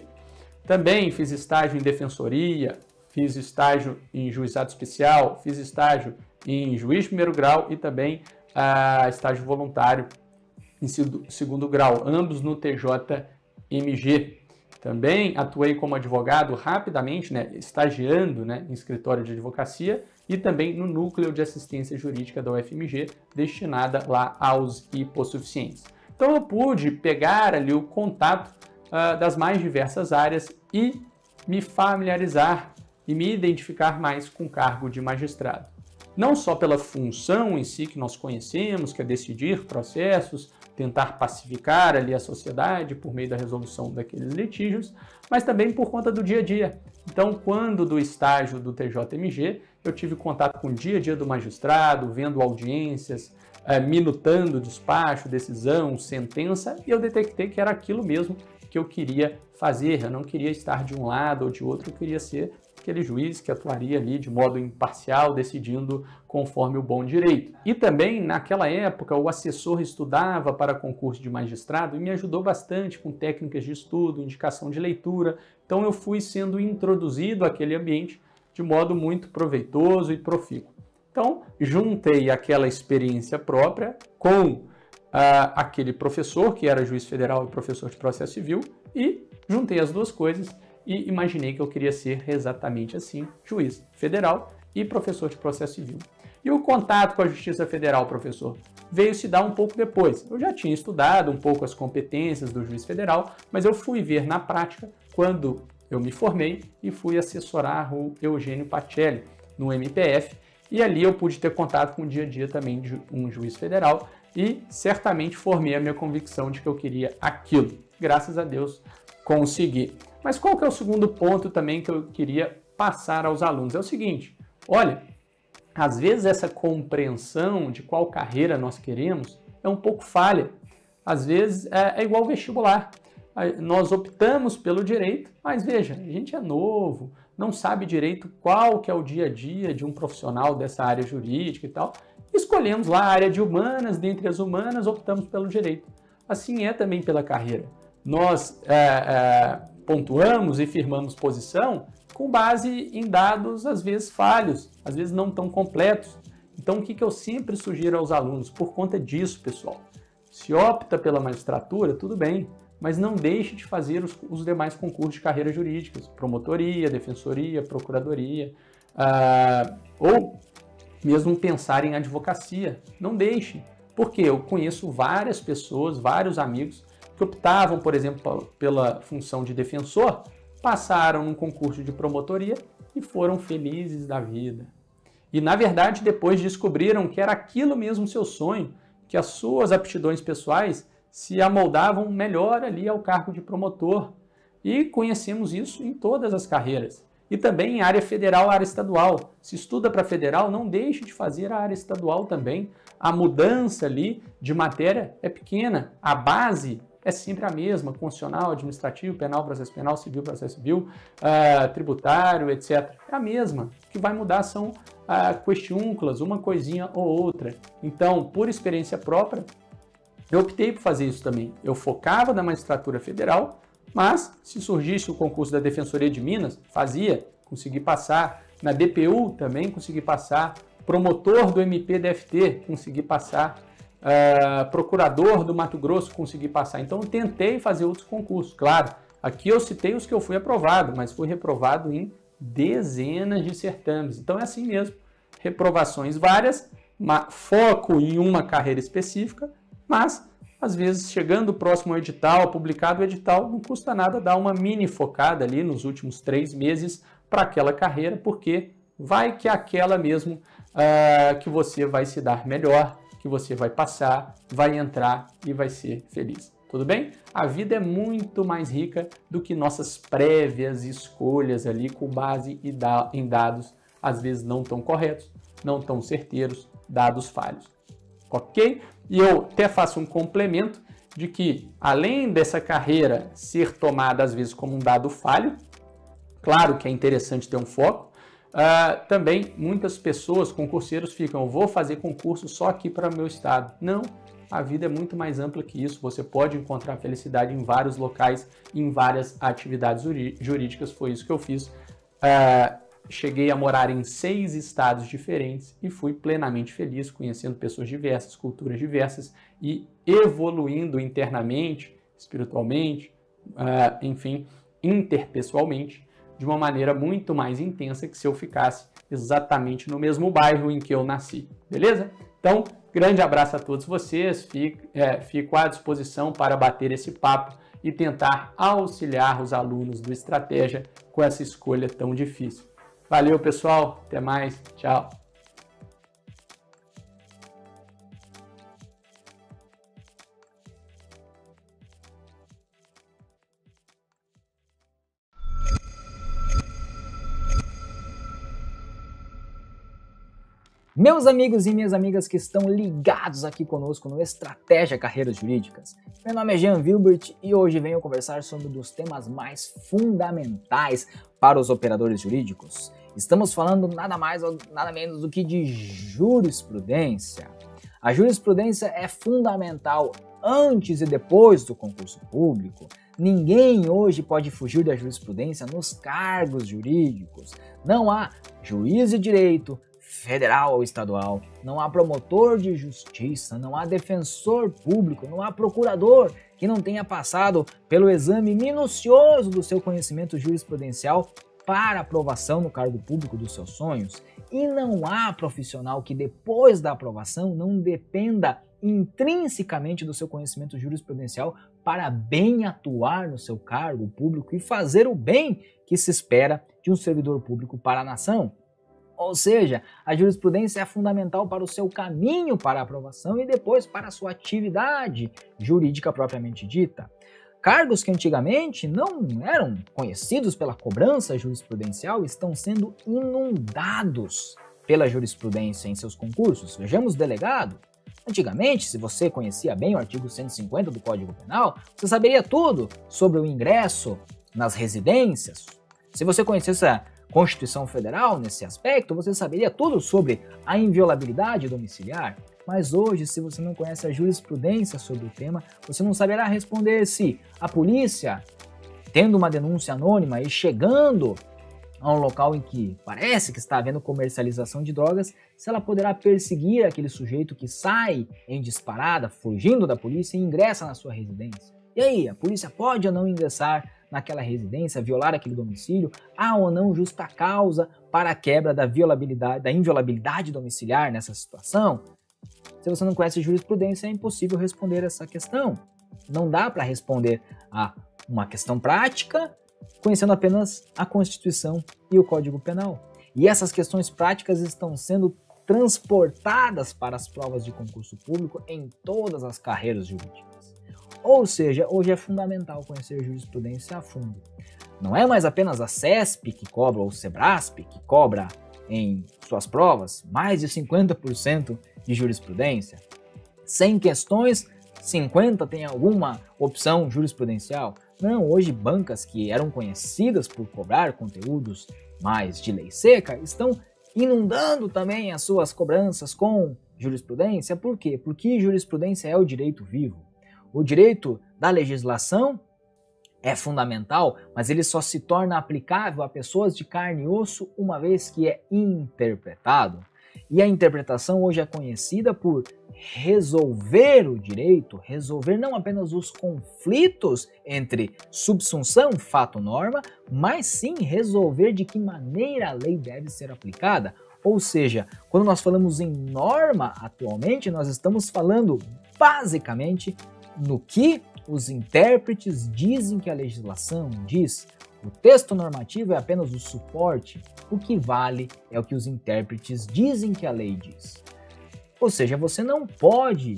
Também fiz estágio em defensoria, fiz estágio em juizado especial, fiz estágio em juiz de primeiro grau e também estágio voluntário em segundo grau, ambos no TJ MG. Também atuei como advogado rapidamente, né, estagiando né, em escritório de advocacia e também no núcleo de assistência jurídica da UFMG, destinada lá aos hipossuficientes. Então eu pude pegar ali o contato uh, das mais diversas áreas e me familiarizar e me identificar mais com o cargo de magistrado. Não só pela função em si que nós conhecemos, que é decidir processos, tentar pacificar ali a sociedade por meio da resolução daqueles litígios, mas também por conta do dia a dia. Então, quando do estágio do TJMG, eu tive contato com o dia a dia do magistrado, vendo audiências, eh, minutando despacho, decisão, sentença, e eu detectei que era aquilo mesmo que eu queria fazer. Eu não queria estar de um lado ou de outro, eu queria ser aquele juiz que atuaria ali de modo imparcial, decidindo conforme o bom direito. E também, naquela época, o assessor estudava para concurso de magistrado e me ajudou bastante com técnicas de estudo, indicação de leitura. Então, eu fui sendo introduzido àquele ambiente de modo muito proveitoso e profícuo. Então, juntei aquela experiência própria com ah, aquele professor, que era juiz federal e professor de processo civil, e juntei as duas coisas e imaginei que eu queria ser exatamente assim, juiz federal e professor de processo civil. E o contato com a Justiça Federal, professor, veio se dar um pouco depois. Eu já tinha estudado um pouco as competências do juiz federal, mas eu fui ver na prática quando eu me formei e fui assessorar o Eugênio Pacelli no MPF. E ali eu pude ter contato com o dia a dia também de um juiz federal e certamente formei a minha convicção de que eu queria aquilo. Graças a Deus consegui. Mas qual que é o segundo ponto também que eu queria passar aos alunos? É o seguinte, olha, às vezes essa compreensão de qual carreira nós queremos é um pouco falha. Às vezes é, é igual vestibular. Nós optamos pelo direito, mas veja, a gente é novo, não sabe direito qual que é o dia a dia de um profissional dessa área jurídica e tal. Escolhemos lá a área de humanas, dentre as humanas optamos pelo direito. Assim é também pela carreira. Nós é, é, pontuamos e firmamos posição com base em dados às vezes falhos, às vezes não tão completos. Então, o que, que eu sempre sugiro aos alunos por conta disso, pessoal? Se opta pela magistratura, tudo bem, mas não deixe de fazer os, os demais concursos de carreiras jurídicas, promotoria, defensoria, procuradoria, ah, ou mesmo pensar em advocacia. Não deixe, porque eu conheço várias pessoas, vários amigos que optavam, por exemplo, pela função de defensor, passaram num concurso de promotoria e foram felizes da vida. E na verdade, depois descobriram que era aquilo mesmo seu sonho, que as suas aptidões pessoais se amoldavam melhor ali ao cargo de promotor. E conhecemos isso em todas as carreiras. E também em área federal, área estadual. Se estuda para federal, não deixe de fazer a área estadual também. A mudança ali de matéria é pequena. A base é sempre a mesma, constitucional, administrativo, penal, processo penal, civil, processo civil, uh, tributário, etc. É a mesma. O que vai mudar são uh, ah, questiúnculas, uma coisinha ou outra. Então, por experiência própria, eu optei por fazer isso também. Eu focava na magistratura federal, mas se surgisse o concurso da Defensoria de Minas, fazia, consegui passar. Na DPU também consegui passar. Promotor do MP-DFT, consegui passar uh, procurador do Mato Grosso consegui passar. Então, tentei fazer outros concursos, claro. Aqui eu citei os que eu fui aprovado, mas fui reprovado em dezenas de certames. Então, é assim mesmo. Reprovações várias, foco em uma carreira específica, mas às vezes chegando próximo ao edital, publicado o edital, não custa nada dar uma mini focada ali nos últimos três meses para aquela carreira, porque vai que é aquela mesmo uh, que você vai se dar melhor, que você vai passar, vai entrar e vai ser feliz. Tudo bem? A vida é muito mais rica do que nossas prévias escolhas ali com base em dados, às vezes não tão corretos, não tão certeiros, dados falhos. Ok? E eu até faço um complemento de que, além dessa carreira ser tomada às vezes como um dado falho, claro que é interessante ter um foco, Uh, também muitas pessoas, concurseiros, ficam, vou fazer concurso só aqui para meu estado. Não, a vida é muito mais ampla que isso. Você pode encontrar felicidade em vários locais, em várias atividades jurídicas. Foi isso que eu fiz. Uh, cheguei a morar em seis estados diferentes e fui plenamente feliz, conhecendo pessoas diversas, culturas diversas e evoluindo internamente, espiritualmente, uh, enfim, interpessoalmente de uma maneira muito mais intensa que se eu ficasse exatamente no mesmo bairro em que eu nasci, beleza? Então, grande abraço a todos vocês, fico, é, fico à disposição para bater esse papo e tentar auxiliar os alunos do Estratégia com essa escolha tão difícil. Valeu, pessoal, até mais, tchau! Meus amigos e minhas amigas que estão ligados aqui conosco no Estratégia Carreiras Jurídicas, meu nome é Jean Wilbert e hoje venho conversar sobre um dos temas mais fundamentais para os operadores jurídicos. Estamos falando nada mais ou nada menos do que de jurisprudência. A jurisprudência é fundamental antes e depois do concurso público. Ninguém hoje pode fugir da jurisprudência nos cargos jurídicos. Não há juiz de direito, federal ou estadual, não há promotor de justiça, não há defensor público, não há procurador que não tenha passado pelo exame minucioso do seu conhecimento jurisprudencial para aprovação no cargo público dos seus sonhos. E não há profissional que depois da aprovação não dependa intrinsecamente do seu conhecimento jurisprudencial para bem atuar no seu cargo público e fazer o bem que se espera de um servidor público para a nação. Ou seja, a jurisprudência é fundamental para o seu caminho para a aprovação e depois para a sua atividade jurídica propriamente dita. Cargos que antigamente não eram conhecidos pela cobrança jurisprudencial estão sendo inundados pela jurisprudência em seus concursos. Vejamos delegado. Antigamente, se você conhecia bem o artigo 150 do Código Penal, você saberia tudo sobre o ingresso nas residências. Se você conhecesse Constituição Federal nesse aspecto, você saberia tudo sobre a inviolabilidade domiciliar. Mas hoje, se você não conhece a jurisprudência sobre o tema, você não saberá responder se a polícia, tendo uma denúncia anônima e chegando a um local em que parece que está havendo comercialização de drogas, se ela poderá perseguir aquele sujeito que sai em disparada, fugindo da polícia e ingressa na sua residência. E aí, a polícia pode ou não ingressar naquela residência, violar aquele domicílio, há ou não justa causa para a quebra da violabilidade, da inviolabilidade domiciliar nessa situação? Se você não conhece jurisprudência, é impossível responder essa questão. Não dá para responder a uma questão prática conhecendo apenas a Constituição e o Código Penal. E essas questões práticas estão sendo transportadas para as provas de concurso público em todas as carreiras jurídicas. Ou seja, hoje é fundamental conhecer jurisprudência a fundo. Não é mais apenas a CESP que cobra, ou o SEBRASP que cobra em suas provas mais de 50% de jurisprudência. 100 questões, 50 tem alguma opção jurisprudencial. Não, hoje bancas que eram conhecidas por cobrar conteúdos mais de lei seca estão inundando também as suas cobranças com jurisprudência. Por quê? Porque jurisprudência é o direito vivo. O direito da legislação é fundamental, mas ele só se torna aplicável a pessoas de carne e osso uma vez que é interpretado. E a interpretação hoje é conhecida por resolver o direito, resolver não apenas os conflitos entre subsunção, fato, norma, mas sim resolver de que maneira a lei deve ser aplicada. Ou seja, quando nós falamos em norma atualmente, nós estamos falando basicamente no que os intérpretes dizem que a legislação diz. O texto normativo é apenas o suporte, o que vale é o que os intérpretes dizem que a lei diz. Ou seja, você não pode,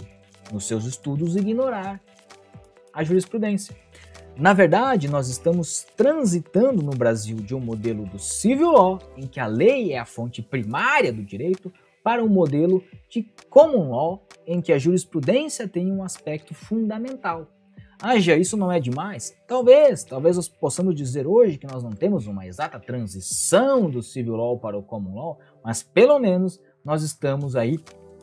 nos seus estudos, ignorar a jurisprudência. Na verdade, nós estamos transitando no Brasil de um modelo do civil law, em que a lei é a fonte primária do direito, para um modelo de common law, em que a jurisprudência tem um aspecto fundamental. já isso não é demais? Talvez, talvez nós possamos dizer hoje que nós não temos uma exata transição do civil law para o common law, mas pelo menos nós estamos aí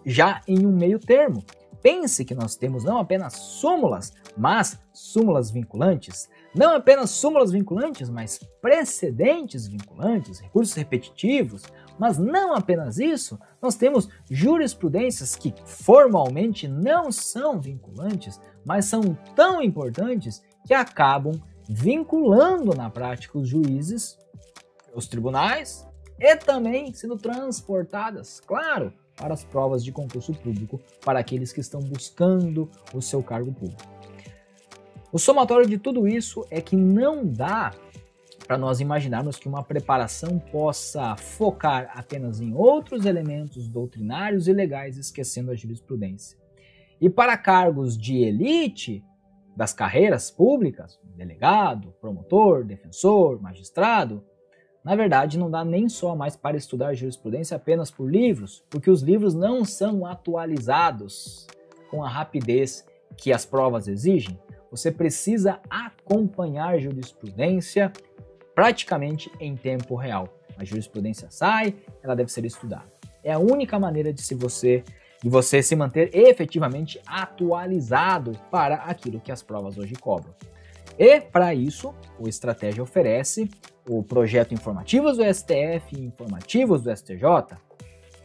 já em um meio termo. Pense que nós temos não apenas súmulas, mas súmulas vinculantes, não apenas súmulas vinculantes, mas precedentes vinculantes, recursos repetitivos. Mas não apenas isso, nós temos jurisprudências que formalmente não são vinculantes, mas são tão importantes que acabam vinculando na prática os juízes, os tribunais e também sendo transportadas, claro, para as provas de concurso público para aqueles que estão buscando o seu cargo público. O somatório de tudo isso é que não dá para nós imaginarmos que uma preparação possa focar apenas em outros elementos doutrinários e legais, esquecendo a jurisprudência. E para cargos de elite das carreiras públicas, delegado, promotor, defensor, magistrado, na verdade não dá nem só mais para estudar jurisprudência apenas por livros, porque os livros não são atualizados com a rapidez que as provas exigem você precisa acompanhar jurisprudência praticamente em tempo real. A jurisprudência sai, ela deve ser estudada. É a única maneira de se você de você se manter efetivamente atualizado para aquilo que as provas hoje cobram. E para isso, o Estratégia oferece o projeto informativos do STF e Informativos do STJ.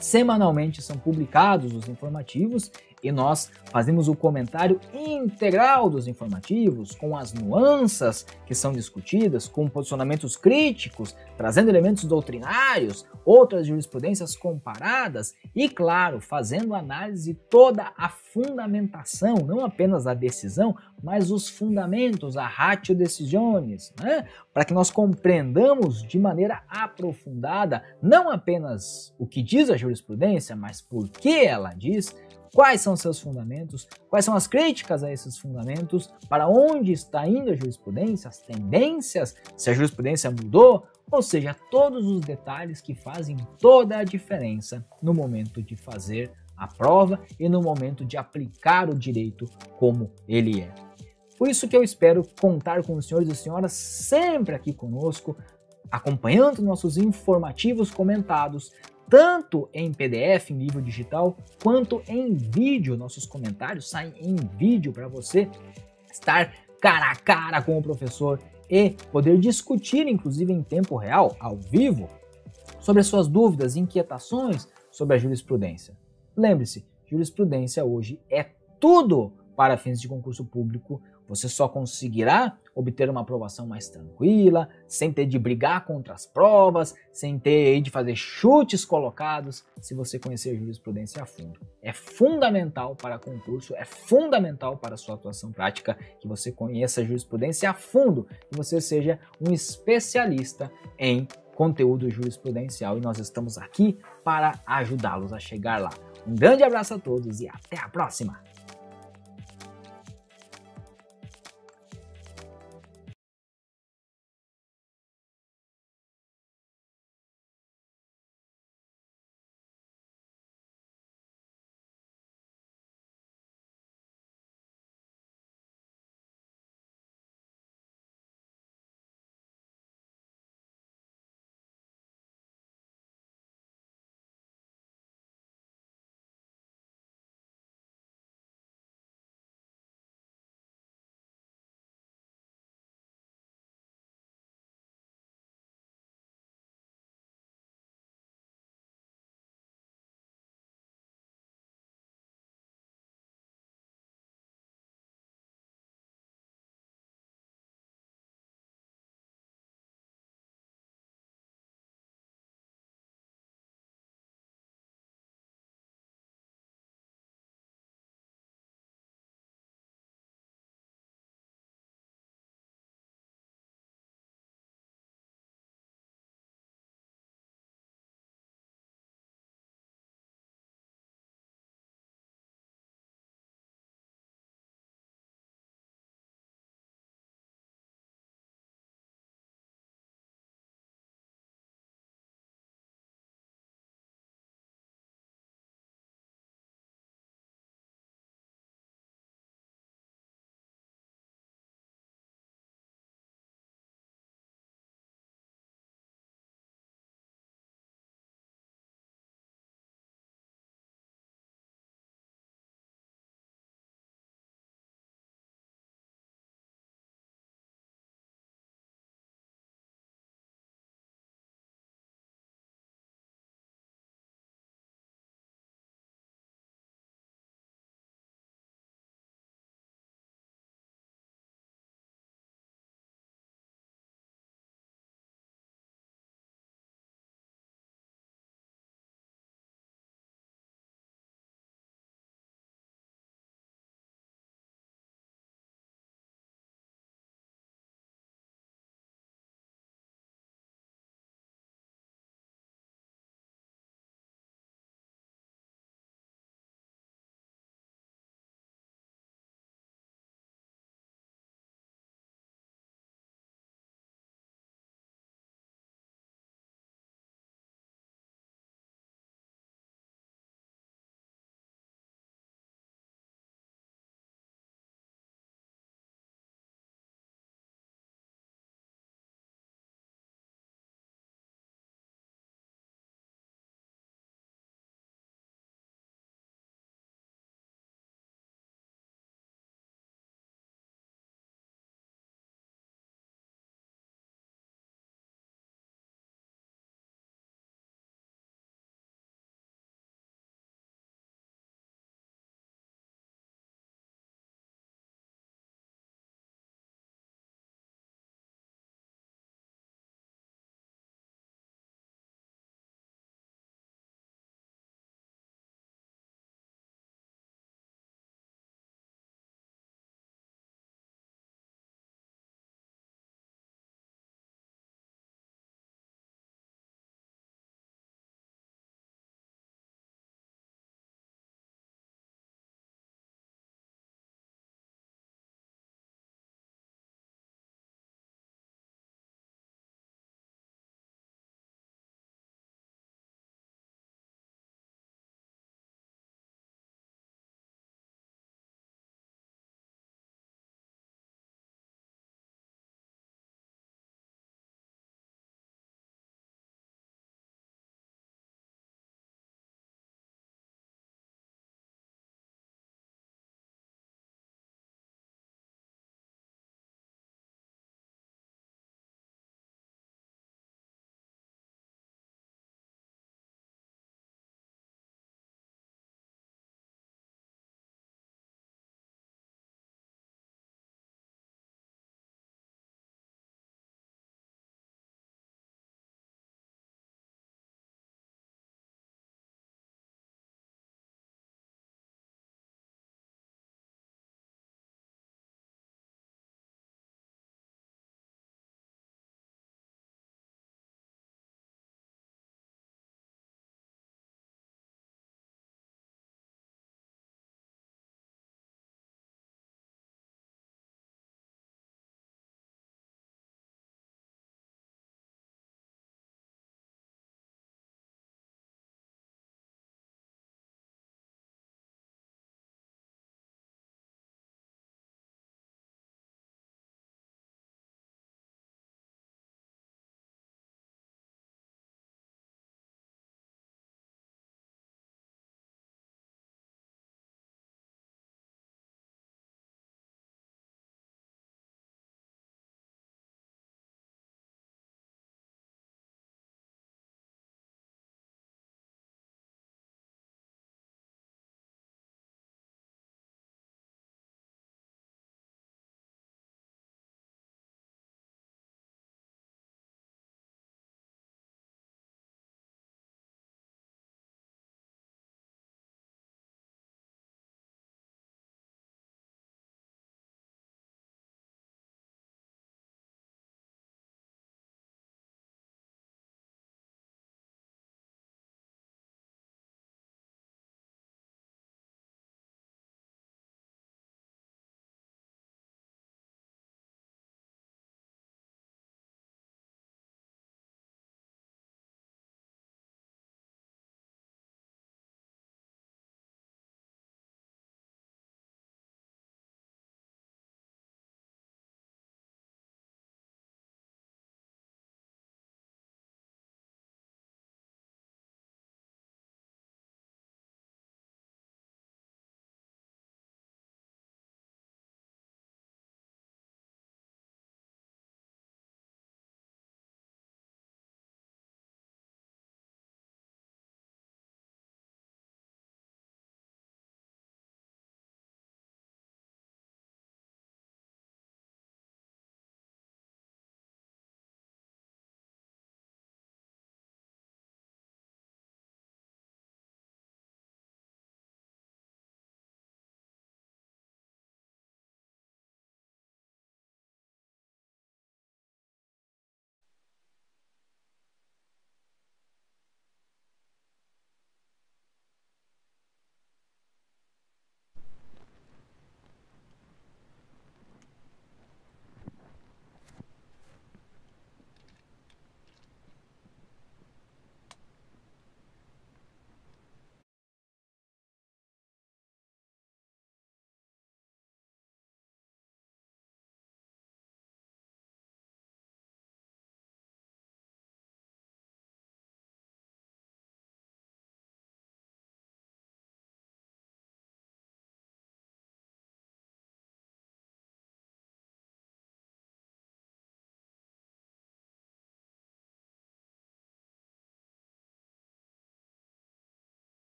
Semanalmente são publicados os informativos e nós fazemos o comentário integral dos informativos, com as nuances que são discutidas, com posicionamentos críticos, trazendo elementos doutrinários, outras jurisprudências comparadas e, claro, fazendo análise toda a fundamentação, não apenas a decisão, mas os fundamentos, a ratio decisiones, né? para que nós compreendamos de maneira aprofundada não apenas o que diz a jurisprudência, mas por que ela diz, quais são seus fundamentos, quais são as críticas a esses fundamentos, para onde está indo a jurisprudência, as tendências, se a jurisprudência mudou, ou seja, todos os detalhes que fazem toda a diferença no momento de fazer a prova e no momento de aplicar o direito como ele é. Por isso que eu espero contar com os senhores e senhoras sempre aqui conosco, acompanhando nossos informativos comentados, tanto em PDF, em livro digital, quanto em vídeo. Nossos comentários saem em vídeo para você estar cara a cara com o professor e poder discutir, inclusive em tempo real, ao vivo, sobre as suas dúvidas inquietações sobre a jurisprudência. Lembre-se, jurisprudência hoje é tudo para fins de concurso público você só conseguirá obter uma aprovação mais tranquila, sem ter de brigar contra as provas, sem ter de fazer chutes colocados, se você conhecer a jurisprudência a fundo. É fundamental para concurso, é fundamental para sua atuação prática que você conheça a jurisprudência a fundo, que você seja um especialista em conteúdo jurisprudencial e nós estamos aqui para ajudá-los a chegar lá. Um grande abraço a todos e até a próxima!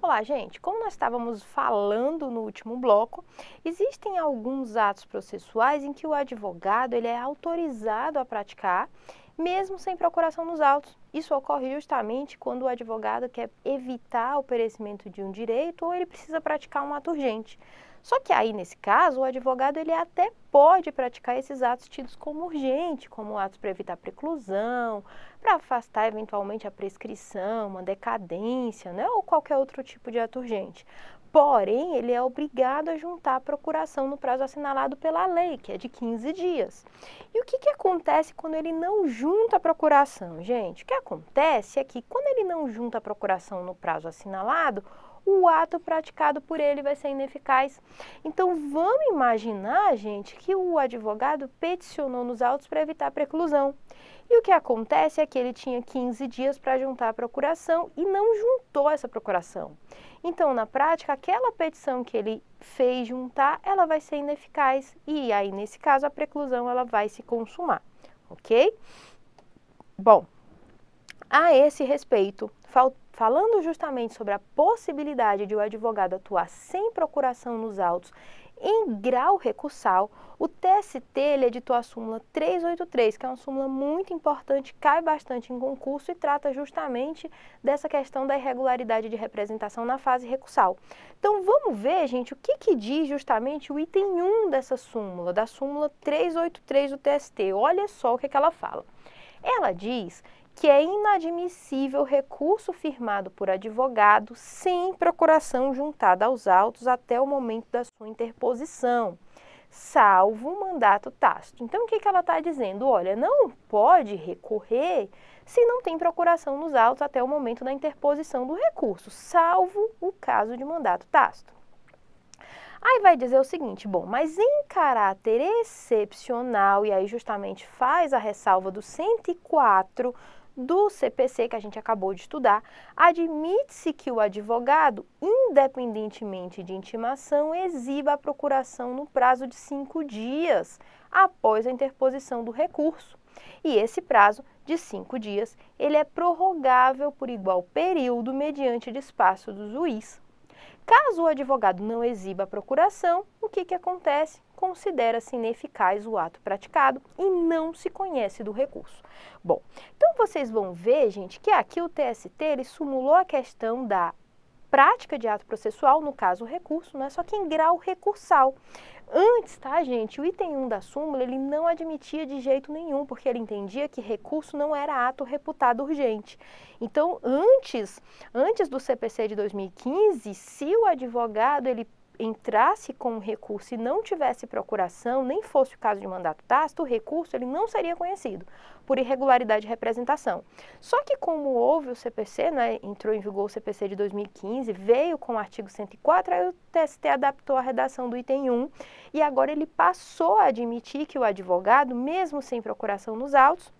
Olá, gente. Como nós estávamos falando no último bloco, existem alguns atos processuais em que o advogado ele é autorizado a praticar, mesmo sem procuração nos autos. Isso ocorre justamente quando o advogado quer evitar o perecimento de um direito ou ele precisa praticar um ato urgente. Só que aí, nesse caso, o advogado ele até pode praticar esses atos tidos como urgente, como atos para evitar preclusão, para afastar eventualmente a prescrição, uma decadência, né, ou qualquer outro tipo de ato urgente. Porém, ele é obrigado a juntar a procuração no prazo assinalado pela lei, que é de 15 dias. E o que, que acontece quando ele não junta a procuração, gente? O que acontece é que quando ele não junta a procuração no prazo assinalado, o ato praticado por ele vai ser ineficaz. Então vamos imaginar, gente, que o advogado peticionou nos autos para evitar a preclusão. E o que acontece é que ele tinha 15 dias para juntar a procuração e não juntou essa procuração. Então, na prática, aquela petição que ele fez juntar, ela vai ser ineficaz e aí nesse caso a preclusão ela vai se consumar, OK? Bom, a esse respeito, falando justamente sobre a possibilidade de o advogado atuar sem procuração nos autos em grau recursal, o TST editou a súmula 383, que é uma súmula muito importante, cai bastante em concurso e trata justamente dessa questão da irregularidade de representação na fase recursal. Então vamos ver, gente, o que, que diz justamente o item 1 dessa súmula, da súmula 383 do TST. Olha só o que, é que ela fala. Ela diz que é inadmissível recurso firmado por advogado sem procuração juntada aos autos até o momento da sua interposição, salvo mandato tácito. Então, o que, que ela está dizendo? Olha, não pode recorrer se não tem procuração nos autos até o momento da interposição do recurso, salvo o caso de mandato tácito. Aí vai dizer o seguinte, bom, mas em caráter excepcional, e aí justamente faz a ressalva do 104 do CPC que a gente acabou de estudar, admite-se que o advogado, independentemente de intimação, exiba a procuração no prazo de cinco dias após a interposição do recurso. E esse prazo de cinco dias ele é prorrogável por igual período mediante despacho do juiz. Caso o advogado não exiba a procuração, o que, que acontece? considera-se assim, ineficaz o ato praticado e não se conhece do recurso. Bom, então vocês vão ver, gente, que aqui o TST ele sumulou a questão da prática de ato processual, no caso o recurso, é só que em grau recursal. Antes, tá, gente, o item 1 da súmula ele não admitia de jeito nenhum, porque ele entendia que recurso não era ato reputado urgente. Então, antes, antes do CPC de 2015, se o advogado ele entrasse com o recurso e não tivesse procuração, nem fosse o caso de mandato tácito, o recurso ele não seria conhecido por irregularidade de representação. Só que como houve o CPC, né, entrou em vigor o CPC de 2015, veio com o artigo 104, aí o TST adaptou a redação do item 1 e agora ele passou a admitir que o advogado, mesmo sem procuração nos autos,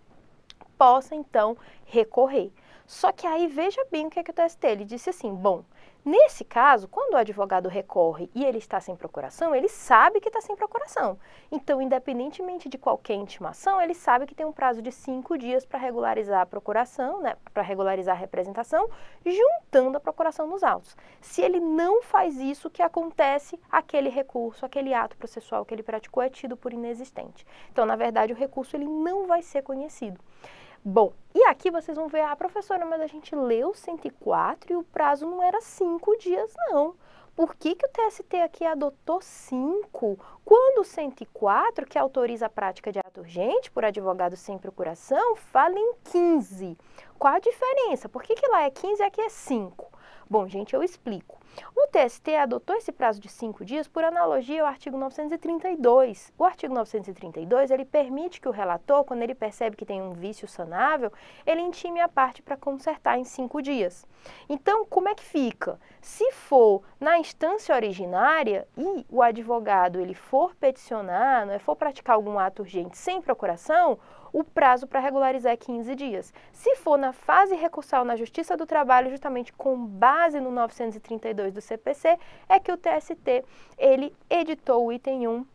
possa então recorrer. Só que aí veja bem o que é que o TST ele disse assim, bom, Nesse caso, quando o advogado recorre e ele está sem procuração, ele sabe que está sem procuração. Então, independentemente de qualquer intimação, ele sabe que tem um prazo de cinco dias para regularizar a procuração, né, para regularizar a representação, juntando a procuração nos autos. Se ele não faz isso, o que acontece? Aquele recurso, aquele ato processual que ele praticou é tido por inexistente. Então, na verdade, o recurso ele não vai ser conhecido. Bom, e aqui vocês vão ver, ah, professora, mas a gente leu 104 e o prazo não era 5 dias, não. Por que, que o TST aqui adotou 5, quando o 104, que autoriza a prática de ato urgente por advogado sem procuração, fala em 15? Qual a diferença? Por que, que lá é 15 e aqui é 5? Bom, gente, eu explico. O TST adotou esse prazo de cinco dias por analogia ao artigo 932. O artigo 932 ele permite que o relator, quando ele percebe que tem um vício sanável, ele intime a parte para consertar em cinco dias. Então, como é que fica? Se for na instância originária e o advogado ele for peticionar, não é, for praticar algum ato urgente sem procuração, o prazo para regularizar é 15 dias. Se for na fase recursal na Justiça do Trabalho, justamente com base no 932 do CPC, é que o TST ele editou o item 1,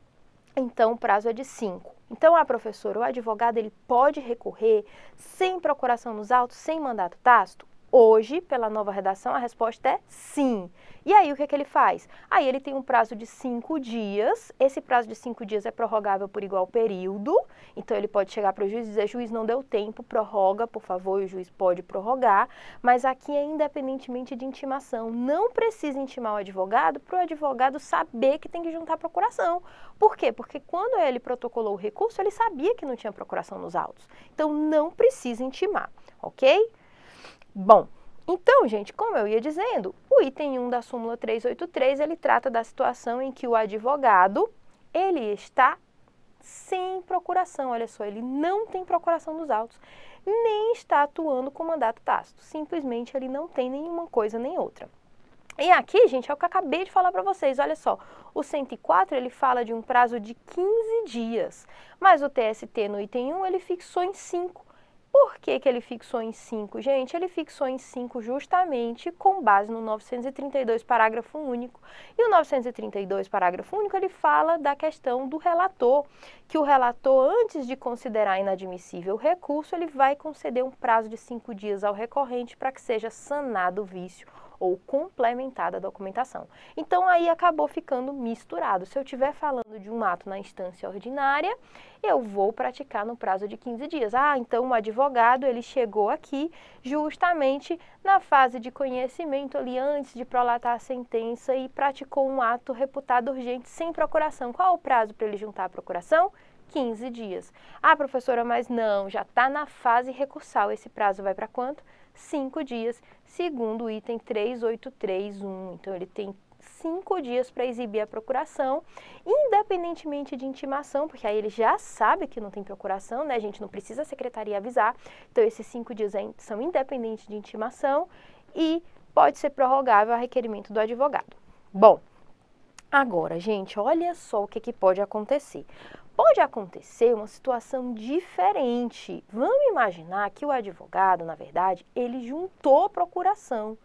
então o prazo é de 5. Então, a ah, professora ou advogado ele pode recorrer sem procuração nos autos, sem mandato tácito? Hoje, pela nova redação, a resposta é sim. E aí, o que, é que ele faz? Aí, ele tem um prazo de cinco dias. Esse prazo de cinco dias é prorrogável por igual período. Então, ele pode chegar para o juiz e dizer: juiz, não deu tempo, prorroga, por favor. E o juiz pode prorrogar. Mas aqui é independentemente de intimação. Não precisa intimar o advogado para o advogado saber que tem que juntar a procuração. Por quê? Porque quando ele protocolou o recurso, ele sabia que não tinha procuração nos autos. Então, não precisa intimar, ok? Bom, então, gente, como eu ia dizendo, o item 1 da súmula 383, ele trata da situação em que o advogado, ele está sem procuração, olha só, ele não tem procuração dos autos, nem está atuando com mandato tácito, simplesmente ele não tem nenhuma coisa nem outra. E aqui, gente, é o que eu acabei de falar para vocês. Olha só, o 104 ele fala de um prazo de 15 dias, mas o TST no item 1 ele fixou em 5. Por que, que ele fixou em 5? Gente, ele fixou em 5 justamente com base no 932, parágrafo único. E o 932, parágrafo único, ele fala da questão do relator, que o relator, antes de considerar inadmissível o recurso, ele vai conceder um prazo de 5 dias ao recorrente para que seja sanado o vício ou complementar da documentação. Então aí acabou ficando misturado. Se eu estiver falando de um ato na instância ordinária, eu vou praticar no prazo de 15 dias. Ah, então o advogado ele chegou aqui justamente na fase de conhecimento ali antes de prolatar a sentença e praticou um ato reputado urgente sem procuração. Qual o prazo para ele juntar a procuração? 15 dias. Ah, professora, mas não, já está na fase recursal. Esse prazo vai para quanto? cinco dias, segundo o item 3831. Então, ele tem cinco dias para exibir a procuração, independentemente de intimação, porque aí ele já sabe que não tem procuração, né? A gente não precisa a secretaria avisar. Então, esses cinco dias são independentes de intimação e pode ser prorrogável a requerimento do advogado. Bom, agora, gente, olha só o que, que pode acontecer. Pode acontecer uma situação diferente. Vamos imaginar que o advogado, na verdade, ele juntou procuração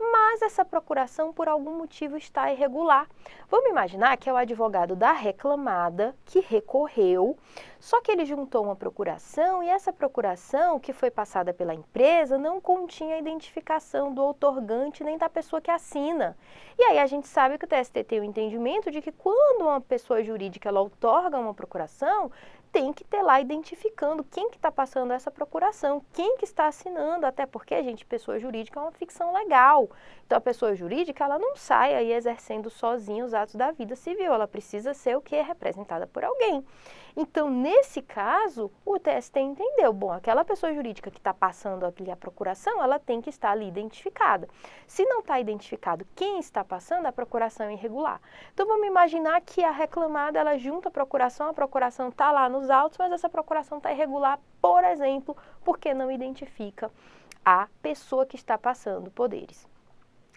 mas essa procuração por algum motivo está irregular. Vamos imaginar que é o advogado da reclamada que recorreu, só que ele juntou uma procuração e essa procuração que foi passada pela empresa não continha a identificação do outorgante nem da pessoa que assina. E aí a gente sabe que o TST tem o entendimento de que quando uma pessoa jurídica ela outorga uma procuração, tem que ter lá identificando quem que está passando essa procuração, quem que está assinando, até porque, gente, pessoa jurídica é uma ficção legal. Então, a pessoa jurídica, ela não sai aí exercendo sozinha os atos da vida civil, ela precisa ser o que é representada por alguém. Então, nesse caso, o TST entendeu, bom, aquela pessoa jurídica que está passando ali a procuração, ela tem que estar ali identificada. Se não está identificado quem está passando, a procuração é irregular. Então, vamos imaginar que a reclamada, ela junta a procuração, a procuração está lá no nos autos, mas essa procuração está irregular, por exemplo, porque não identifica a pessoa que está passando poderes.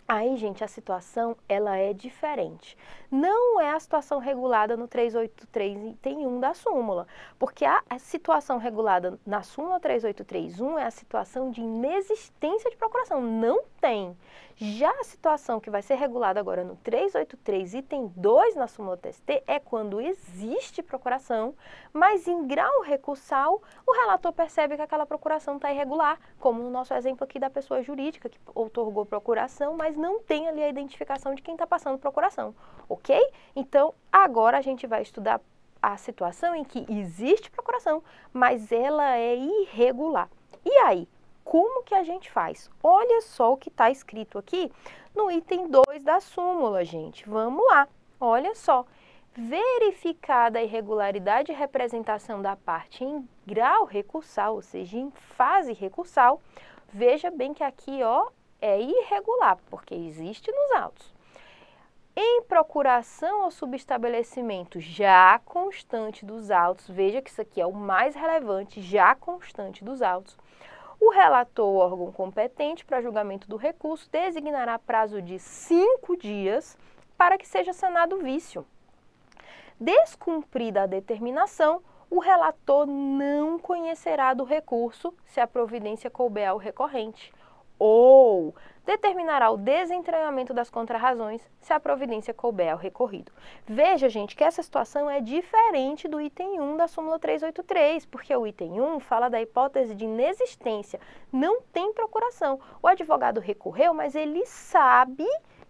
Aí, gente, a situação ela é diferente. Não é a situação regulada no 383 item 1 da súmula, porque a situação regulada na súmula 3831 é a situação de inexistência de procuração, não tem. Já a situação que vai ser regulada agora no 383, item 2 na súmula TST, é quando existe procuração, mas em grau recursal, o relator percebe que aquela procuração está irregular, como no nosso exemplo aqui da pessoa jurídica que outorgou procuração, mas não tem ali a identificação de quem está passando procuração, ok? Então, agora a gente vai estudar a situação em que existe procuração, mas ela é irregular. E aí, como que a gente faz? Olha só o que está escrito aqui no item 2 da súmula, gente. Vamos lá, olha só. Verificada a irregularidade de representação da parte em grau recursal, ou seja, em fase recursal, veja bem que aqui ó, é irregular, porque existe nos autos. Em procuração ao subestabelecimento já constante dos autos, veja que isso aqui é o mais relevante, já constante dos autos, o relator, órgão competente para julgamento do recurso, designará prazo de cinco dias para que seja sanado o vício. Descumprida a determinação, o relator não conhecerá do recurso se a providência couber ao recorrente, ou determinará o desentranhamento das contrarrazões se a providência couber ao recorrido. Veja, gente, que essa situação é diferente do item 1 da súmula 383, porque o item 1 fala da hipótese de inexistência, não tem procuração. O advogado recorreu, mas ele sabe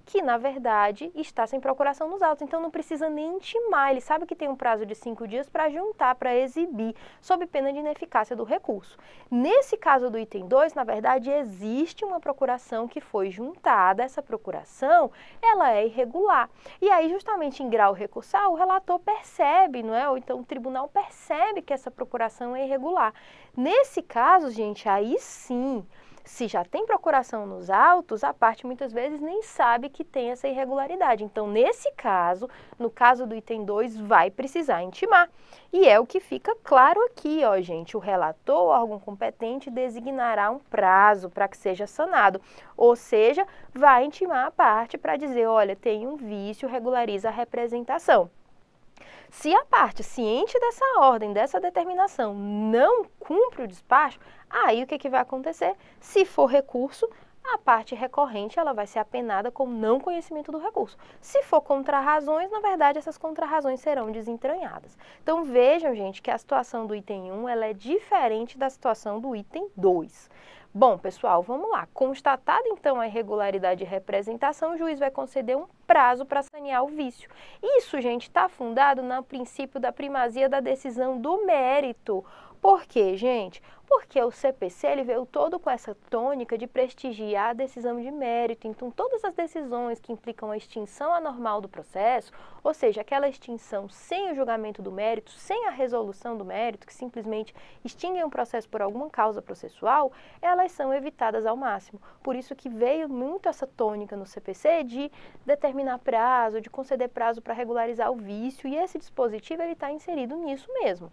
que na verdade está sem procuração nos autos. Então não precisa nem intimar, ele sabe que tem um prazo de cinco dias para juntar, para exibir, sob pena de ineficácia do recurso. Nesse caso do item 2, na verdade, existe uma procuração que foi juntada, essa procuração ela é irregular. E aí, justamente em grau recursal, o relator percebe, não é? Ou então o tribunal percebe que essa procuração é irregular. Nesse caso, gente, aí sim se já tem procuração nos autos, a parte muitas vezes nem sabe que tem essa irregularidade. Então, nesse caso, no caso do item 2, vai precisar intimar. E é o que fica claro aqui, ó, gente. O relator, órgão competente, designará um prazo para que seja sanado. Ou seja, vai intimar a parte para dizer: olha, tem um vício, regulariza a representação. Se a parte ciente dessa ordem, dessa determinação, não cumpre o despacho, Aí o que, que vai acontecer? Se for recurso, a parte recorrente ela vai ser apenada com não conhecimento do recurso. Se for contrarrazões, na verdade essas contrarrazões serão desentranhadas. Então vejam, gente, que a situação do item 1 ela é diferente da situação do item 2. Bom, pessoal, vamos lá. Constatada então a irregularidade de representação, o juiz vai conceder um prazo para sanear o vício. Isso, gente, está fundado no princípio da primazia da decisão do mérito. Por quê, gente? Porque o CPC ele veio todo com essa tônica de prestigiar a decisão de mérito. Então, todas as decisões que implicam a extinção anormal do processo, ou seja, aquela extinção sem o julgamento do mérito, sem a resolução do mérito, que simplesmente extinguem um processo por alguma causa processual, elas são evitadas ao máximo. Por isso que veio muito essa tônica no CPC de determinar prazo, de conceder prazo para regularizar o vício, e esse dispositivo ele está inserido nisso mesmo.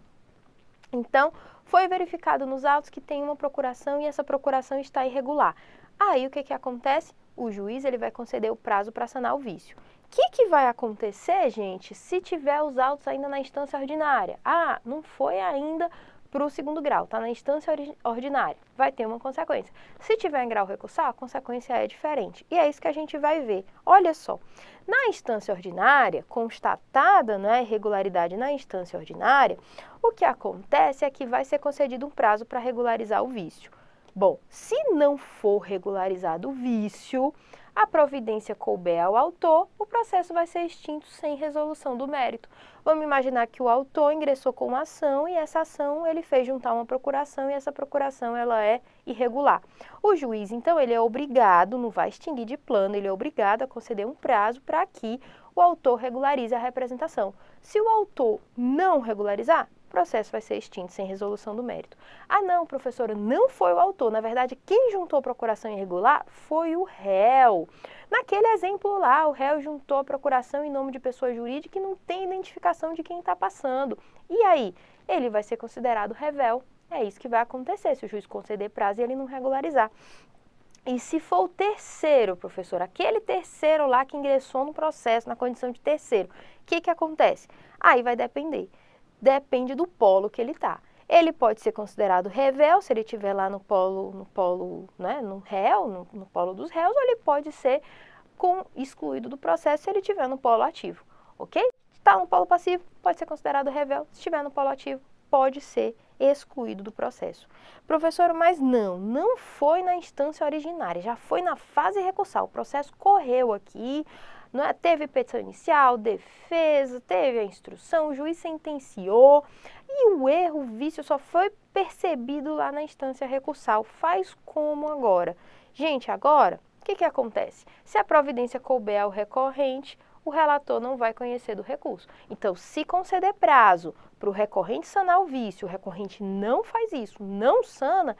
Então, foi verificado nos autos que tem uma procuração e essa procuração está irregular. Aí o que, que acontece? O juiz ele vai conceder o prazo para sanar o vício. O que, que vai acontecer, gente, se tiver os autos ainda na instância ordinária? Ah, não foi ainda para o segundo grau, está na instância ordinária, vai ter uma consequência. Se tiver em grau recursal, a consequência é diferente. E é isso que a gente vai ver. Olha só, na instância ordinária, constatada né, irregularidade na instância ordinária, o que acontece é que vai ser concedido um prazo para regularizar o vício. Bom, se não for regularizado o vício, a providência couber ao autor, o processo vai ser extinto sem resolução do mérito. Vamos imaginar que o autor ingressou com uma ação e essa ação ele fez juntar uma procuração e essa procuração ela é irregular. O juiz, então, ele é obrigado, não vai extinguir de plano, ele é obrigado a conceder um prazo para que o autor regularize a representação. Se o autor não regularizar, o processo vai ser extinto sem resolução do mérito. Ah, não, professora, não foi o autor. Na verdade, quem juntou procuração irregular foi o réu. Naquele exemplo lá, o réu juntou a procuração em nome de pessoa jurídica e não tem identificação de quem está passando. E aí? Ele vai ser considerado revel. É isso que vai acontecer se o juiz conceder prazo e ele não regularizar. E se for o terceiro, professor, aquele terceiro lá que ingressou no processo na condição de terceiro, o que, que acontece? Aí vai depender depende do polo que ele está. Ele pode ser considerado revel, se ele estiver lá no polo, no polo, né, no réu, no, no polo dos réus, ou ele pode ser com, excluído do processo se ele estiver no polo ativo, ok? Está no polo passivo, pode ser considerado revel, se estiver no polo ativo, pode ser excluído do processo. Professor, mas não, não foi na instância originária, já foi na fase recursal. O processo correu aqui, não é? Teve petição inicial, defesa, teve a instrução, o juiz sentenciou e o erro, o vício só foi percebido lá na instância recursal. Faz como agora? Gente, agora, o que, que acontece? Se a providência couber ao recorrente, o relator não vai conhecer do recurso. Então, se conceder prazo para o recorrente sanar o vício, o recorrente não faz isso, não sana,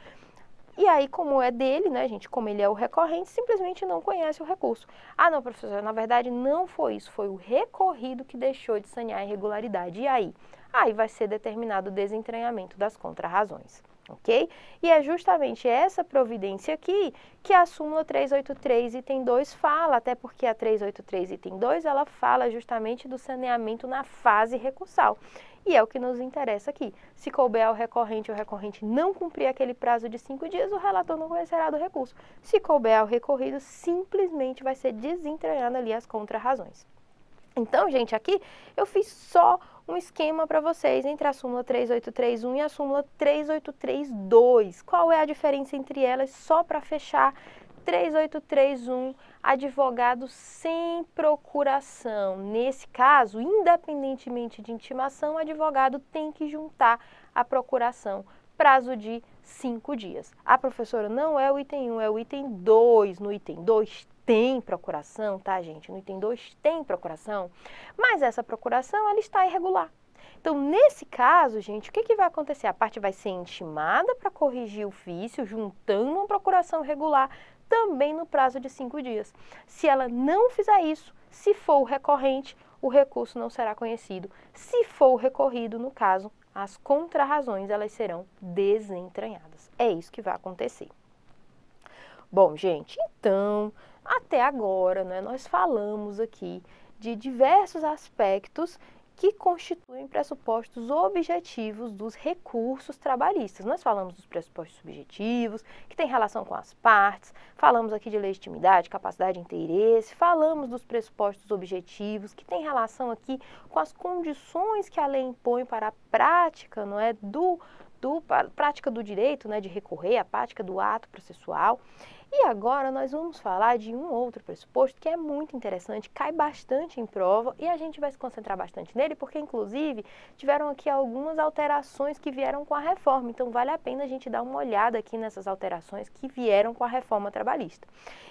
e aí, como é dele, né, gente, como ele é o recorrente, simplesmente não conhece o recurso. Ah, não, professor, na verdade não foi isso, foi o recorrido que deixou de sanear a irregularidade. E aí? Aí vai ser determinado o desentranhamento das contrarrazões. Ok? E é justamente essa providência aqui que a súmula 383 item 2 fala, até porque a 383 item 2 ela fala justamente do saneamento na fase recursal. E é o que nos interessa aqui. Se couber ao recorrente ou recorrente não cumprir aquele prazo de cinco dias, o relator não conhecerá do recurso. Se couber ao recorrido, simplesmente vai ser desentranhando ali as contrarrazões. Então, gente, aqui eu fiz só um esquema para vocês entre a súmula 3831 e a súmula 3832. Qual é a diferença entre elas só para fechar 3831, advogado sem procuração. Nesse caso, independentemente de intimação, o advogado tem que juntar a procuração, prazo de cinco dias. A professora não é o item 1, é o item 2. No item 2 tem procuração, tá, gente? No item 2 tem procuração, mas essa procuração ela está irregular. Então, nesse caso, gente, o que, que vai acontecer? A parte vai ser intimada para corrigir o vício, juntando uma procuração regular também no prazo de cinco dias. Se ela não fizer isso, se for o recorrente, o recurso não será conhecido. Se for o recorrido, no caso, as contrarrazões elas serão desentranhadas. É isso que vai acontecer. Bom, gente, então, até agora, né, nós falamos aqui de diversos aspectos que constituem pressupostos objetivos dos recursos trabalhistas. Nós falamos dos pressupostos subjetivos, que têm relação com as partes, falamos aqui de legitimidade, capacidade de interesse, falamos dos pressupostos objetivos, que têm relação aqui com as condições que a lei impõe para a prática, não é, do do, prática do direito, né, de recorrer, a prática do ato processual. E agora nós vamos falar de um outro pressuposto que é muito interessante, cai bastante em prova e a gente vai se concentrar bastante nele, porque inclusive tiveram aqui algumas alterações que vieram com a reforma. Então vale a pena a gente dar uma olhada aqui nessas alterações que vieram com a reforma trabalhista.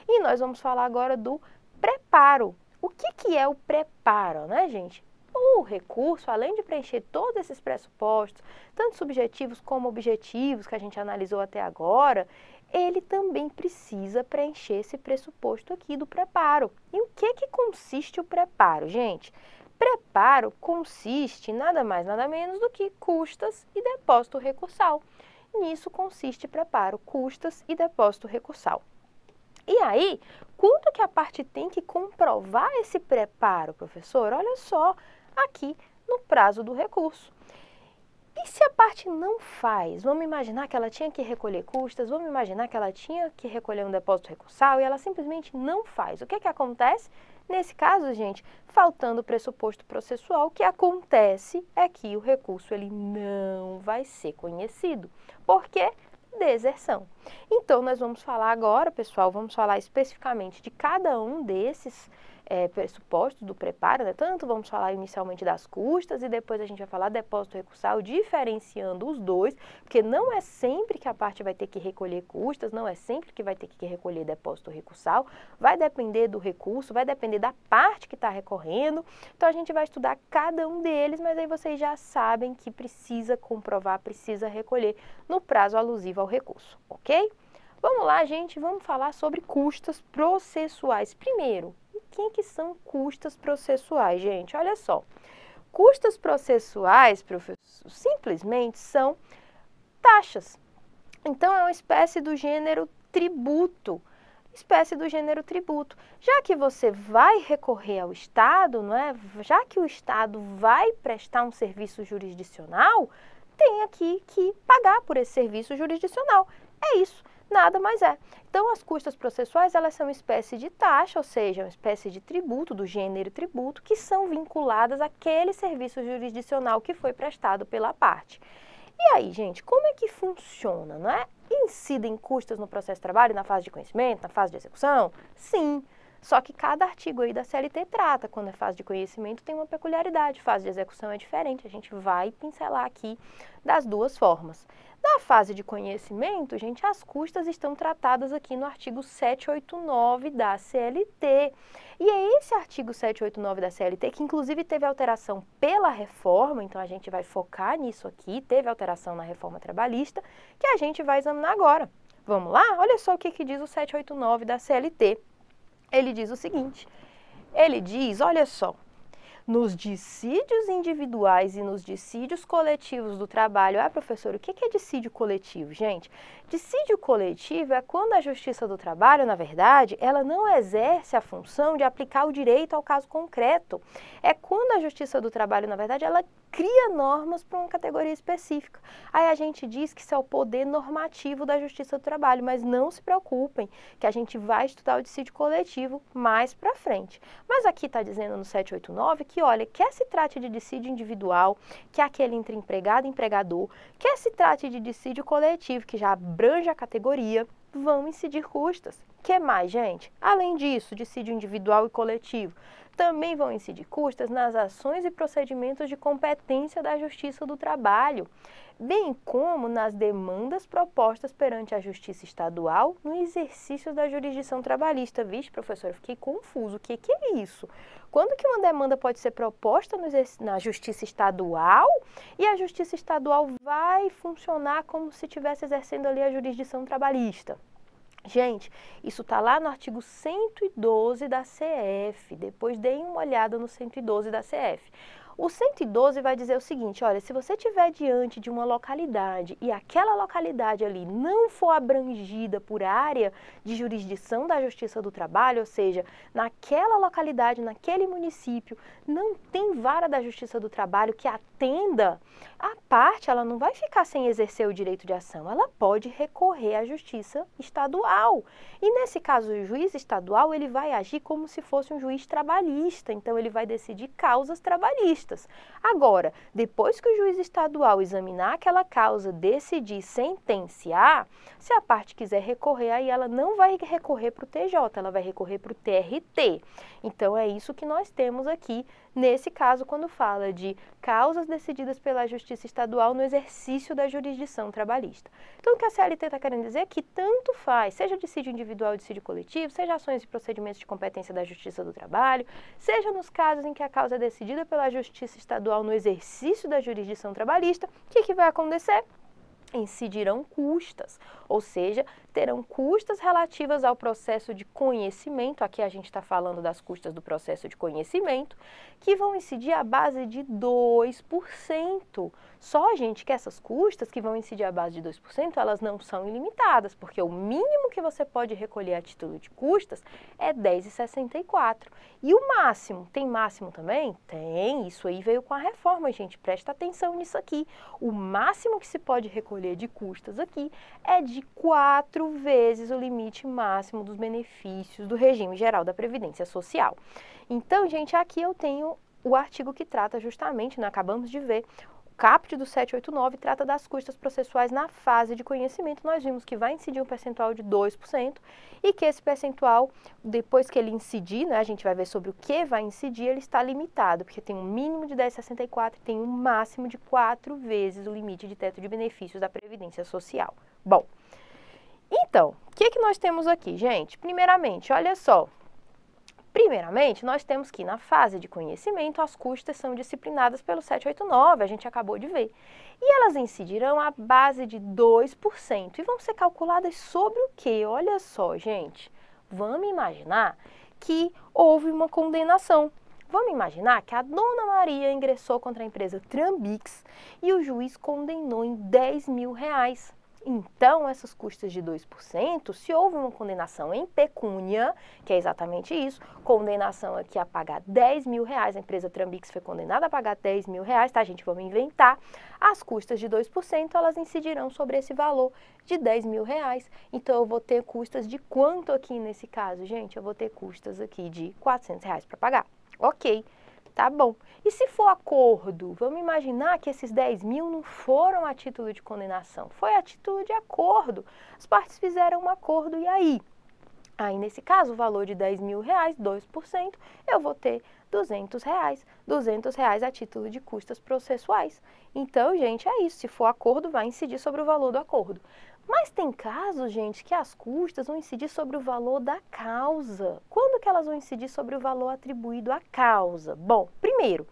E nós vamos falar agora do preparo. O que, que é o preparo, né, gente? O recurso, além de preencher todos esses pressupostos, tanto subjetivos como objetivos que a gente analisou até agora, ele também precisa preencher esse pressuposto aqui do preparo. E o que, é que consiste o preparo, gente? Preparo consiste nada mais, nada menos do que custas e depósito recursal. Nisso consiste preparo, custas e depósito recursal. E aí, quanto que a parte tem que comprovar esse preparo, professor? Olha só, aqui no prazo do recurso. E se a parte não faz? Vamos imaginar que ela tinha que recolher custas, vamos imaginar que ela tinha que recolher um depósito recursal e ela simplesmente não faz. O que, que acontece? Nesse caso, gente, faltando o pressuposto processual, o que acontece é que o recurso ele não vai ser conhecido. Por quê? Deserção. Então, nós vamos falar agora, pessoal, vamos falar especificamente de cada um desses é, pressupostos do preparo, né? tanto vamos falar inicialmente das custas e depois a gente vai falar depósito recursal, diferenciando os dois, porque não é sempre que a parte vai ter que recolher custas, não é sempre que vai ter que recolher depósito recursal, vai depender do recurso, vai depender da parte que está recorrendo. Então a gente vai estudar cada um deles, mas aí vocês já sabem que precisa comprovar, precisa recolher no prazo alusivo ao recurso, ok? Vamos lá, gente, vamos falar sobre custas processuais. Primeiro, que, que são custas processuais, gente? Olha só. Custas processuais, professor, simplesmente são taxas. Então, é uma espécie do gênero tributo. Espécie do gênero tributo. Já que você vai recorrer ao Estado, não é? já que o Estado vai prestar um serviço jurisdicional, tem aqui que pagar por esse serviço jurisdicional. É isso. Nada mais é. Então, as custas processuais, elas são uma espécie de taxa, ou seja, uma espécie de tributo, do gênero tributo, que são vinculadas àquele serviço jurisdicional que foi prestado pela parte. E aí, gente, como é que funciona, não é? Incidem custas no processo de trabalho, na fase de conhecimento, na fase de execução? Sim. Só que cada artigo aí da CLT trata, quando é fase de conhecimento, tem uma peculiaridade, fase de execução é diferente, a gente vai pincelar aqui das duas formas. Na fase de conhecimento, gente, as custas estão tratadas aqui no artigo 789 da CLT. E é esse artigo 789 da CLT, que inclusive teve alteração pela reforma, então a gente vai focar nisso aqui, teve alteração na reforma trabalhista, que a gente vai examinar agora. Vamos lá? Olha só o que, que diz o 789 da CLT. Ele diz o seguinte: ele diz, olha só, nos dissídios individuais e nos dissídios coletivos do trabalho. Ah, professor, o que é dissídio coletivo, gente? Dissídio coletivo é quando a Justiça do Trabalho, na verdade, ela não exerce a função de aplicar o direito ao caso concreto. É quando a Justiça do Trabalho, na verdade, ela cria normas para uma categoria específica. Aí a gente diz que isso é o poder normativo da Justiça do Trabalho, mas não se preocupem, que a gente vai estudar o dissídio coletivo mais para frente. Mas aqui está dizendo no 789 que, olha, quer se trate de dissídio individual, que é aquele entre empregado e empregador, quer se trate de dissídio coletivo, que já abrange a categoria, vão incidir custas. que mais, gente? Além disso, dissídio individual e coletivo, também vão incidir custas nas ações e procedimentos de competência da Justiça do Trabalho, bem como nas demandas propostas perante a Justiça Estadual no exercício da jurisdição trabalhista. Vixe, professor, eu fiquei confuso. O que, que é isso? Quando que uma demanda pode ser proposta na Justiça Estadual e a Justiça Estadual vai funcionar como se estivesse exercendo ali a jurisdição trabalhista? Gente, isso está lá no artigo 112 da CF. Depois deem uma olhada no 112 da CF. O 112 vai dizer o seguinte: olha, se você estiver diante de uma localidade e aquela localidade ali não for abrangida por área de jurisdição da Justiça do Trabalho, ou seja, naquela localidade, naquele município, não tem vara da Justiça do Trabalho que a entenda, a parte ela não vai ficar sem exercer o direito de ação, ela pode recorrer à justiça estadual. E nesse caso, o juiz estadual, ele vai agir como se fosse um juiz trabalhista, então ele vai decidir causas trabalhistas. Agora, depois que o juiz estadual examinar aquela causa, decidir sentenciar, se a parte quiser recorrer, aí ela não vai recorrer para o TJ, ela vai recorrer para o TRT. Então é isso que nós temos aqui Nesse caso, quando fala de causas decididas pela Justiça Estadual no exercício da jurisdição trabalhista. Então, o que a CLT está querendo dizer é que tanto faz, seja dissídio individual, dissídio coletivo, seja ações e procedimentos de competência da Justiça do Trabalho, seja nos casos em que a causa é decidida pela Justiça Estadual no exercício da jurisdição trabalhista, o que, que vai acontecer? incidirão custas, ou seja, terão custas relativas ao processo de conhecimento, aqui a gente está falando das custas do processo de conhecimento, que vão incidir à base de 2%. Só, gente, que essas custas que vão incidir à base de 2%, elas não são ilimitadas, porque o mínimo que você pode recolher a título de custas é 10,64. E o máximo, tem máximo também? Tem, isso aí veio com a reforma, gente, presta atenção nisso aqui. O máximo que se pode recolher de custas aqui é de 4 quatro vezes o limite máximo dos benefícios do regime geral da Previdência Social. Então, gente, aqui eu tenho o artigo que trata justamente, né, acabamos de ver, o caput do 789 trata das custas processuais na fase de conhecimento. Nós vimos que vai incidir um percentual de 2% e que esse percentual, depois que ele incidir, né, a gente vai ver sobre o que vai incidir, ele está limitado, porque tem um mínimo de 10,64 e tem um máximo de 4 vezes o limite de teto de benefícios da Previdência Social. Bom, então, o que, que nós temos aqui, gente? Primeiramente, olha só. Primeiramente, nós temos que na fase de conhecimento as custas são disciplinadas pelo 789, a gente acabou de ver. E elas incidirão à base de 2% e vão ser calculadas sobre o que? Olha só, gente. Vamos imaginar que houve uma condenação. Vamos imaginar que a dona Maria ingressou contra a empresa Trambix e o juiz condenou em 10 mil reais. Então, essas custas de 2%, se houve uma condenação em pecúnia, que é exatamente isso, condenação aqui a pagar 10 mil reais, a empresa Trambix foi condenada a pagar 10 mil reais, tá, gente? Vamos inventar. As custas de 2%, elas incidirão sobre esse valor de 10 mil reais. Então, eu vou ter custas de quanto aqui nesse caso, gente? Eu vou ter custas aqui de 400 reais para pagar. Ok. Tá bom. E se for acordo, vamos imaginar que esses 10 mil não foram a título de condenação, foi a título de acordo. As partes fizeram um acordo e aí? Aí, nesse caso, o valor de 10 mil reais, 2%, eu vou ter 200 reais. 200 reais a título de custas processuais. Então, gente, é isso. Se for acordo, vai incidir sobre o valor do acordo. Mas tem casos, gente, que as custas vão incidir sobre o valor da causa. Quando que elas vão incidir sobre o valor atribuído à causa? Bom, primeiro,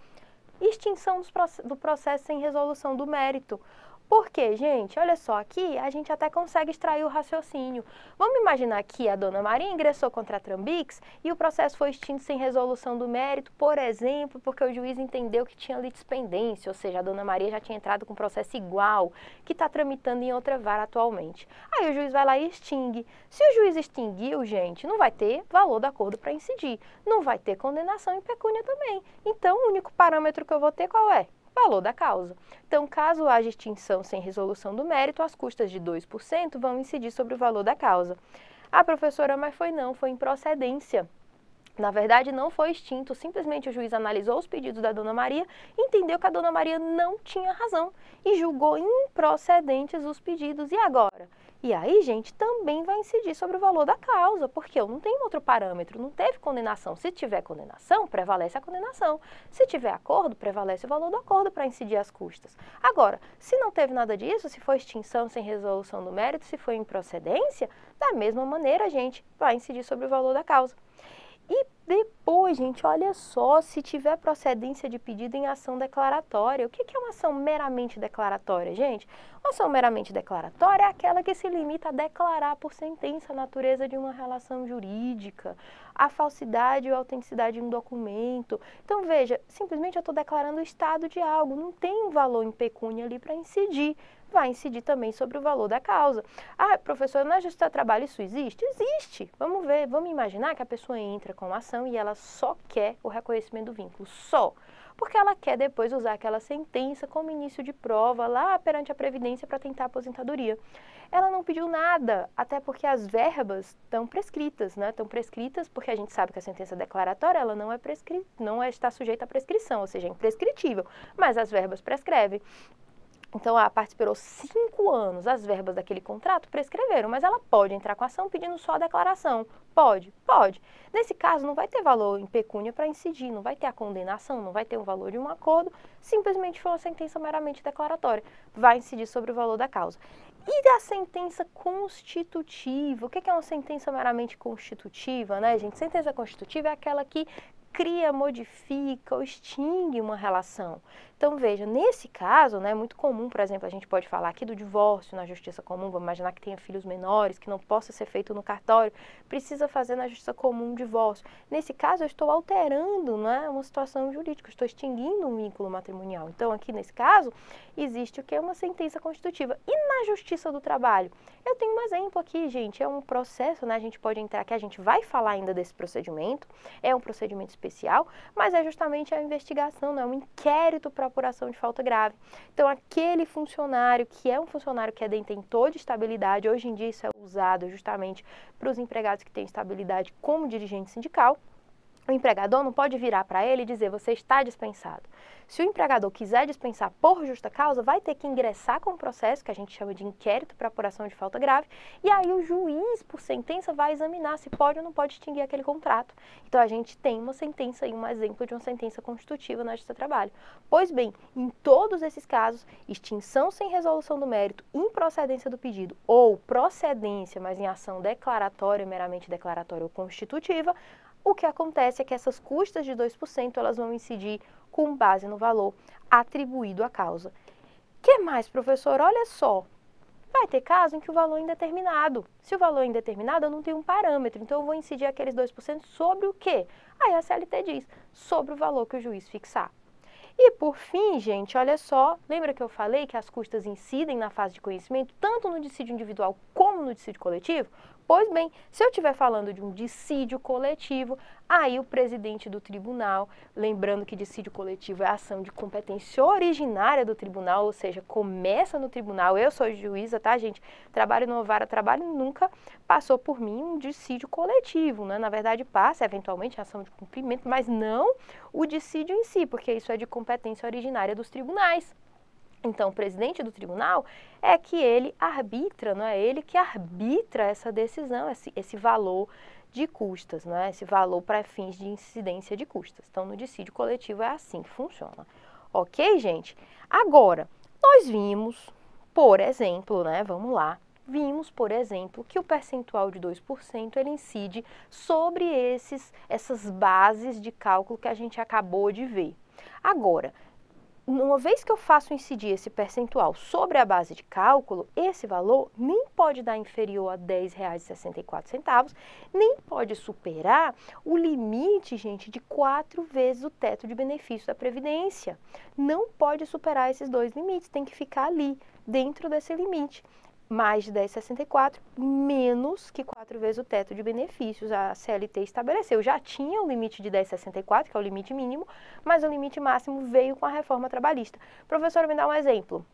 extinção do processo sem resolução do mérito. Por quê, gente? Olha só, aqui a gente até consegue extrair o raciocínio. Vamos imaginar que a dona Maria ingressou contra a Trambix e o processo foi extinto sem resolução do mérito, por exemplo, porque o juiz entendeu que tinha litispendência, ou seja, a dona Maria já tinha entrado com um processo igual, que está tramitando em outra vara atualmente. Aí o juiz vai lá e extingue. Se o juiz extinguiu, gente, não vai ter valor do acordo para incidir, não vai ter condenação e pecúnia também. Então, o único parâmetro que eu vou ter qual é? valor da causa. Então, caso haja extinção sem resolução do mérito, as custas de 2% vão incidir sobre o valor da causa. A ah, professora, mas foi não, foi improcedência. Na verdade, não foi extinto, simplesmente o juiz analisou os pedidos da Dona Maria, entendeu que a Dona Maria não tinha razão e julgou improcedentes os pedidos. E agora? E aí, gente, também vai incidir sobre o valor da causa, porque eu não tenho outro parâmetro, não teve condenação. Se tiver condenação, prevalece a condenação. Se tiver acordo, prevalece o valor do acordo para incidir as custas. Agora, se não teve nada disso, se foi extinção sem resolução do mérito, se foi improcedência, da mesma maneira, gente, vai incidir sobre o valor da causa. E depois, gente, olha só, se tiver procedência de pedido em ação declaratória, o que é uma ação meramente declaratória, gente? Uma ação meramente declaratória é aquela que se limita a declarar por sentença a natureza de uma relação jurídica, a falsidade ou a autenticidade de um documento. Então, veja, simplesmente eu estou declarando o estado de algo, não tem um valor em pecúnia ali para incidir vai incidir também sobre o valor da causa. Ah, professora, na é justiça do trabalho isso existe? Existe. Vamos ver, vamos imaginar que a pessoa entra com a ação e ela só quer o reconhecimento do vínculo, só. Porque ela quer depois usar aquela sentença como início de prova lá perante a Previdência para tentar a aposentadoria. Ela não pediu nada, até porque as verbas estão prescritas, né? Estão prescritas porque a gente sabe que a sentença declaratória ela não é prescrita, não é, está sujeita à prescrição, ou seja, é imprescritível, mas as verbas prescrevem. Então a parte esperou cinco anos, as verbas daquele contrato prescreveram, mas ela pode entrar com ação pedindo só a declaração. Pode, pode. Nesse caso, não vai ter valor em pecúnia para incidir, não vai ter a condenação, não vai ter o valor de um acordo, simplesmente foi uma sentença meramente declaratória. Vai incidir sobre o valor da causa. E da sentença constitutiva? O que é uma sentença meramente constitutiva, né, gente? Sentença constitutiva é aquela que cria, modifica ou extingue uma relação. Então, veja, nesse caso, né, é muito comum, por exemplo, a gente pode falar aqui do divórcio na justiça comum, vamos imaginar que tenha filhos menores, que não possa ser feito no cartório, precisa fazer na justiça comum o divórcio. Nesse caso, eu estou alterando né, uma situação jurídica, estou extinguindo um vínculo matrimonial. Então, aqui nesse caso, existe o que é uma sentença constitutiva. E na justiça do trabalho? Eu tenho um exemplo aqui, gente, é um processo, né, a gente pode entrar aqui, a gente vai falar ainda desse procedimento, é um procedimento especial, mas é justamente a investigação, né, é um inquérito para apuração de falta grave. Então, aquele funcionário que é um funcionário que é detentor de estabilidade, hoje em dia isso é usado justamente para os empregados que têm estabilidade como dirigente sindical, o empregador não pode virar para ele e dizer você está dispensado. Se o empregador quiser dispensar por justa causa, vai ter que ingressar com um processo que a gente chama de inquérito para apuração de falta grave, e aí o juiz, por sentença, vai examinar se pode ou não pode extinguir aquele contrato. Então a gente tem uma sentença e um exemplo de uma sentença constitutiva na Justiça do Trabalho. Pois bem, em todos esses casos, extinção sem resolução do mérito, improcedência do pedido ou procedência, mas em ação declaratória, meramente declaratória ou constitutiva, o que acontece é que essas custas de 2% elas vão incidir com base no valor atribuído à causa. Que mais, professor? Olha só. Vai ter caso em que o valor é indeterminado. Se o valor é indeterminado, eu não tenho um parâmetro, então eu vou incidir aqueles 2% sobre o quê? Aí a CLT diz, sobre o valor que o juiz fixar. E por fim, gente, olha só, lembra que eu falei que as custas incidem na fase de conhecimento, tanto no dissídio individual como no dissídio coletivo? Pois bem, se eu estiver falando de um dissídio coletivo, aí o presidente do tribunal, lembrando que dissídio coletivo é ação de competência originária do tribunal, ou seja, começa no tribunal. Eu sou juíza, tá, gente? Trabalho no vara, trabalho nunca passou por mim um dissídio coletivo, né? Na verdade, passa eventualmente é ação de cumprimento, mas não o dissídio em si, porque isso é de competência originária dos tribunais então, o presidente do tribunal é que ele arbitra, não é ele que arbitra essa decisão, esse, esse valor de custas, não é? esse valor para fins de incidência de custas. Então, no dissídio coletivo é assim que funciona. Ok, gente? Agora, nós vimos, por exemplo, né, vamos lá, vimos, por exemplo, que o percentual de 2% ele incide sobre esses, essas bases de cálculo que a gente acabou de ver. Agora, uma vez que eu faço incidir esse percentual sobre a base de cálculo, esse valor nem pode dar inferior a R$ 10,64, nem pode superar o limite, gente, de quatro vezes o teto de benefício da Previdência. Não pode superar esses dois limites, tem que ficar ali, dentro desse limite mais de 10,64 menos que quatro vezes o teto de benefícios. A CLT estabeleceu. Já tinha o limite de 10,64, que é o limite mínimo, mas o limite máximo veio com a reforma trabalhista. Professora, me dá um exemplo.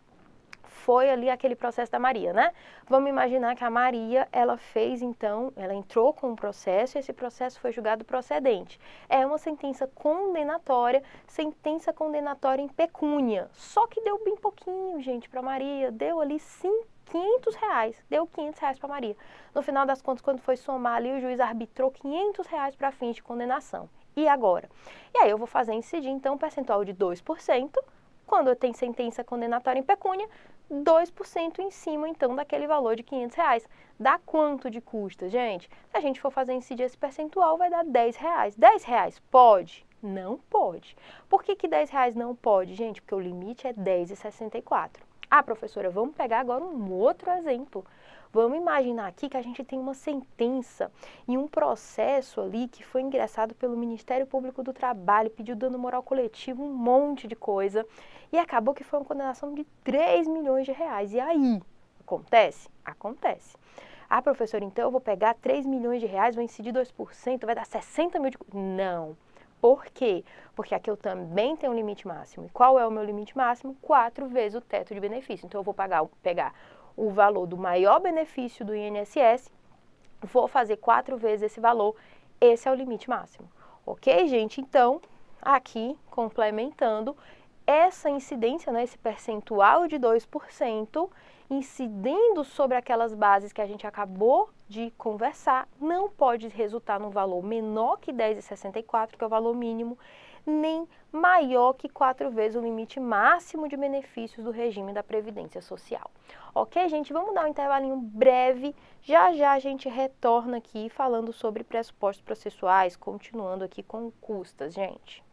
Foi ali aquele processo da Maria, né? Vamos imaginar que a Maria, ela fez então, ela entrou com um processo e esse processo foi julgado procedente. É uma sentença condenatória, sentença condenatória em pecúnia. Só que deu bem pouquinho, gente, para Maria, deu ali cinco 500 reais. Deu 500 reais para Maria. No final das contas, quando foi somar ali, o juiz arbitrou 500 reais para fins de condenação. E agora? E aí eu vou fazer incidir, então, um percentual de 2%, quando eu tenho sentença condenatória em pecúnia, 2% em cima, então, daquele valor de 500 reais. Dá quanto de custa, gente? Se a gente for fazer incidir esse percentual, vai dar 10 reais. 10 reais pode? Não pode. Por que, que 10 reais não pode, gente? Porque o limite é 10,64. Ah, professora, vamos pegar agora um outro exemplo. Vamos imaginar aqui que a gente tem uma sentença e um processo ali que foi ingressado pelo Ministério Público do Trabalho, pediu dano moral coletivo, um monte de coisa, e acabou que foi uma condenação de 3 milhões de reais. E aí? Acontece? Acontece. Ah, professor, então eu vou pegar 3 milhões de reais, vou incidir 2%, vai dar 60 mil de. Não. Por quê? Porque aqui eu também tenho um limite máximo. E qual é o meu limite máximo? Quatro vezes o teto de benefício. Então eu vou pagar, pegar o valor do maior benefício do INSS, vou fazer quatro vezes esse valor. Esse é o limite máximo. Ok, gente? Então, aqui, complementando, essa incidência, né, esse percentual de 2%, incidindo sobre aquelas bases que a gente acabou de conversar, não pode resultar num valor menor que 10,64, que é o valor mínimo, nem maior que quatro vezes o limite máximo de benefícios do regime da Previdência Social. Ok, gente? Vamos dar um intervalinho breve. Já já a gente retorna aqui falando sobre pressupostos processuais, continuando aqui com custas, gente.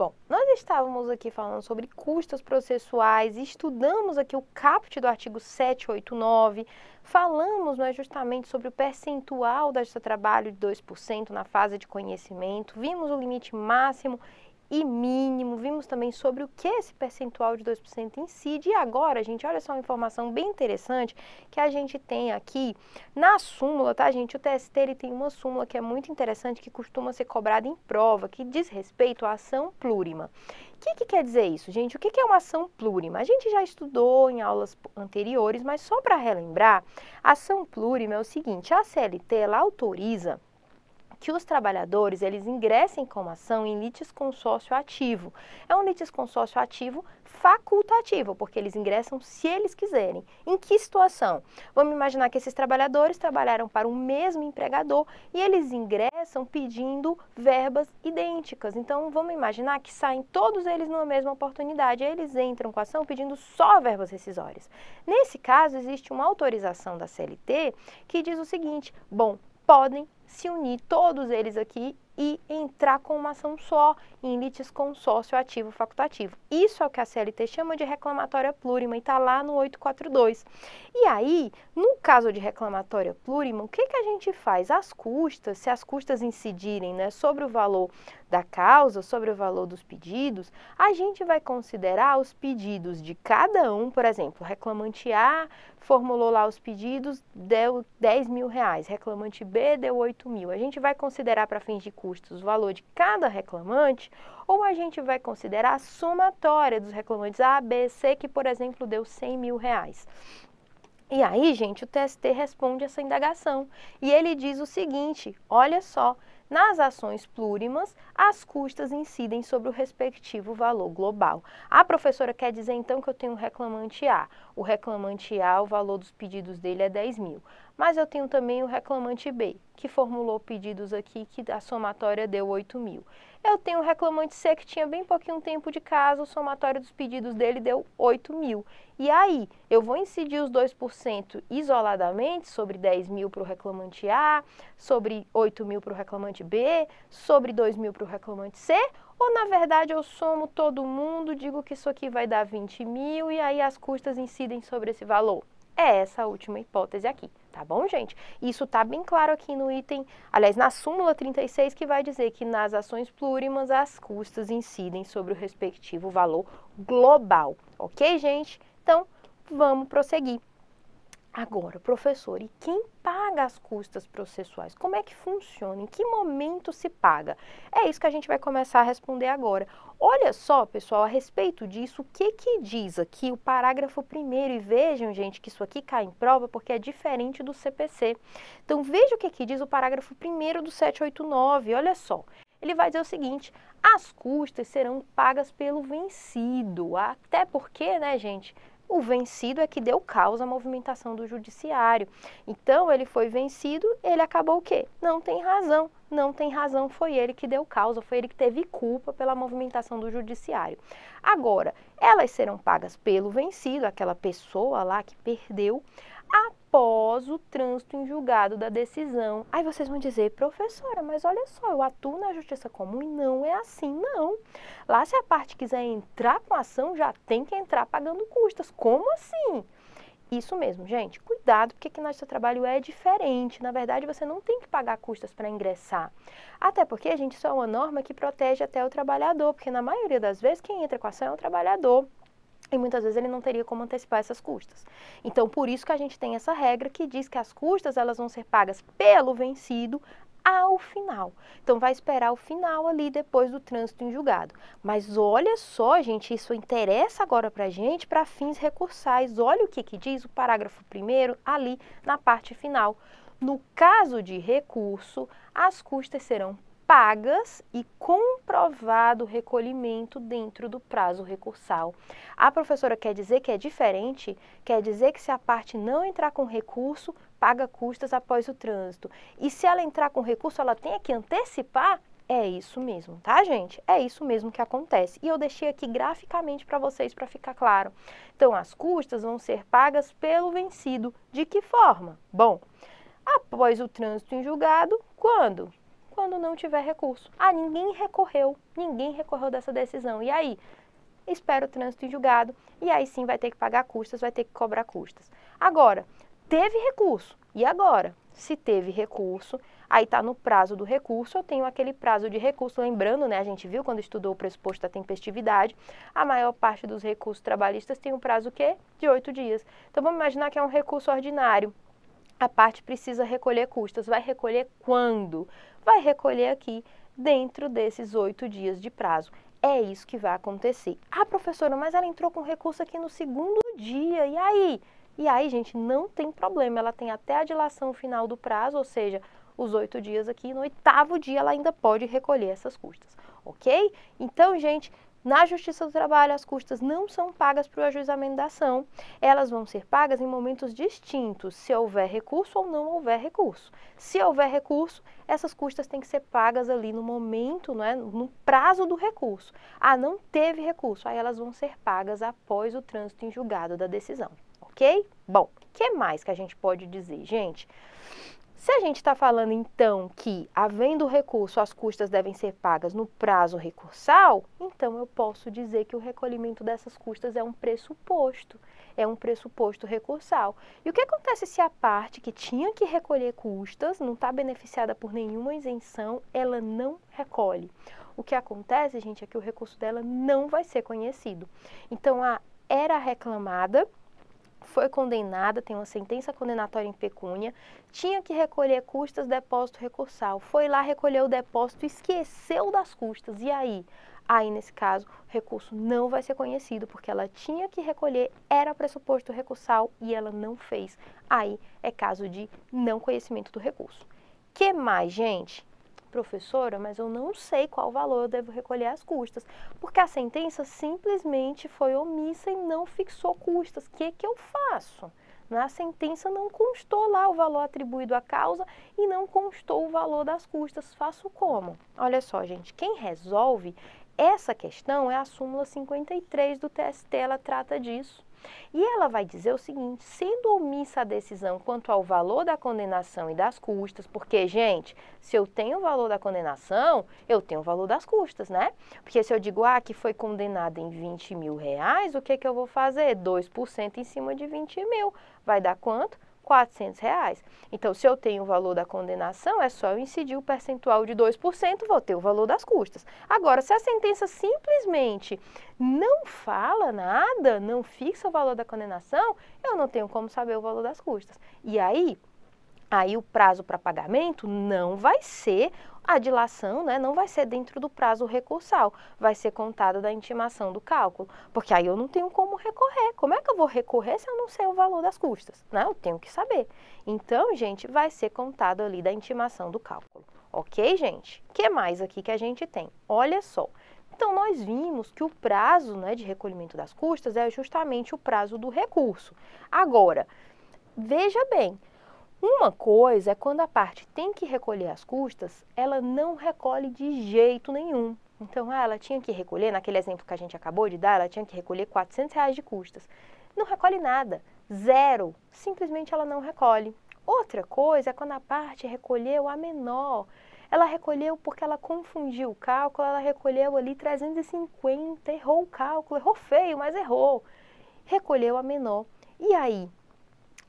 Bom, nós estávamos aqui falando sobre custos processuais, estudamos aqui o caput do artigo 789, falamos né, justamente sobre o percentual da justa trabalho de 2% na fase de conhecimento, vimos o limite máximo e mínimo, vimos também sobre o que esse percentual de 2% incide. E agora, gente, olha só uma informação bem interessante que a gente tem aqui na súmula, tá, gente? O TST ele tem uma súmula que é muito interessante, que costuma ser cobrada em prova, que diz respeito à ação plurima. O que, que, quer dizer isso, gente? O que, que, é uma ação plurima? A gente já estudou em aulas anteriores, mas só para relembrar, ação plurima é o seguinte: a CLT ela autoriza que os trabalhadores eles ingressem com ação em consórcio ativo. É um consórcio ativo facultativo, porque eles ingressam se eles quiserem. Em que situação? Vamos imaginar que esses trabalhadores trabalharam para o um mesmo empregador e eles ingressam pedindo verbas idênticas. Então vamos imaginar que saem todos eles numa mesma oportunidade, eles entram com a ação pedindo só verbas rescisórias. Nesse caso existe uma autorização da CLT que diz o seguinte: bom, podem se unir todos eles aqui e entrar com uma ação só em litis consórcio ativo facultativo. Isso é o que a CLT chama de reclamatória plurima e está lá no 842. E aí, no caso de reclamatória plurima, o que, que a gente faz? As custas, se as custas incidirem né, sobre o valor da causa, sobre o valor dos pedidos, a gente vai considerar os pedidos de cada um, por exemplo, reclamante A formulou lá os pedidos, deu 10 mil reais, reclamante B deu 8 mil. A gente vai considerar para fins de custo custos o valor de cada reclamante, ou a gente vai considerar a somatória dos reclamantes A, B, C, que, por exemplo, deu 100 mil reais. E aí, gente, o TST responde essa indagação. E ele diz o seguinte: olha só, nas ações plurimas, as custas incidem sobre o respectivo valor global. A professora quer dizer então que eu tenho um reclamante A. O reclamante A, o valor dos pedidos dele é 10 mil. Mas eu tenho também o reclamante B, que formulou pedidos aqui que a somatória deu 8 mil. Eu tenho o reclamante C, que tinha bem pouquinho tempo de casa, o somatório dos pedidos dele deu 8 mil. E aí, eu vou incidir os 2% isoladamente sobre 10 mil para o reclamante A, sobre 8 mil para o reclamante B, sobre 2 mil para o reclamante C, ou na verdade eu somo todo mundo, digo que isso aqui vai dar 20 mil e aí as custas incidem sobre esse valor? É essa a última hipótese aqui. Tá bom, gente? Isso tá bem claro aqui no item, aliás, na súmula 36, que vai dizer que nas ações plurimas as custas incidem sobre o respectivo valor global. Ok, gente? Então, vamos prosseguir. Agora, professor, e quem paga as custas processuais? Como é que funciona? Em que momento se paga? É isso que a gente vai começar a responder agora. Olha só, pessoal, a respeito disso, o que que diz aqui o parágrafo primeiro? E vejam, gente, que isso aqui cai em prova porque é diferente do CPC. Então, veja o que que diz o parágrafo primeiro do 789, olha só. Ele vai dizer o seguinte, as custas serão pagas pelo vencido, até porque, né, gente, o vencido é que deu causa à movimentação do judiciário. Então, ele foi vencido, ele acabou o quê? Não tem razão. Não tem razão, foi ele que deu causa, foi ele que teve culpa pela movimentação do judiciário. Agora, elas serão pagas pelo vencido, aquela pessoa lá que perdeu, a após o trânsito em julgado da decisão. Aí vocês vão dizer, professora, mas olha só, eu atuo na justiça comum e não é assim, não. Lá, se a parte quiser entrar com a ação, já tem que entrar pagando custas. Como assim? Isso mesmo, gente. Cuidado, porque aqui no nosso trabalho é diferente. Na verdade, você não tem que pagar custas para ingressar. Até porque, a gente, isso é uma norma que protege até o trabalhador, porque na maioria das vezes quem entra com a ação é o trabalhador e muitas vezes ele não teria como antecipar essas custas. Então, por isso que a gente tem essa regra que diz que as custas elas vão ser pagas pelo vencido ao final. Então vai esperar o final ali depois do trânsito em julgado. Mas olha só, gente, isso interessa agora para gente para fins recursais. Olha o que, que diz o parágrafo primeiro ali na parte final. No caso de recurso, as custas serão pagas e comprovado o recolhimento dentro do prazo recursal. A professora quer dizer que é diferente, quer dizer que se a parte não entrar com recurso, paga custas após o trânsito. E se ela entrar com recurso, ela tem que antecipar é isso mesmo, tá, gente? É isso mesmo que acontece. E eu deixei aqui graficamente para vocês para ficar claro. Então, as custas vão ser pagas pelo vencido. De que forma? Bom, após o trânsito em julgado, quando? quando não tiver recurso. Ah, ninguém recorreu, ninguém recorreu dessa decisão. E aí? Espera o trânsito em julgado e aí sim vai ter que pagar custas, vai ter que cobrar custas. Agora, teve recurso. E agora? Se teve recurso, aí está no prazo do recurso, eu tenho aquele prazo de recurso, lembrando, né, a gente viu quando estudou o pressuposto da tempestividade, a maior parte dos recursos trabalhistas tem um prazo que de oito dias. Então vamos imaginar que é um recurso ordinário, a parte precisa recolher custos. Vai recolher quando? Vai recolher aqui dentro desses oito dias de prazo. É isso que vai acontecer. Ah, professora, mas ela entrou com recurso aqui no segundo dia, e aí? E aí, gente, não tem problema, ela tem até a dilação final do prazo, ou seja, os oito dias aqui, no oitavo dia ela ainda pode recolher essas custas, ok? Então, gente, na Justiça do Trabalho, as custas não são pagas para o ajuizamento da ação. Elas vão ser pagas em momentos distintos, se houver recurso ou não houver recurso. Se houver recurso, essas custas têm que ser pagas ali no momento, é? no prazo do recurso. Ah, não teve recurso, aí elas vão ser pagas após o trânsito em julgado da decisão, ok? Bom, o que mais que a gente pode dizer, gente? Se a gente está falando então que, havendo recurso, as custas devem ser pagas no prazo recursal, então eu posso dizer que o recolhimento dessas custas é um pressuposto, é um pressuposto recursal. E o que acontece se a parte que tinha que recolher custas, não está beneficiada por nenhuma isenção, ela não recolhe? O que acontece, gente, é que o recurso dela não vai ser conhecido. Então, a era reclamada foi condenada, tem uma sentença condenatória em pecúnia, tinha que recolher custas depósito recursal. Foi lá, recolheu o depósito, esqueceu das custas. E aí? Aí, nesse caso, o recurso não vai ser conhecido, porque ela tinha que recolher, era pressuposto recursal e ela não fez. Aí é caso de não conhecimento do recurso. Que mais, gente? professora, mas eu não sei qual valor eu devo recolher as custas, porque a sentença simplesmente foi omissa e não fixou custas. O que, que eu faço? Na né? sentença não constou lá o valor atribuído à causa e não constou o valor das custas. Faço como? Olha só, gente, quem resolve essa questão é a súmula 53 do TST, ela trata disso. E ela vai dizer o seguinte: sendo omissa a decisão quanto ao valor da condenação e das custas, porque, gente, se eu tenho o valor da condenação, eu tenho o valor das custas, né? Porque se eu digo, ah, que foi condenada em 20 mil reais, o que, que eu vou fazer? 2% em cima de 20 mil. Vai dar quanto? 400 reais. Então, se eu tenho o valor da condenação, é só eu incidir o percentual de 2%, vou ter o valor das custas. Agora, se a sentença simplesmente não fala nada, não fixa o valor da condenação, eu não tenho como saber o valor das custas. E aí, aí o prazo para pagamento não vai ser a dilação né, não vai ser dentro do prazo recursal, vai ser contada da intimação do cálculo, porque aí eu não tenho como recorrer. Como é que eu vou recorrer se eu não sei o valor das custas? Né? Eu tenho que saber. Então, gente, vai ser contado ali da intimação do cálculo. Ok, gente? O que mais aqui que a gente tem? Olha só. Então, nós vimos que o prazo né, de recolhimento das custas é justamente o prazo do recurso. Agora, veja bem, uma coisa é quando a parte tem que recolher as custas, ela não recolhe de jeito nenhum. Então, ah, ela tinha que recolher, naquele exemplo que a gente acabou de dar, ela tinha que recolher 400 reais de custas. Não recolhe nada, zero, simplesmente ela não recolhe. Outra coisa é quando a parte recolheu a menor. Ela recolheu porque ela confundiu o cálculo, ela recolheu ali 350, errou o cálculo, errou feio, mas errou. Recolheu a menor. E aí,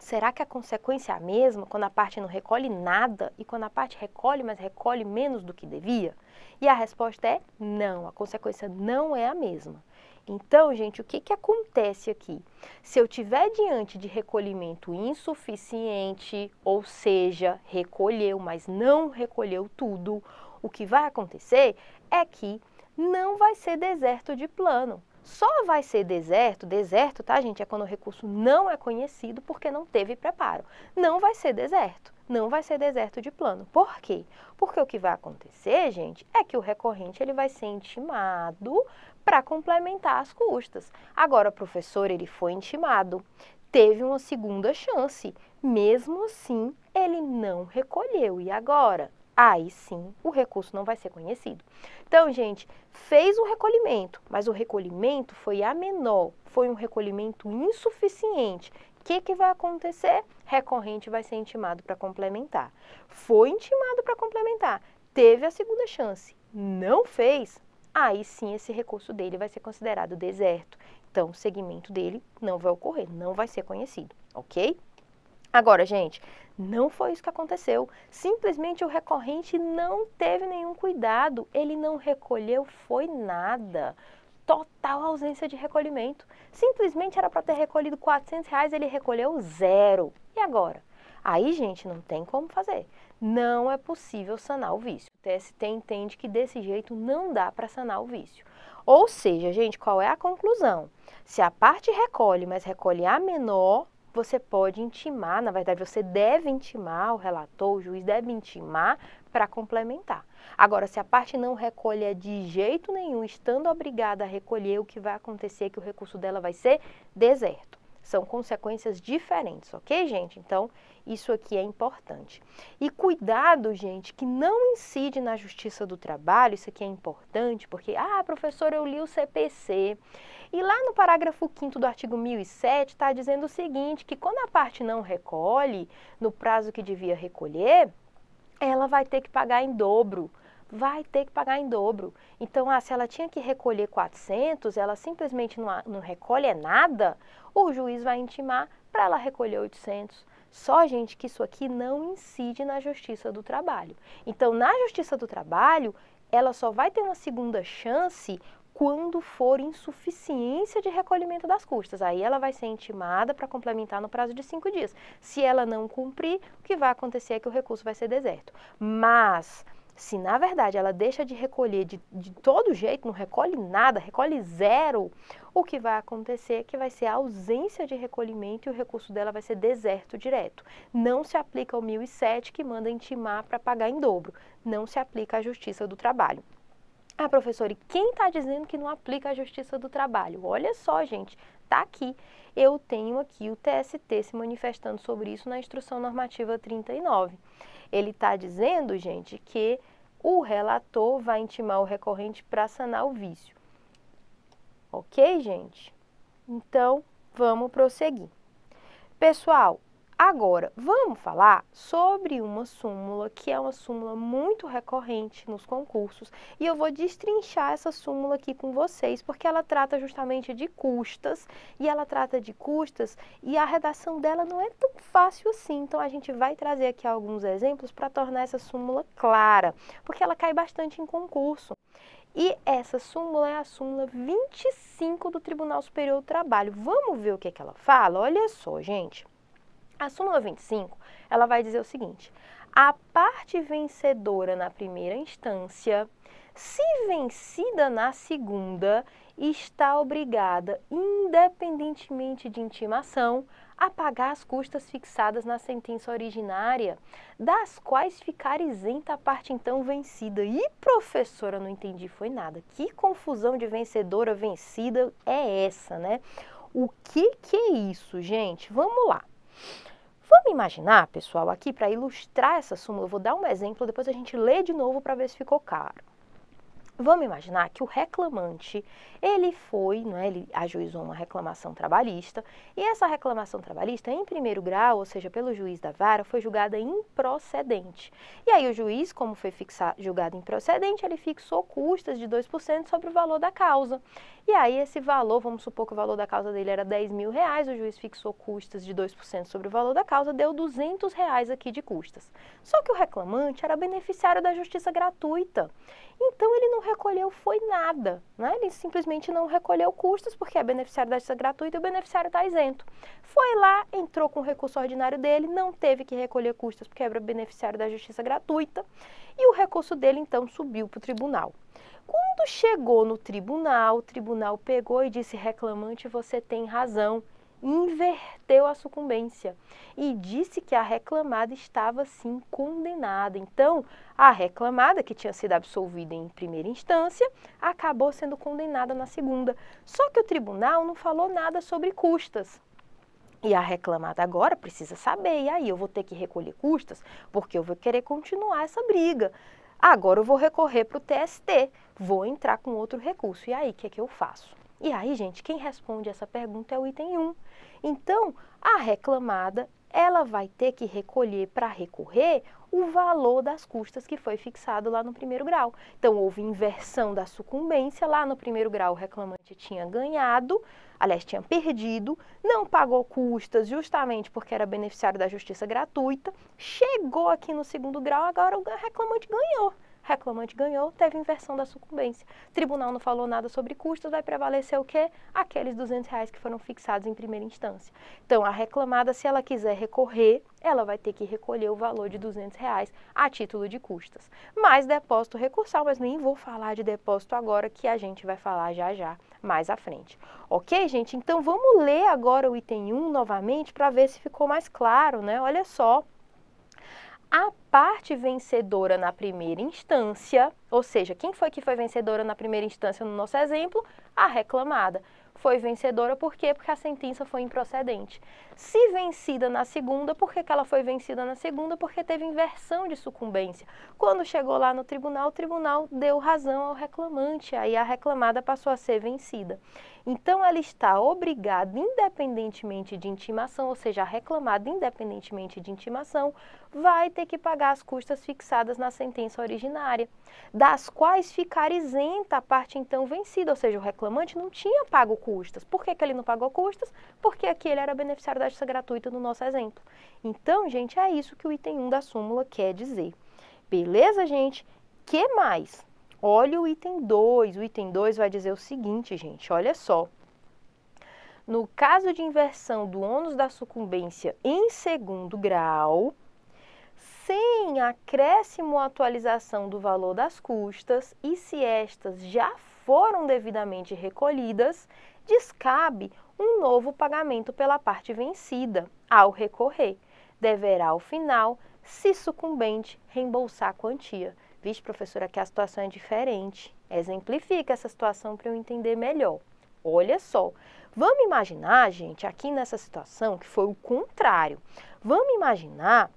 Será que a consequência é a mesma quando a parte não recolhe nada e quando a parte recolhe, mas recolhe menos do que devia? E a resposta é não, a consequência não é a mesma. Então, gente, o que, que acontece aqui? Se eu tiver diante de recolhimento insuficiente, ou seja, recolheu, mas não recolheu tudo, o que vai acontecer é que não vai ser deserto de plano. Só vai ser deserto, deserto, tá, gente? É quando o recurso não é conhecido porque não teve preparo. Não vai ser deserto, não vai ser deserto de plano. Por quê? Porque o que vai acontecer, gente, é que o recorrente ele vai ser intimado para complementar as custas. Agora, o professor ele foi intimado, teve uma segunda chance. Mesmo assim, ele não recolheu. E agora? aí sim o recurso não vai ser conhecido. Então, gente, fez o recolhimento, mas o recolhimento foi a menor, foi um recolhimento insuficiente. O que, que vai acontecer? Recorrente vai ser intimado para complementar. Foi intimado para complementar, teve a segunda chance, não fez, aí sim esse recurso dele vai ser considerado deserto. Então, o segmento dele não vai ocorrer, não vai ser conhecido, ok? Agora, gente, não foi isso que aconteceu. Simplesmente o recorrente não teve nenhum cuidado, ele não recolheu, foi nada. Total ausência de recolhimento. Simplesmente era para ter recolhido 400 reais, ele recolheu zero. E agora? Aí, gente, não tem como fazer. Não é possível sanar o vício. O TST entende que desse jeito não dá para sanar o vício. Ou seja, gente, qual é a conclusão? Se a parte recolhe, mas recolhe a menor, você pode intimar, na verdade, você deve intimar, o relator, o juiz deve intimar para complementar. Agora, se a parte não recolhe é de jeito nenhum, estando obrigada a recolher, o que vai acontecer é que o recurso dela vai ser deserto são consequências diferentes, ok, gente? Então, isso aqui é importante. E cuidado, gente, que não incide na justiça do trabalho, isso aqui é importante, porque, ah, professor, eu li o CPC. E lá no parágrafo 5 do artigo 1007 está dizendo o seguinte: que quando a parte não recolhe no prazo que devia recolher, ela vai ter que pagar em dobro vai ter que pagar em dobro. Então, ah, se ela tinha que recolher 400, ela simplesmente não, não recolhe é nada, o juiz vai intimar para ela recolher 800. Só, gente, que isso aqui não incide na Justiça do Trabalho. Então, na Justiça do Trabalho, ela só vai ter uma segunda chance quando for insuficiência de recolhimento das custas. Aí ela vai ser intimada para complementar no prazo de cinco dias. Se ela não cumprir, o que vai acontecer é que o recurso vai ser deserto. Mas se na verdade ela deixa de recolher de, de todo jeito, não recolhe nada, recolhe zero, o que vai acontecer é que vai ser a ausência de recolhimento e o recurso dela vai ser deserto direto. Não se aplica o 1007 que manda intimar para pagar em dobro. Não se aplica à Justiça do Trabalho. Ah, professora, e quem está dizendo que não aplica a Justiça do Trabalho? Olha só, gente, está aqui. Eu tenho aqui o TST se manifestando sobre isso na Instrução Normativa 39. Ele está dizendo, gente, que o relator vai intimar o recorrente para sanar o vício. Ok, gente? Então, vamos prosseguir. Pessoal, Agora, vamos falar sobre uma súmula que é uma súmula muito recorrente nos concursos e eu vou destrinchar essa súmula aqui com vocês porque ela trata justamente de custas e ela trata de custas e a redação dela não é tão fácil assim. Então, a gente vai trazer aqui alguns exemplos para tornar essa súmula clara porque ela cai bastante em concurso. E essa súmula é a súmula 25 do Tribunal Superior do Trabalho. Vamos ver o que, é que ela fala? Olha só, gente. A súmula 25, ela vai dizer o seguinte: a parte vencedora na primeira instância, se vencida na segunda, está obrigada, independentemente de intimação, a pagar as custas fixadas na sentença originária, das quais ficar isenta a parte então vencida. E professora, não entendi foi nada. Que confusão de vencedora vencida é essa, né? O que que é isso, gente? Vamos lá. Vamos imaginar, pessoal, aqui para ilustrar essa súmula, eu vou dar um exemplo, depois a gente lê de novo para ver se ficou claro. Vamos imaginar que o reclamante, ele foi, né, ele ajuizou uma reclamação trabalhista, e essa reclamação trabalhista, em primeiro grau, ou seja, pelo juiz da vara, foi julgada improcedente. E aí o juiz, como foi fixar, julgado improcedente, ele fixou custas de 2% sobre o valor da causa. E aí esse valor, vamos supor que o valor da causa dele era 10 mil reais, o juiz fixou custas de 2% sobre o valor da causa, deu 200 reais aqui de custas. Só que o reclamante era beneficiário da justiça gratuita. Então ele não recolheu foi nada, né? ele simplesmente não recolheu custos porque é beneficiário da justiça gratuita e o beneficiário está isento. Foi lá, entrou com o recurso ordinário dele, não teve que recolher custos porque era beneficiário da justiça gratuita e o recurso dele então subiu para o tribunal. Quando chegou no tribunal, o tribunal pegou e disse reclamante você tem razão, inverteu a sucumbência e disse que a reclamada estava sim condenada. Então, a reclamada, que tinha sido absolvida em primeira instância, acabou sendo condenada na segunda. Só que o tribunal não falou nada sobre custas. E a reclamada agora precisa saber, e aí eu vou ter que recolher custas, porque eu vou querer continuar essa briga. Agora eu vou recorrer para o TST, vou entrar com outro recurso. E aí, o que é que eu faço? E aí, gente, quem responde essa pergunta é o item 1. Então, a reclamada, ela vai ter que recolher para recorrer o valor das custas que foi fixado lá no primeiro grau. Então, houve inversão da sucumbência, lá no primeiro grau o reclamante tinha ganhado, aliás, tinha perdido, não pagou custas justamente porque era beneficiário da justiça gratuita, chegou aqui no segundo grau, agora o reclamante ganhou. Reclamante ganhou, teve inversão da sucumbência. Tribunal não falou nada sobre custos, vai prevalecer o quê? Aqueles 200 reais que foram fixados em primeira instância. Então, a reclamada, se ela quiser recorrer, ela vai ter que recolher o valor de 200 reais a título de custas. Mais depósito recursal, mas nem vou falar de depósito agora, que a gente vai falar já já, mais à frente. Ok, gente? Então, vamos ler agora o item 1 novamente para ver se ficou mais claro, né? Olha só a parte vencedora na primeira instância, ou seja, quem foi que foi vencedora na primeira instância no nosso exemplo? A reclamada. Foi vencedora por quê? Porque a sentença foi improcedente. Se vencida na segunda, por que, que ela foi vencida na segunda? Porque teve inversão de sucumbência. Quando chegou lá no tribunal, o tribunal deu razão ao reclamante, aí a reclamada passou a ser vencida. Então, ela está obrigada, independentemente de intimação, ou seja, a reclamada, independentemente de intimação, vai ter que pagar as custas fixadas na sentença originária, das quais ficar isenta a parte então vencida, ou seja, o reclamante não tinha pago custas. Por que, que ele não pagou custas? Porque aqui ele era beneficiário da justiça gratuita no nosso exemplo. Então, gente, é isso que o item 1 da súmula quer dizer. Beleza, gente? Que mais? Olha o item 2. O item 2 vai dizer o seguinte, gente, olha só. No caso de inversão do ônus da sucumbência em segundo grau, sem acréscimo ou atualização do valor das custas e se estas já foram devidamente recolhidas, descabe um novo pagamento pela parte vencida. Ao recorrer, deverá, ao final, se sucumbente, reembolsar a quantia. Vixe, professora, que a situação é diferente. Exemplifica essa situação para eu entender melhor. Olha só, vamos imaginar, gente, aqui nessa situação que foi o contrário. Vamos imaginar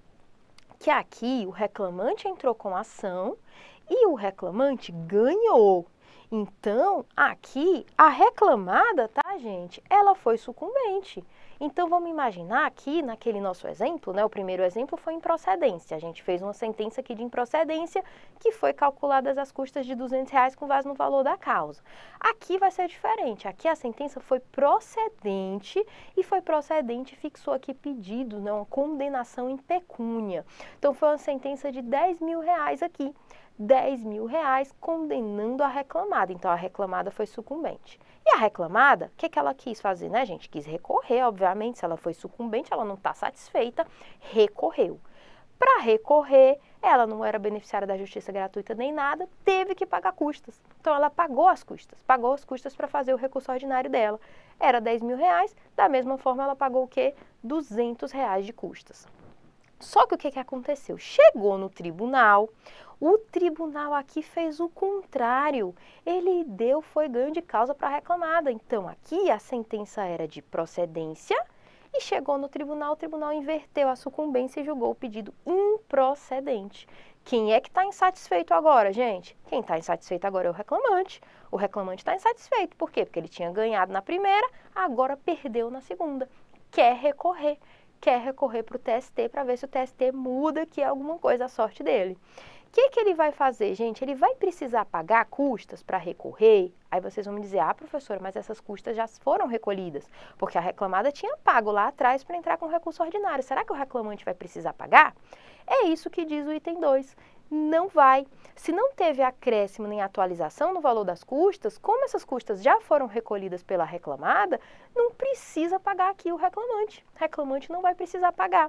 que aqui o reclamante entrou com a ação e o reclamante ganhou. Então, aqui a reclamada, tá, gente? Ela foi sucumbente. Então vamos imaginar aqui naquele nosso exemplo, né, o primeiro exemplo foi improcedência. A gente fez uma sentença aqui de improcedência que foi calculadas as custas de 200 reais com base no valor da causa. Aqui vai ser diferente. Aqui a sentença foi procedente e foi procedente fixou aqui pedido, né, uma condenação em pecúnia. Então foi uma sentença de 10 mil reais aqui. 10 mil reais, condenando a reclamada. Então a reclamada foi sucumbente. E a reclamada, o que, que ela quis fazer, né, gente? Quis recorrer, obviamente, se ela foi sucumbente, ela não está satisfeita, recorreu. Para recorrer, ela não era beneficiária da justiça gratuita nem nada, teve que pagar custas. Então ela pagou as custas, pagou as custas para fazer o recurso ordinário dela. Era 10 mil reais, da mesma forma ela pagou o quê? 200 reais de custas. Só que o que, que aconteceu? Chegou no tribunal, o tribunal aqui fez o contrário. Ele deu foi ganho de causa para a reclamada. Então, aqui a sentença era de procedência e chegou no tribunal, o tribunal inverteu a sucumbência e julgou o pedido improcedente. Quem é que está insatisfeito agora, gente? Quem está insatisfeito agora é o reclamante. O reclamante está insatisfeito. Por quê? Porque ele tinha ganhado na primeira, agora perdeu na segunda. Quer recorrer. Quer recorrer para o TST para ver se o TST muda aqui é alguma coisa a sorte dele que, que ele vai fazer, gente? Ele vai precisar pagar custas para recorrer? Aí vocês vão me dizer, ah, professora, mas essas custas já foram recolhidas, porque a reclamada tinha pago lá atrás para entrar com recurso ordinário. Será que o reclamante vai precisar pagar? É isso que diz o item 2. Não vai. Se não teve acréscimo nem atualização no valor das custas, como essas custas já foram recolhidas pela reclamada, não precisa pagar aqui o reclamante. O reclamante não vai precisar pagar.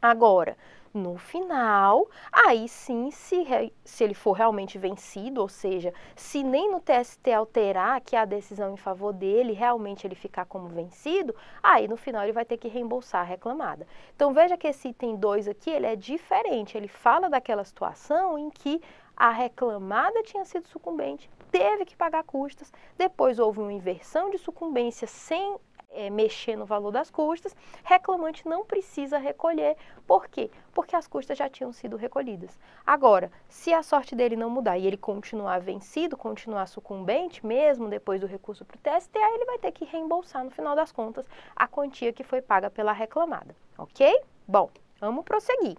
Agora, no final, aí sim, se, se ele for realmente vencido, ou seja, se nem no TST alterar que é a decisão em favor dele, realmente ele ficar como vencido, aí no final ele vai ter que reembolsar a reclamada. Então veja que esse item 2 aqui, ele é diferente, ele fala daquela situação em que a reclamada tinha sido sucumbente, teve que pagar custas, depois houve uma inversão de sucumbência sem é, mexer no valor das custas, reclamante não precisa recolher. Por quê? Porque as custas já tinham sido recolhidas. Agora, se a sorte dele não mudar e ele continuar vencido, continuar sucumbente, mesmo depois do recurso para o TST, ele vai ter que reembolsar, no final das contas, a quantia que foi paga pela reclamada. Ok? Bom, vamos prosseguir.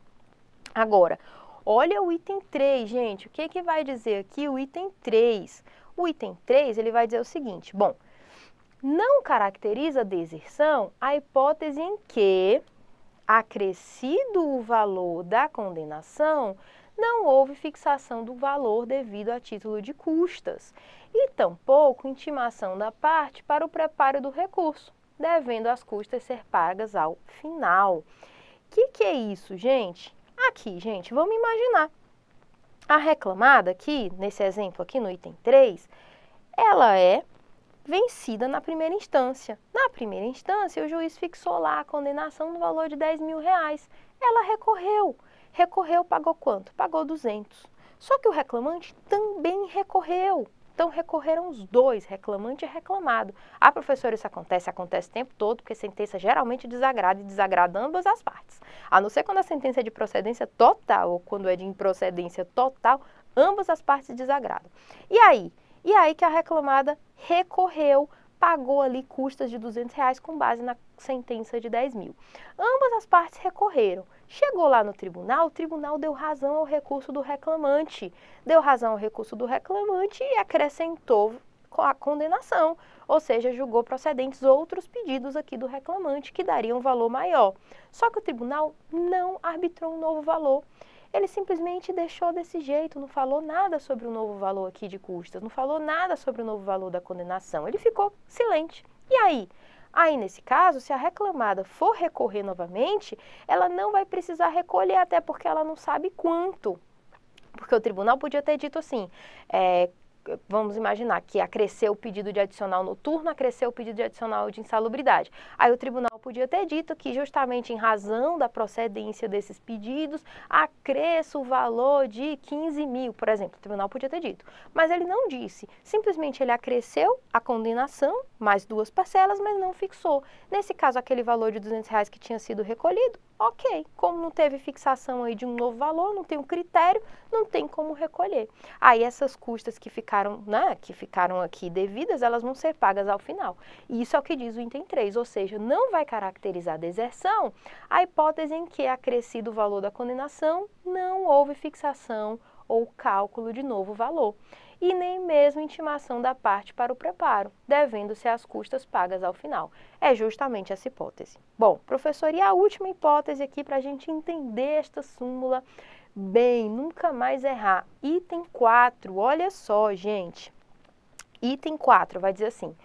Agora, olha o item 3, gente. O que, que vai dizer aqui o item 3? O item 3 ele vai dizer o seguinte: bom, não caracteriza deserção a hipótese em que, acrescido o valor da condenação, não houve fixação do valor devido a título de custas e tampouco intimação da parte para o preparo do recurso, devendo as custas ser pagas ao final. O que, que é isso, gente? Aqui, gente, vamos imaginar. A reclamada aqui, nesse exemplo aqui no item 3, ela é vencida na primeira instância. Na primeira instância, o juiz fixou lá a condenação no valor de 10 mil reais. Ela recorreu. Recorreu, pagou quanto? Pagou 200. Só que o reclamante também recorreu. Então recorreram os dois, reclamante e reclamado. Ah, professora, isso acontece, acontece o tempo todo, porque sentença geralmente desagrada e desagrada ambas as partes. A não ser quando a sentença é de procedência total ou quando é de improcedência total, ambas as partes desagradam. E aí? E aí que a reclamada recorreu, pagou ali custas de 200 reais com base na sentença de 10 mil. Ambas as partes recorreram. Chegou lá no tribunal, o tribunal deu razão ao recurso do reclamante. Deu razão ao recurso do reclamante e acrescentou a condenação, ou seja, julgou procedentes outros pedidos aqui do reclamante que dariam um valor maior. Só que o tribunal não arbitrou um novo valor ele simplesmente deixou desse jeito, não falou nada sobre o novo valor aqui de custas, não falou nada sobre o novo valor da condenação. Ele ficou silente. E aí? Aí, nesse caso, se a reclamada for recorrer novamente, ela não vai precisar recolher, até porque ela não sabe quanto. Porque o tribunal podia ter dito assim: é, vamos imaginar que acresceu o pedido de adicional noturno, acresceu o pedido de adicional de insalubridade. Aí o tribunal podia ter dito que justamente em razão da procedência desses pedidos, acresça o valor de 15 mil, por exemplo, o tribunal podia ter dito. Mas ele não disse, simplesmente ele acresceu a condenação, mais duas parcelas, mas não fixou. Nesse caso, aquele valor de 200 reais que tinha sido recolhido Ok, como não teve fixação aí de um novo valor, não tem um critério, não tem como recolher. Aí essas custas que ficaram, né, que ficaram aqui devidas, elas vão ser pagas ao final. E isso é o que diz o item 3, ou seja, não vai caracterizar a deserção a hipótese em que acrescido o valor da condenação, não houve fixação ou cálculo de novo valor e nem mesmo intimação da parte para o preparo, devendo-se às custas pagas ao final. É justamente essa hipótese. Bom, professor, e a última hipótese aqui para a gente entender esta súmula bem, nunca mais errar. Item 4, olha só, gente. Item 4 vai dizer assim: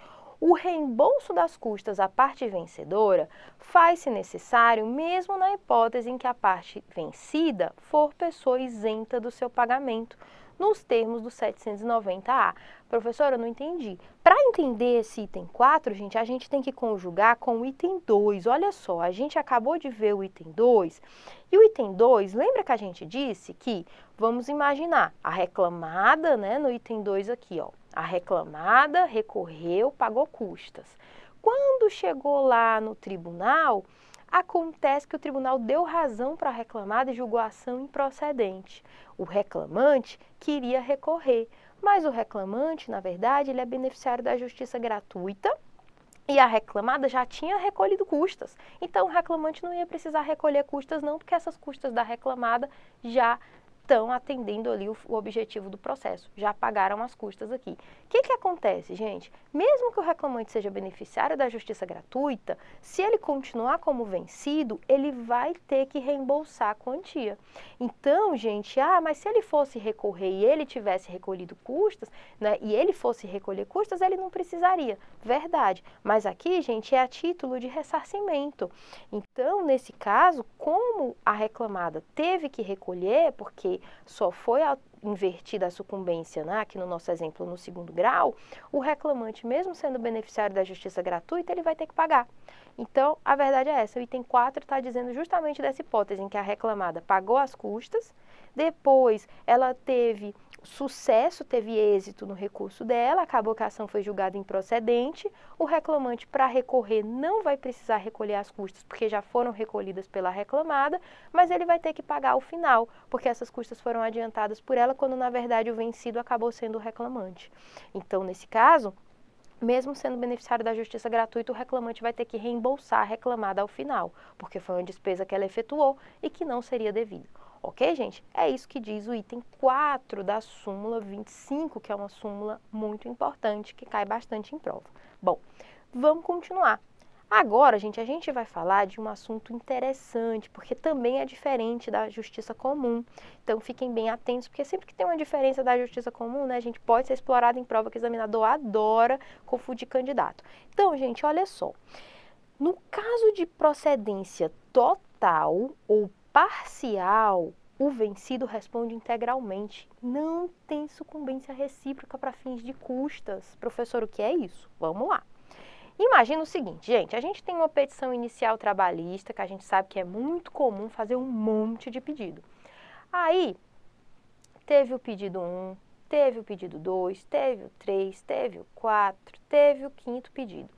o reembolso das custas à parte vencedora faz-se necessário mesmo na hipótese em que a parte vencida for pessoa isenta do seu pagamento, nos termos do 790A. Professora, eu não entendi. Para entender esse item 4, gente, a gente tem que conjugar com o item 2. Olha só, a gente acabou de ver o item 2. E o item 2, lembra que a gente disse que, vamos imaginar, a reclamada, né, no item 2 aqui, ó. A reclamada recorreu, pagou custas. Quando chegou lá no tribunal, Acontece que o tribunal deu razão para a reclamada e julgou a ação improcedente. O reclamante queria recorrer, mas o reclamante, na verdade, ele é beneficiário da justiça gratuita e a reclamada já tinha recolhido custas. Então, o reclamante não ia precisar recolher custas, não, porque essas custas da reclamada já estão atendendo ali o, o, objetivo do processo, já pagaram as custas aqui. O que, que acontece, gente? Mesmo que o reclamante seja beneficiário da justiça gratuita, se ele continuar como vencido, ele vai ter que reembolsar a quantia. Então, gente, ah, mas se ele fosse recorrer e ele tivesse recolhido custas, né, e ele fosse recolher custas, ele não precisaria. Verdade. Mas aqui, gente, é a título de ressarcimento. Então, nesse caso, como a reclamada teve que recolher, porque só foi invertida a sucumbência, né, aqui no nosso exemplo, no segundo grau, o reclamante, mesmo sendo beneficiário da justiça gratuita, ele vai ter que pagar. Então, a verdade é essa. O item 4 está dizendo justamente dessa hipótese em que a reclamada pagou as custas, depois ela teve sucesso, teve êxito no recurso dela, a cabocação foi julgada improcedente, o reclamante para recorrer não vai precisar recolher as custas porque já foram recolhidas pela reclamada, mas ele vai ter que pagar o final, porque essas custas foram adiantadas por ela quando na verdade o vencido acabou sendo o reclamante. Então, nesse caso, mesmo sendo beneficiário da justiça gratuita, o reclamante vai ter que reembolsar a reclamada ao final, porque foi uma despesa que ela efetuou e que não seria devida. Ok, gente? É isso que diz o item 4 da súmula 25, que é uma súmula muito importante, que cai bastante em prova. Bom, vamos continuar. Agora, gente, a gente vai falar de um assunto interessante, porque também é diferente da justiça comum. Então, fiquem bem atentos, porque sempre que tem uma diferença da justiça comum, né, a gente pode ser explorado em prova que o examinador adora confundir candidato. Então, gente, olha só. No caso de procedência total ou parcial, o vencido responde integralmente. Não tem sucumbência recíproca para fins de custas. Professor, o que é isso? Vamos lá. Imagina o seguinte, gente, a gente tem uma petição inicial trabalhista, que a gente sabe que é muito comum fazer um monte de pedido. Aí, teve o pedido 1, teve o pedido 2, teve o 3, teve o 4, teve o quinto pedido.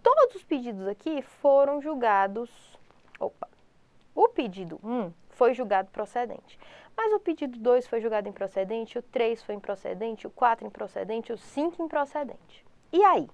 Todos os pedidos aqui foram julgados, opa, o pedido 1 foi julgado procedente, mas o pedido 2 foi julgado improcedente, o 3 foi improcedente, o 4 improcedente, o 5 improcedente. E aí?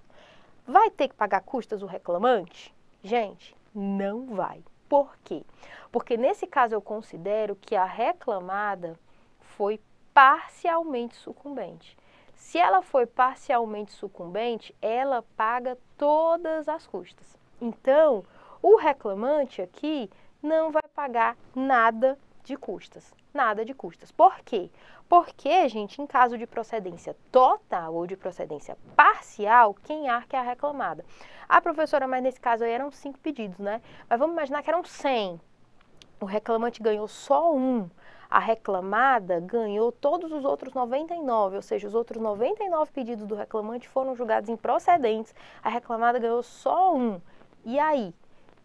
Vai ter que pagar custas o reclamante? Gente, não vai. Por quê? Porque nesse caso eu considero que a reclamada foi parcialmente sucumbente. Se ela foi parcialmente sucumbente, ela paga todas as custas. Então, o reclamante aqui não vai pagar nada de custas. Nada de custas. Por quê? Porque, gente, em caso de procedência total ou de procedência parcial, quem arca é a reclamada. Ah, professora, mas nesse caso aí eram cinco pedidos, né? Mas vamos imaginar que eram 100. O reclamante ganhou só um. A reclamada ganhou todos os outros 99, ou seja, os outros 99 pedidos do reclamante foram julgados improcedentes. A reclamada ganhou só um. E aí,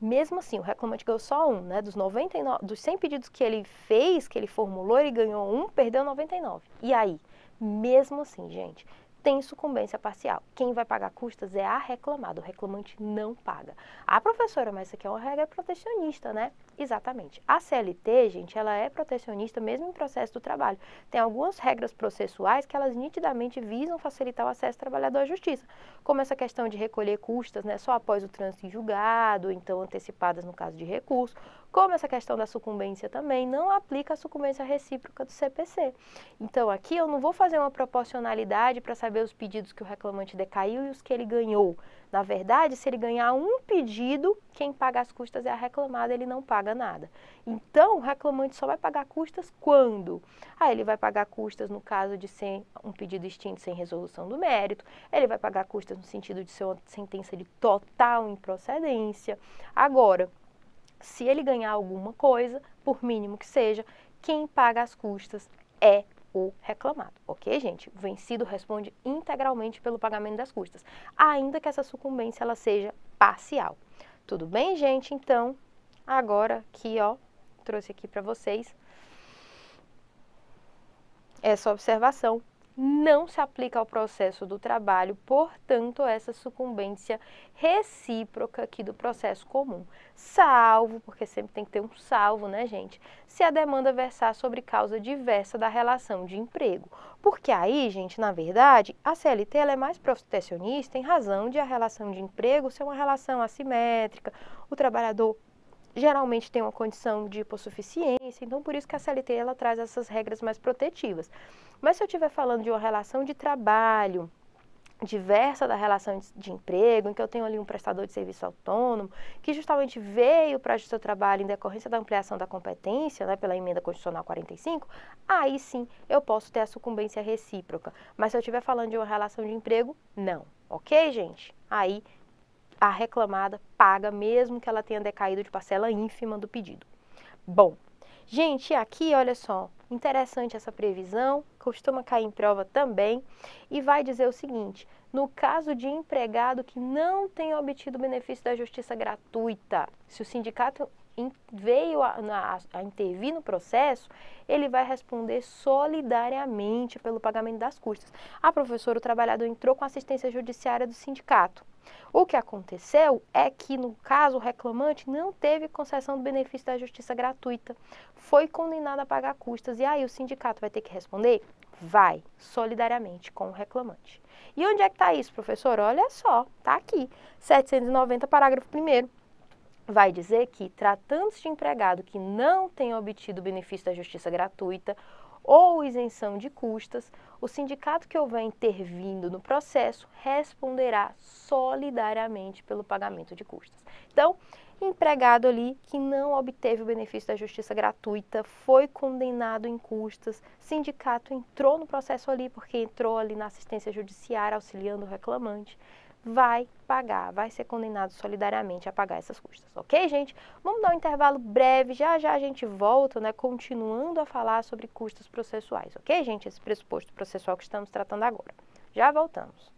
mesmo assim, o reclamante ganhou só um, né? Dos 99, dos 100 pedidos que ele fez, que ele formulou, ele ganhou um, perdeu 99. E aí, mesmo assim, gente, tem sucumbência parcial. Quem vai pagar custas é a reclamada, o reclamante não paga. A professora, mas isso aqui é uma regra protecionista, né? Exatamente. A CLT, gente, ela é protecionista mesmo em processo do trabalho. Tem algumas regras processuais que elas nitidamente visam facilitar o acesso do trabalhador à justiça, como essa questão de recolher custas né, só após o trânsito em julgado, então antecipadas no caso de recurso, como essa questão da sucumbência também, não aplica a sucumbência recíproca do CPC. Então, aqui eu não vou fazer uma proporcionalidade para saber os pedidos que o reclamante decaiu e os que ele ganhou. Na verdade, se ele ganhar um pedido, quem paga as custas é a reclamada, ele não paga nada. Então, o reclamante só vai pagar custas quando? Ah, ele vai pagar custas no caso de ser um pedido extinto sem resolução do mérito, ele vai pagar custas no sentido de ser uma sentença de total improcedência. Agora, se ele ganhar alguma coisa, por mínimo que seja, quem paga as custas é o reclamado, ok, gente? O vencido responde integralmente pelo pagamento das custas, ainda que essa sucumbência ela seja parcial. Tudo bem, gente? Então, agora que ó, trouxe aqui para vocês essa observação não se aplica ao processo do trabalho, portanto, essa sucumbência recíproca aqui do processo comum. Salvo, porque sempre tem que ter um salvo, né, gente? Se a demanda versar sobre causa diversa da relação de emprego. Porque aí, gente, na verdade, a CLT é mais protecionista em razão de a relação de emprego ser uma relação assimétrica, o trabalhador geralmente têm uma condição de hipossuficiência, então por isso que a CLT ela traz essas regras mais protetivas. Mas se eu estiver falando de uma relação de trabalho, diversa da relação de emprego, em que eu tenho ali um prestador de serviço autônomo, que justamente veio para o seu trabalho em decorrência da ampliação da competência, né, pela emenda constitucional 45, aí sim eu posso ter a sucumbência recíproca. Mas se eu estiver falando de uma relação de emprego, não. Ok, gente? Aí a reclamada paga, mesmo que ela tenha decaído de parcela ínfima do pedido. Bom, gente, aqui olha só, interessante essa previsão, costuma cair em prova também, e vai dizer o seguinte: no caso de empregado que não tenha obtido benefício da justiça gratuita, se o sindicato veio a, a, a, intervir no processo, ele vai responder solidariamente pelo pagamento das custas. A professora o trabalhador entrou com assistência judiciária do sindicato. O que aconteceu é que, no caso, o reclamante não teve concessão do benefício da justiça gratuita, foi condenado a pagar custas, e aí o sindicato vai ter que responder? Vai, solidariamente com o reclamante. E onde é que está isso, professor? Olha só, está aqui, 790, parágrafo 1 vai dizer que, tratando-se de empregado que não tenha obtido o benefício da justiça gratuita, ou isenção de custas, o sindicato que houver intervindo no processo responderá solidariamente pelo pagamento de custas. Então, empregado ali que não obteve o benefício da justiça gratuita, foi condenado em custas, sindicato entrou no processo ali porque entrou ali na assistência judiciária auxiliando o reclamante vai pagar, vai ser condenado solidariamente a pagar essas custas, ok, gente? Vamos dar um intervalo breve, já já a gente volta, né, continuando a falar sobre custos processuais, ok, gente? Esse pressuposto processual que estamos tratando agora. Já voltamos.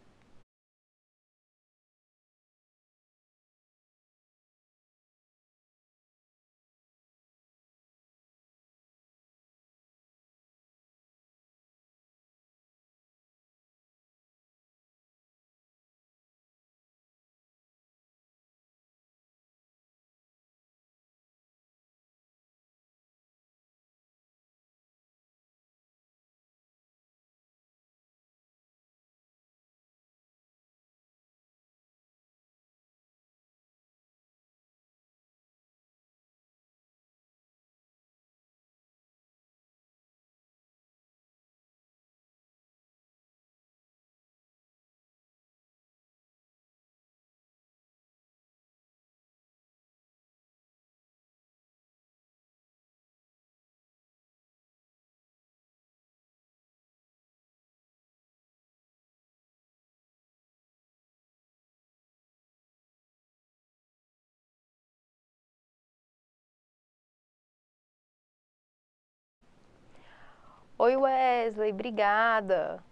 Oi, Wesley, obrigada.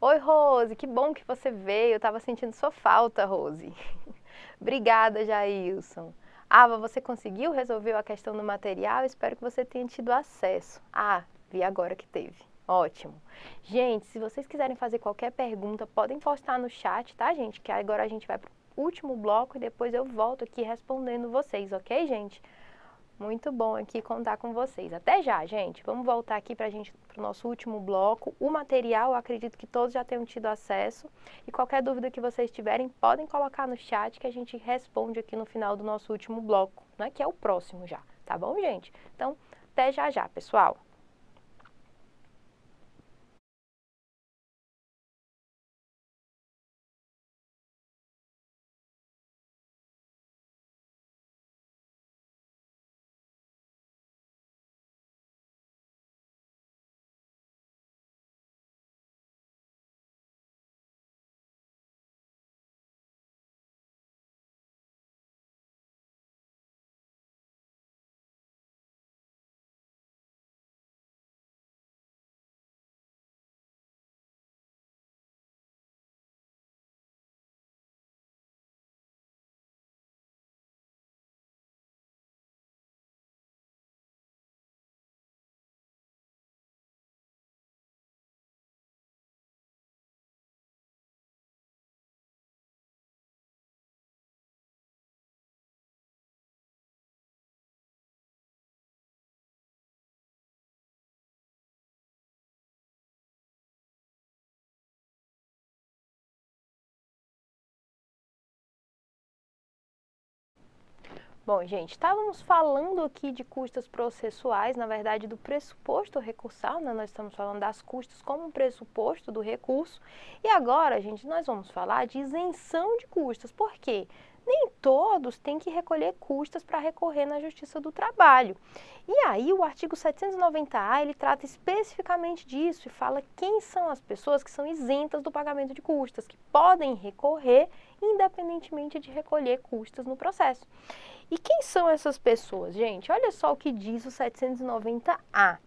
Oi, Rose, que bom que você veio. Eu estava sentindo sua falta, Rose. obrigada, Jailson. Ava, você conseguiu resolver a questão do material? Espero que você tenha tido acesso. Ah, vi agora que teve. Ótimo. Gente, se vocês quiserem fazer qualquer pergunta, podem postar no chat, tá, gente? Que agora a gente vai para o último bloco e depois eu volto aqui respondendo vocês, ok, gente? Muito bom aqui contar com vocês. Até já, gente. Vamos voltar aqui para gente para o nosso último bloco. O material, acredito que todos já tenham tido acesso. E qualquer dúvida que vocês tiverem, podem colocar no chat que a gente responde aqui no final do nosso último bloco, né? Que é o próximo já. Tá bom, gente? Então, até já já, pessoal. Bom, gente, estávamos falando aqui de custas processuais, na verdade, do pressuposto recursal, né? Nós estamos falando das custas como um pressuposto do recurso. E agora, gente, nós vamos falar de isenção de custas. Por quê? nem todos têm que recolher custas para recorrer na Justiça do Trabalho. E aí o artigo 790A, ele trata especificamente disso e fala quem são as pessoas que são isentas do pagamento de custas, que podem recorrer independentemente de recolher custas no processo. E quem são essas pessoas, gente? Olha só o que diz o 790A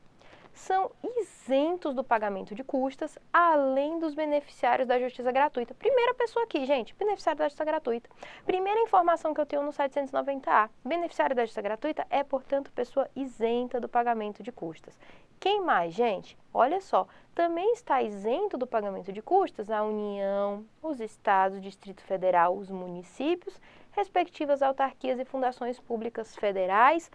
são isentos do pagamento de custas, além dos beneficiários da justiça gratuita. Primeira pessoa aqui, gente, beneficiário da justiça gratuita. Primeira informação que eu tenho no 790A, beneficiário da justiça gratuita é, portanto, pessoa isenta do pagamento de custas. Quem mais, gente? Olha só, também está isento do pagamento de custas a União, os estados, Distrito Federal, os municípios, respectivas autarquias e fundações públicas federais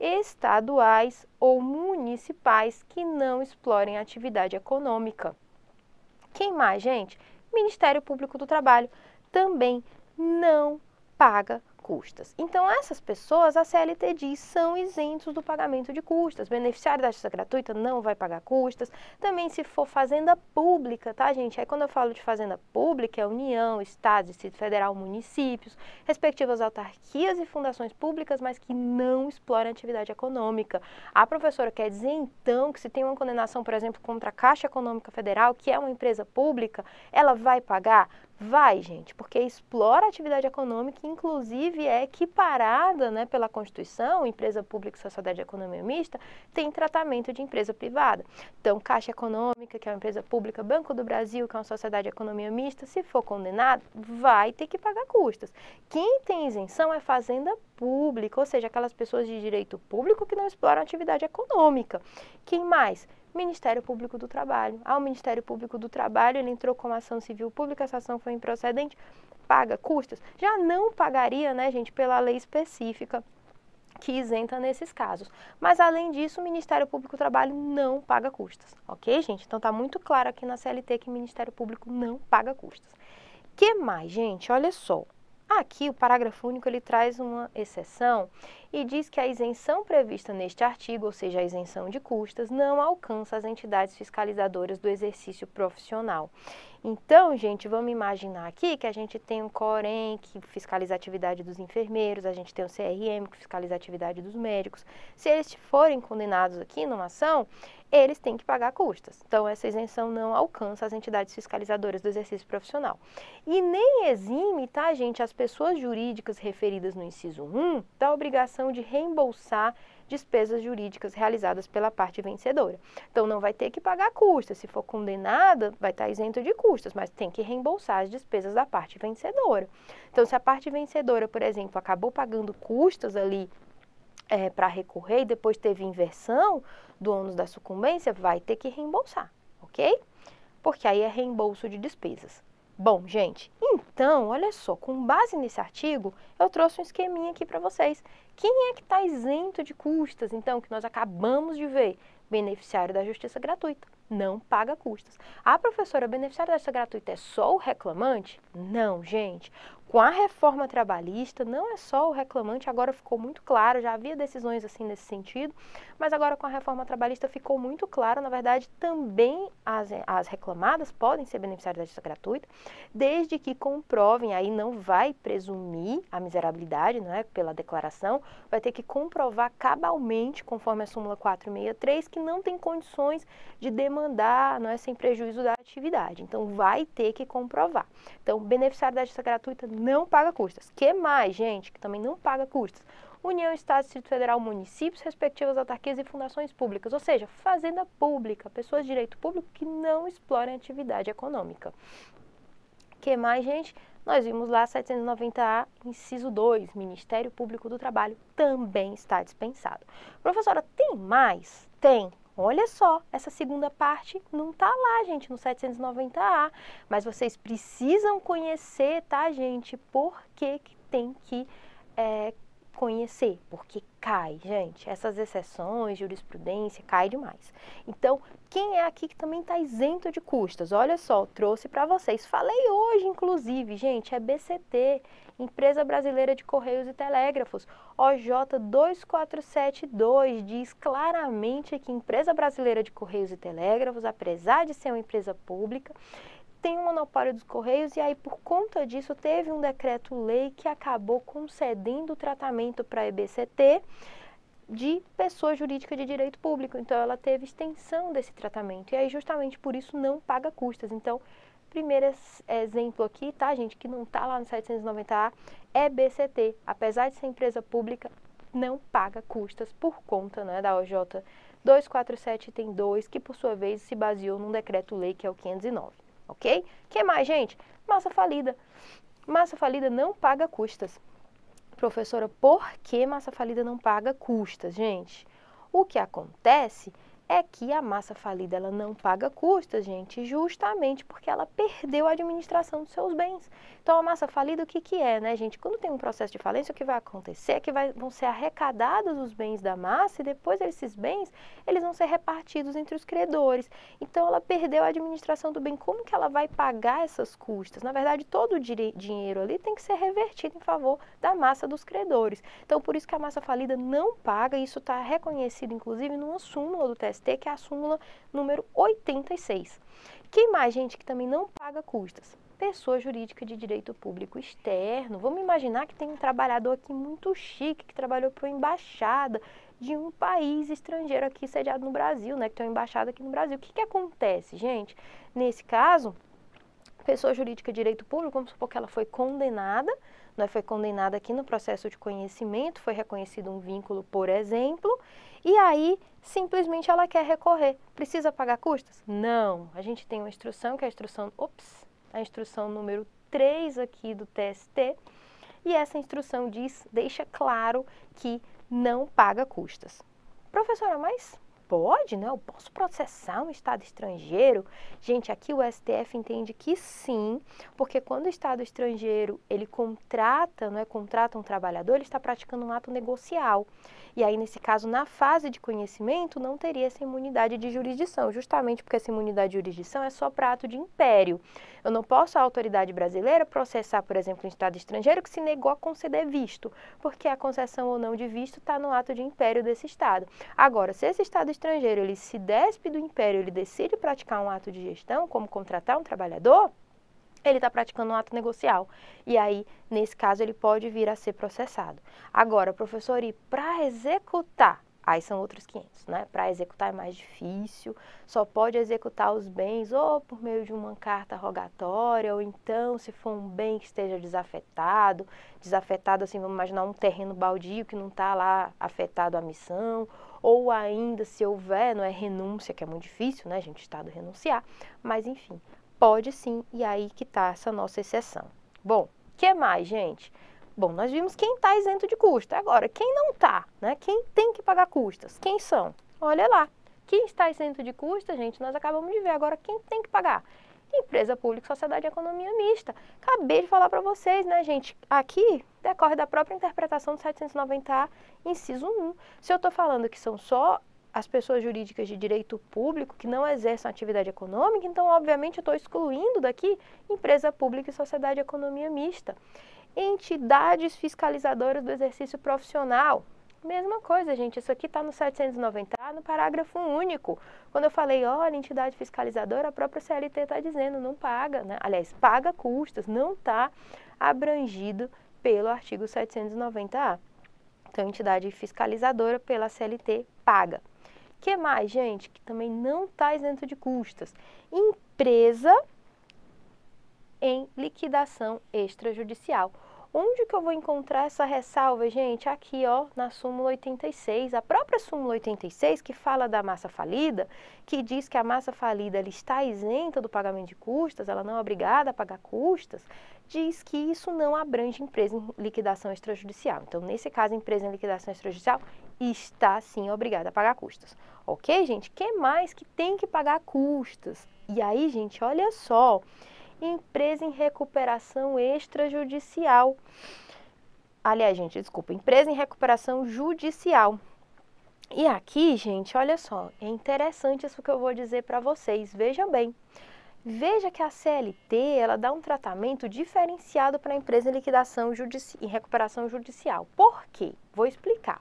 estaduais ou municipais que não explorem atividade econômica. Quem mais, gente? Ministério Público do Trabalho também não paga custas. Então, essas pessoas, a CLT diz, são isentos do pagamento de custas. Beneficiário da justiça gratuita não vai pagar custas. Também, se for fazenda pública, tá, gente? Aí, quando eu falo de fazenda pública, é União, Estado, Distrito Federal, municípios, respectivas autarquias e fundações públicas, mas que não exploram atividade econômica. A professora quer dizer, então, que se tem uma condenação, por exemplo, contra a Caixa Econômica Federal, que é uma empresa pública, ela vai pagar? Vai, gente, porque explora a atividade econômica, inclusive é equiparada né, pela Constituição, empresa pública e sociedade de economia mista, tem tratamento de empresa privada. Então, Caixa Econômica, que é uma empresa pública, Banco do Brasil, que é uma sociedade de economia mista, se for condenado, vai ter que pagar custas. Quem tem isenção é fazenda pública, ou seja, aquelas pessoas de direito público que não exploram atividade econômica. Quem mais? Ministério Público do Trabalho. Ao Ministério Público do Trabalho, ele entrou com ação civil pública, essa ação foi improcedente, paga custas. Já não pagaria, né, gente, pela lei específica que isenta nesses casos. Mas além disso, o Ministério Público do Trabalho não paga custas, ok, gente? Então tá muito claro aqui na CLT que o Ministério Público não paga custas. Que mais, gente? Olha só. Aqui o parágrafo único ele traz uma exceção e diz que a isenção prevista neste artigo, ou seja, a isenção de custas, não alcança as entidades fiscalizadoras do exercício profissional. Então, gente, vamos imaginar aqui que a gente tem o COREM, que fiscaliza a atividade dos enfermeiros, a gente tem o CRM que fiscaliza a atividade dos médicos. Se eles forem condenados aqui numa ação, eles têm que pagar custas. Então, essa isenção não alcança as entidades fiscalizadoras do exercício profissional. E nem exime, tá, gente, as pessoas jurídicas referidas no inciso 1 da obrigação obrigação de reembolsar despesas jurídicas realizadas pela parte vencedora. Então, não vai ter que pagar custas. Se for condenada, vai estar isento de custas, mas tem que reembolsar as despesas da parte vencedora. Então, se a parte vencedora, por exemplo, acabou pagando custas ali é, eh, para recorrer e depois teve inversão do ônus da sucumbência, vai ter que reembolsar, ok? Porque aí é reembolso de despesas. Bom, gente, então, olha só, com base nesse artigo, eu trouxe um esqueminha aqui para vocês. Quem é que está isento de custas, então, que nós acabamos de ver? Beneficiário da justiça gratuita, não paga custas. A professora beneficiária da justiça gratuita é só o reclamante? Não, gente. Com a reforma trabalhista, não é só o reclamante, agora ficou muito claro, já havia decisões assim nesse sentido, mas agora com a reforma trabalhista ficou muito claro, na verdade, também as, as reclamadas podem ser beneficiárias da justiça gratuita, desde que comprovem, aí não vai presumir a miserabilidade, não é, pela declaração, vai ter que comprovar cabalmente, conforme a súmula 463, que não tem condições de demandar, não é, sem prejuízo da atividade. Então vai ter que comprovar. Então, beneficiário da justiça gratuita não paga custas. Que mais, gente, que também não paga custas? União, Estado, Distrito Federal, municípios, respectivas autarquias e fundações públicas, ou seja, fazenda pública, pessoas de direito público que não explorem atividade econômica. Que mais, gente? Nós vimos lá 790A, inciso 2, Ministério Público do Trabalho também está dispensado. Professora, tem mais? Tem, Olha só, essa segunda parte não está lá, gente, no 790A, mas vocês precisam conhecer, tá, gente, por que, que tem que é, conhecer, porque cai, gente. Essas exceções, jurisprudência, cai demais. Então, quem é aqui que também está isento de custas? Olha só, trouxe para vocês. Falei hoje, inclusive, gente, é BCT, Empresa Brasileira de Correios e Telégrafos, OJ 2472, diz claramente que Empresa Brasileira de Correios e Telégrafos, apesar de ser uma empresa pública, tem o um monopólio dos Correios e aí por conta disso teve um decreto-lei que acabou concedendo o tratamento para a EBCT de pessoa jurídica de direito público. Então ela teve extensão desse tratamento e aí justamente por isso não paga custas. Então Primeiro exemplo aqui, tá, gente, que não tá lá no 790A, é BCT. Apesar de ser empresa pública, não paga custas por conta né, da OJ 247 tem 2, que por sua vez se baseou num decreto-lei que é o 509, ok? que mais, gente? Massa falida. Massa falida não paga custas. Professora, por que massa falida não paga custas, gente? O que acontece é é que a massa falida ela não paga custas, gente, justamente porque ela perdeu a administração dos seus bens. Então a massa falida o que que é, né, gente? Quando tem um processo de falência, o que vai acontecer é que vai, vão ser arrecadados os bens da massa e depois esses bens, eles vão ser repartidos entre os credores. Então ela perdeu a administração do bem, como que ela vai pagar essas custas? Na verdade, todo o dinheiro ali tem que ser revertido em favor da massa dos credores. Então por isso que a massa falida não paga, isso está reconhecido inclusive numa súmula do TSE que é a súmula número 86. Quem mais, gente, que também não paga custas? Pessoa jurídica de direito público externo. Vamos imaginar que tem um trabalhador aqui muito chique, que trabalhou para uma embaixada de um país estrangeiro aqui sediado no Brasil, né? Que tem uma embaixada aqui no Brasil. O que, que acontece, gente? Nesse caso, pessoa jurídica de direito público, vamos supor que ela foi condenada, né, foi condenada aqui no processo de conhecimento, foi reconhecido um vínculo, por exemplo, e aí, simplesmente ela quer recorrer. Precisa pagar custos? Não. A gente tem uma instrução que é a instrução, ops, a instrução número 3 aqui do TST, e essa instrução diz, deixa claro que não paga custas. Professora, mas pode, né? Eu posso processar um Estado estrangeiro? Gente, aqui o STF entende que sim, porque quando o Estado estrangeiro ele contrata, não é, contrata um trabalhador, ele está praticando um ato negocial. E aí, nesse caso, na fase de conhecimento, não teria essa imunidade de jurisdição, justamente porque essa imunidade de jurisdição é só para ato de império. Eu não posso a autoridade brasileira processar, por exemplo, um Estado estrangeiro que se negou a conceder visto, porque a concessão ou não de visto está no ato de império desse Estado. Agora, se esse Estado estrangeiro ele se despe do império, ele decide praticar um ato de gestão, como contratar um trabalhador, ele está praticando um ato negocial. E aí, nesse caso, ele pode vir a ser processado. Agora, professor, e para executar Aí são outros 500, né? Para executar é mais difícil, só pode executar os bens ou por meio de uma carta rogatória, ou então se for um bem que esteja desafetado, desafetado assim, vamos imaginar um terreno baldio que não está lá afetado à missão, ou ainda se houver, não é renúncia, que é muito difícil, né? A gente está do renunciar, mas enfim, pode sim, e aí que está essa nossa exceção. Bom, que mais, gente? Bom, nós vimos quem está isento de custo. Agora, quem não está, né? quem tem que pagar custas, quem são? Olha lá. Quem está isento de custo, gente, nós acabamos de ver. Agora, quem tem que pagar? Empresa pública, sociedade e economia mista. Acabei de falar para vocês, né, gente? Aqui decorre da própria interpretação do 790A, inciso 1. Se eu estou falando que são só as pessoas jurídicas de direito público que não exercem atividade econômica, então, obviamente, eu estou excluindo daqui empresa pública e sociedade e economia mista entidades fiscalizadoras do exercício profissional. Mesma coisa, gente, isso aqui está no 790, tá no parágrafo único. Quando eu falei, olha, entidade fiscalizadora, a própria CLT está dizendo, não paga, né? aliás, paga custos, não está abrangido pelo artigo 790A. Então, entidade fiscalizadora pela CLT paga. que mais, gente, que também não está isento de custas? Empresa em liquidação extrajudicial. Onde que eu vou encontrar essa ressalva, gente? Aqui, ó, na súmula 86, a própria súmula 86 que fala da massa falida, que diz que a massa falida ela está isenta do pagamento de custas, ela não é obrigada a pagar custas, diz que isso não abrange empresa em liquidação extrajudicial. Então, nesse caso, empresa em liquidação extrajudicial está sim obrigada a pagar custas. OK, gente? Que mais que tem que pagar custas? E aí, gente, olha só, empresa em recuperação extrajudicial. Aliás, gente, desculpa, empresa em recuperação judicial. E aqui, gente, olha só, é interessante isso que eu vou dizer para vocês. Vejam bem. Veja que a CLT, ela dá um tratamento diferenciado para a empresa em liquidação judici em recuperação judicial. Por quê? Vou explicar.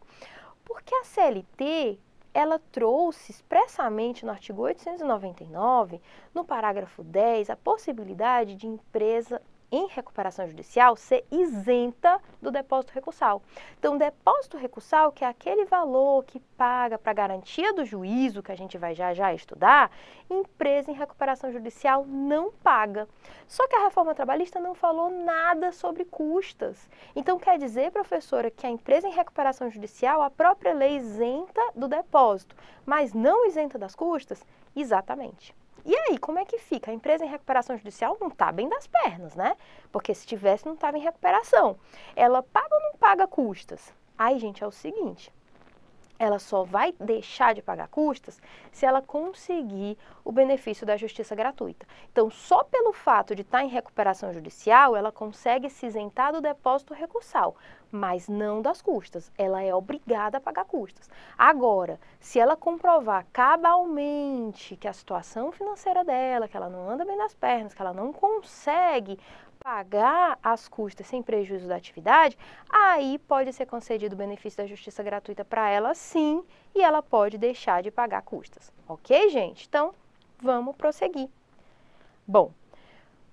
Porque a CLT, ela trouxe expressamente no artigo 899, no parágrafo 10, a possibilidade de empresa em recuperação judicial ser isenta do depósito recursal. Então, depósito recursal, que é aquele valor que paga para garantia do juízo, que a gente vai já já estudar, empresa em recuperação judicial não paga. Só que a reforma trabalhista não falou nada sobre custas. Então, quer dizer, professora, que a empresa em recuperação judicial, a própria lei isenta do depósito, mas não isenta das custas? Exatamente. E aí, como é que fica? A empresa em recuperação judicial não está bem das pernas, né? Porque se tivesse, não estava em recuperação. Ela paga ou não paga custas? Aí, gente, é o seguinte: ela só vai deixar de pagar custas se ela conseguir o benefício da justiça gratuita. Então, só pelo fato de estar tá em recuperação judicial, ela consegue se isentar do depósito recursal, mas não das custas. Ela é obrigada a pagar custas. Agora, se ela comprovar cabalmente que a situação financeira dela, que ela não anda bem nas pernas, que ela não consegue pagar as custas sem prejuízo da atividade, aí pode ser concedido o benefício da justiça gratuita para ela sim, e ela pode deixar de pagar custas. OK, gente? Então, vamos prosseguir. Bom,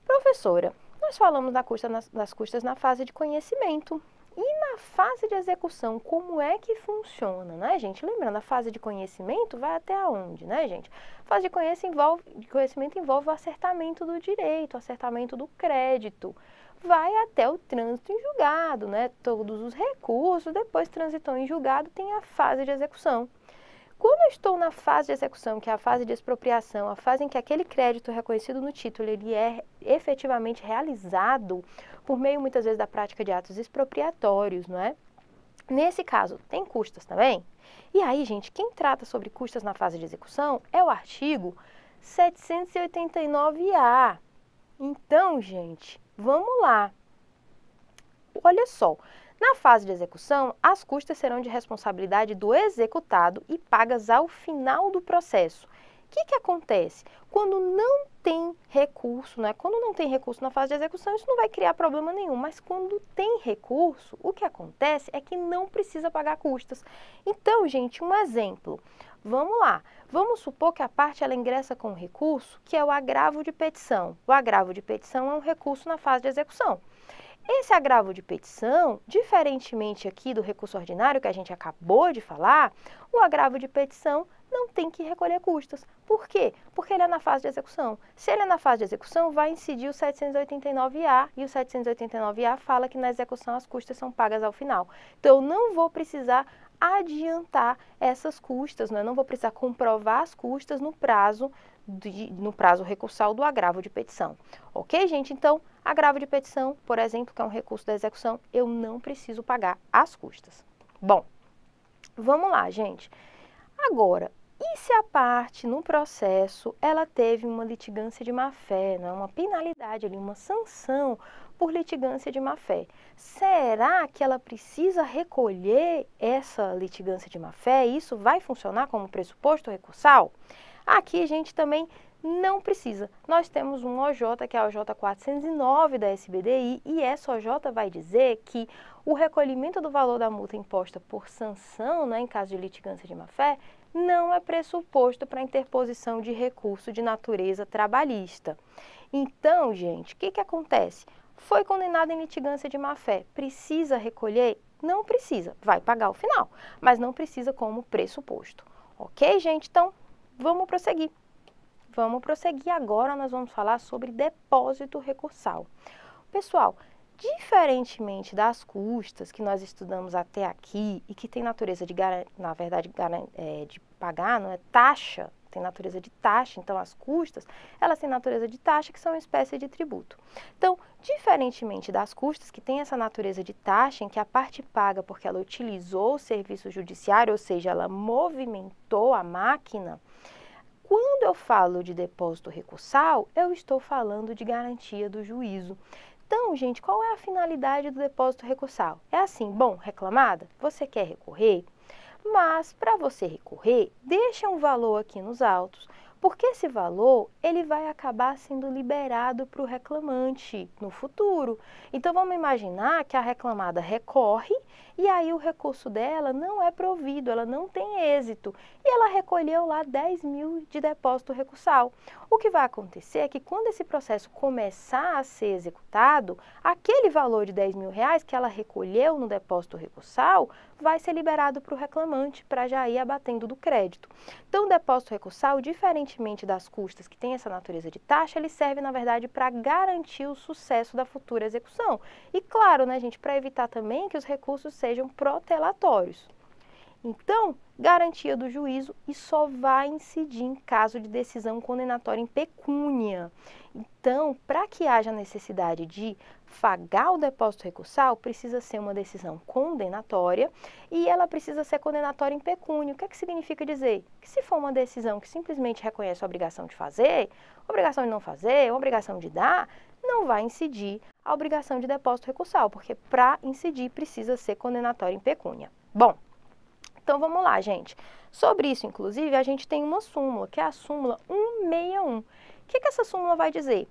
professora, nós falamos das custas nas custas na fase de conhecimento, e na fase de execução, como é que funciona, né, gente? Lembrando, a fase de conhecimento vai até onde né, gente? A fase de conhecimento envolve, de conhecimento envolve o acertamento do direito, o acertamento do crédito. Vai até o trânsito em julgado, né? Todos os recursos, depois transitou em julgado, tem a fase de execução. Quando eu estou na fase de execução, que é a fase de expropriação, a fase em que aquele crédito reconhecido no título ele é efetivamente realizado, por meio muitas vezes da prática de atos expropriatórios, não é? Nesse caso, tem custas também? E aí, gente, quem trata sobre custas na fase de execução é o artigo 789-A. Então, gente, vamos lá. Olha só, na fase de execução, as custas serão de responsabilidade do executado e pagas ao final do processo, que, que acontece? Quando não tem recurso, né? quando não tem recurso na fase de execução, isso não vai criar problema nenhum, mas quando tem recurso, o que acontece é que não precisa pagar custas. Então, gente, um exemplo. Vamos lá. Vamos supor que a parte ela ingressa com um recurso, que é o agravo de petição. O agravo de petição é um recurso na fase de execução. Esse agravo de petição, diferentemente aqui do recurso ordinário que a gente acabou de falar, o agravo de petição não tem que recolher custas. Por quê? Porque ele é na fase de execução. Se ele é na fase de execução, vai incidir o 789-A e o 789-A fala que na execução as custas são pagas ao final. Então eu não vou precisar adiantar essas custas, né? eu não vou precisar comprovar as custas no prazo de, no prazo recursal do agravo de petição. Ok, gente? Então, agravo de petição, por exemplo, que é um recurso da execução, eu não preciso pagar as custas. Bom, vamos lá, gente. Agora, e se a parte no processo ela teve uma litigância de má-fé, não é uma penalidade ali, uma sanção por litigância de má-fé? Será que ela precisa recolher essa litigância de má-fé? Isso vai funcionar como pressuposto recursal? Aqui, gente, também não precisa. Nós temos um OJ, que é a OJ 409 da SBDI, e essa OJ vai dizer que o recolhimento do valor da multa imposta por sanção, né, em caso de litigância de má-fé, não é pressuposto para interposição de recurso de natureza trabalhista. Então, gente, o que, que acontece? Foi condenado em litigância de má-fé, precisa recolher? Não precisa, vai pagar o final, mas não precisa como pressuposto. Ok, gente? Então, Vamos prosseguir. Vamos prosseguir agora, nós vamos falar sobre depósito recursal. Pessoal, diferentemente das custas que nós estudamos até aqui e que tem natureza de, na verdade, eh, de pagar, não é taxa tem natureza de taxa, então as custas, elas têm natureza de taxa, que são uma espécie de tributo. Então, diferentemente das custas, que têm essa natureza de taxa, em que a parte paga porque ela utilizou o serviço judiciário, ou seja, ela movimentou a máquina, quando eu falo de depósito recursal, eu estou falando de garantia do juízo. Então, gente, qual é a finalidade do depósito recursal? É assim, bom, reclamada, você quer recorrer? Mas para você recorrer, deixa um valor aqui nos autos, porque esse valor ele vai acabar sendo liberado para o reclamante no futuro. Então vamos imaginar que a reclamada recorre e aí o recurso dela não é provido, ela não tem êxito e ela recolheu lá 10 mil de depósito recursal. O que vai acontecer é que quando esse processo começar a ser executado, aquele valor de 10 mil reais que ela recolheu no depósito recursal vai ser liberado para o reclamante para já ir abatendo do crédito. Então, o depósito recursal, diferentemente das custas que tem essa natureza de taxa, ele serve, na verdade, para garantir o sucesso da futura execução. E claro, né, gente, para evitar também que os recursos sejam protelatórios. Então, garantia do juízo e só vai incidir em caso de decisão condenatória em pecúnia. Então, para que haja necessidade de fagar o depósito recursal, precisa ser uma decisão condenatória e ela precisa ser condenatória em pecúnia. O que, é que significa dizer? Que se for uma decisão que simplesmente reconhece a obrigação de fazer, obrigação de não fazer, obrigação de dar, não vai incidir a obrigação de depósito recursal, porque para incidir precisa ser condenatória em pecúnia. Bom, então vamos lá, gente. Sobre isso, inclusive, a gente tem uma súmula, que é a súmula 161. O que, que essa súmula vai dizer?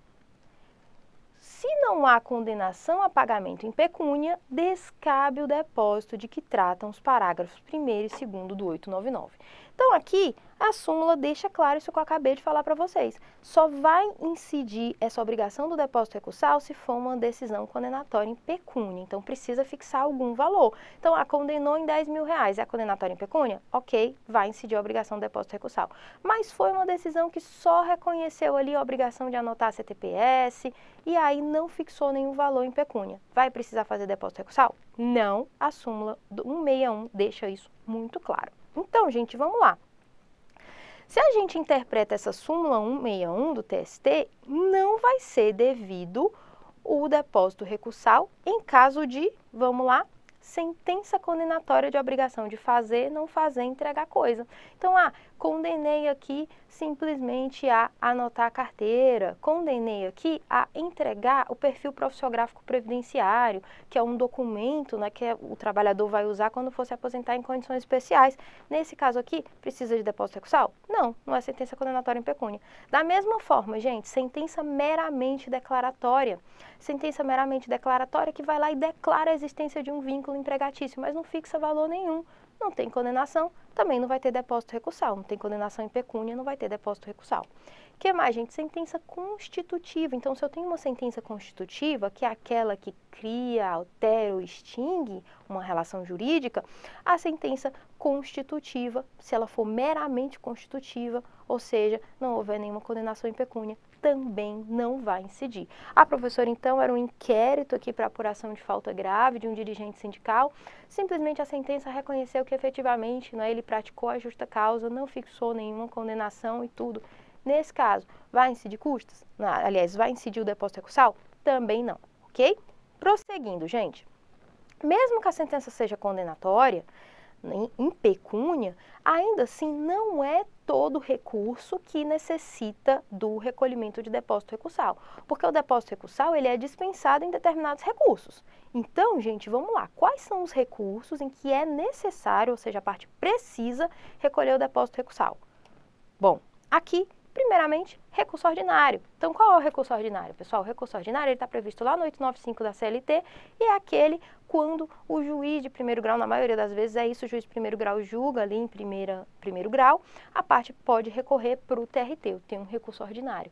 Se não há condenação a pagamento em pecúnia, descabe o depósito de que tratam os parágrafos 1 e 2 do 899. Então aqui a súmula deixa claro isso que eu acabei de falar para vocês. Só vai incidir essa obrigação do depósito recursal se for uma decisão condenatória em pecúnia. Então precisa fixar algum valor. Então a condenou em 10 mil reais, é condenatória em pecúnia? Ok, vai incidir a obrigação do depósito recursal. Mas foi uma decisão que só reconheceu ali a obrigação de anotar a CTPS e aí não fixou nenhum valor em pecúnia. Vai precisar fazer depósito recursal? Não, a súmula 161 deixa isso muito claro. Então, gente, vamos lá. Se a gente interpreta essa súmula 161 do TST, não vai ser devido o depósito recursal em caso de, vamos lá, sentença condenatória de obrigação de fazer, não fazer, entregar coisa. Então, ah, Condenei aqui simplesmente a anotar a carteira, condenei aqui a entregar o perfil profissiográfico previdenciário, que é um documento né, que é, o trabalhador vai usar quando for se aposentar em condições especiais. Nesse caso aqui, precisa de depósito recursal? Não, não é sentença condenatória em pecúnia. Da mesma forma, gente, sentença meramente declaratória. Sentença meramente declaratória que vai lá e declara a existência de um vínculo empregatício, mas não fixa valor nenhum não tem condenação, também não vai ter depósito recursal. Não tem condenação em pecúnia, não vai ter depósito recursal. O que é mais, gente? Sentença constitutiva. Então, se eu tenho uma sentença constitutiva, que é aquela que cria, altera ou extingue uma relação jurídica, a sentença constitutiva, se ela for meramente constitutiva, ou seja, não houver nenhuma condenação em pecúnia, também não vai incidir. A ah, professora, então era um inquérito aqui para apuração de falta grave de um dirigente sindical. Simplesmente a sentença reconheceu que efetivamente né, ele praticou a justa causa, não fixou nenhuma condenação e tudo. Nesse caso, vai incidir custos? Aliás, vai incidir o depósito recursal? Também não, ok? Prosseguindo, gente, mesmo que a sentença seja condenatória, né, em pecúnia, ainda assim não é todo recurso que necessita do recolhimento de depósito recursal, porque o depósito recursal ele é dispensado em determinados recursos. Então, gente, vamos lá. Quais são os recursos em que é necessário, ou seja, a parte precisa recolher o depósito recursal? Bom, aqui Primeiramente, recurso ordinário. Então, qual é o recurso ordinário? Pessoal, o recurso ordinário está previsto lá no 895 da CLT e é aquele quando o juiz de primeiro grau, na maioria das vezes é isso, o juiz de primeiro grau julga ali em primeira, primeiro grau, a parte pode recorrer para o TRT, tem um recurso ordinário.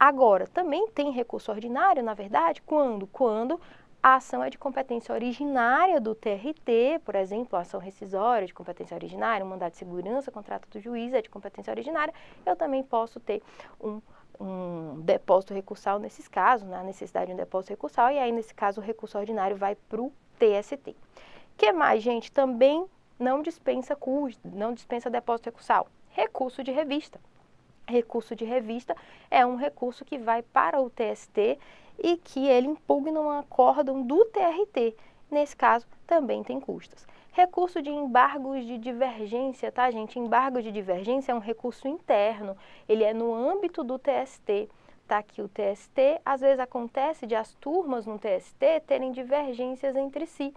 Agora, também tem recurso ordinário, na verdade, quando? Quando a ação é de competência originária do TRT, por exemplo, ação rescisória é de competência originária, um mandado de segurança, contrato do juiz é de competência originária, eu também posso ter um um depósito recursal nesses casos, na né? necessidade de um depósito recursal, e aí nesse caso o recurso ordinário vai para o TST. que mais, gente? Também não dispensa CUS, não dispensa depósito recursal, recurso de revista recurso de revista é um recurso que vai para o TST e que ele impugna um acórdão do TRT. Nesse caso, também tem custas. Recurso de embargos de divergência, tá, gente? Embargo de divergência é um recurso interno, ele é no âmbito do TST. Tá aqui o TST, às vezes acontece de as turmas no TST terem divergências entre si.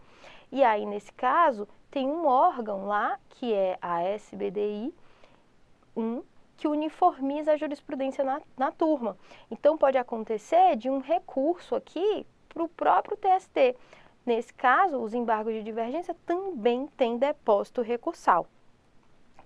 E aí, nesse caso, tem um órgão lá, que é a SBDI 1, que uniformiza a jurisprudência na, na turma. Então, pode acontecer de um recurso aqui para o próprio TST. Nesse caso, os embargos de divergência também têm depósito recursal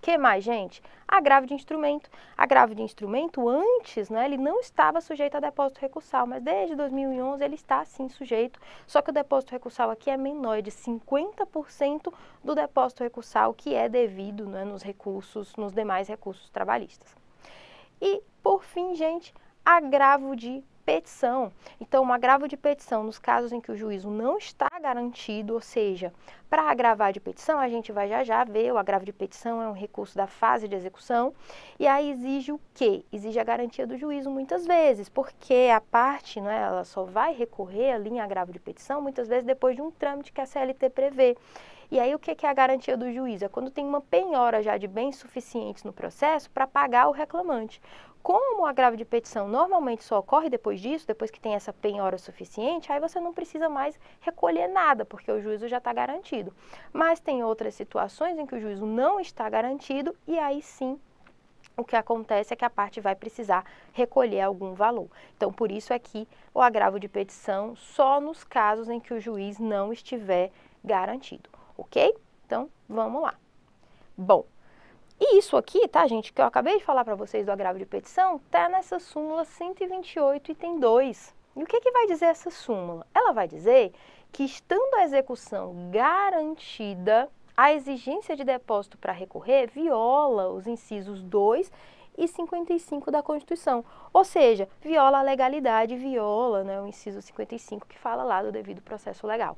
que mais, gente? Agravo de instrumento. Agravo de instrumento, antes, né, ele não estava sujeito a depósito recursal, mas desde 2011 ele está sim sujeito, só que o depósito recursal aqui é menor, é de 50% do depósito recursal que é devido né, nos recursos, nos demais recursos trabalhistas. E, por fim, gente, agravo de petição. Então, um agravo de petição nos casos em que o juízo não está garantido, ou seja, para agravar de petição, a gente vai já já ver, o agravo de petição é um recurso da fase de execução, e aí exige o quê? Exige a garantia do juízo muitas vezes, porque a parte, né, ela só vai recorrer ali em agravo de petição muitas vezes depois de um trâmite que a CLT prevê. E aí o que é a garantia do juiz? É quando tem uma penhora já de bens suficientes no processo para pagar o reclamante. Como o agravo de petição normalmente só ocorre depois disso, depois que tem essa penhora suficiente, aí você não precisa mais recolher nada, porque o juízo já está garantido. Mas tem outras situações em que o juízo não está garantido e aí sim o que acontece é que a parte vai precisar recolher algum valor. Então, por isso aqui é o agravo de petição só nos casos em que o juiz não estiver garantido, ok? Então, vamos lá. Bom, e isso aqui, tá, gente, que eu acabei de falar para vocês do agravo de petição, tá nessa súmula 128, item 2. E o que, que vai dizer essa súmula? Ela vai dizer que, estando a execução garantida, a exigência de depósito para recorrer viola os incisos 2 e 55 da Constituição. Ou seja, viola a legalidade, viola né, o inciso 55 que fala lá do devido processo legal.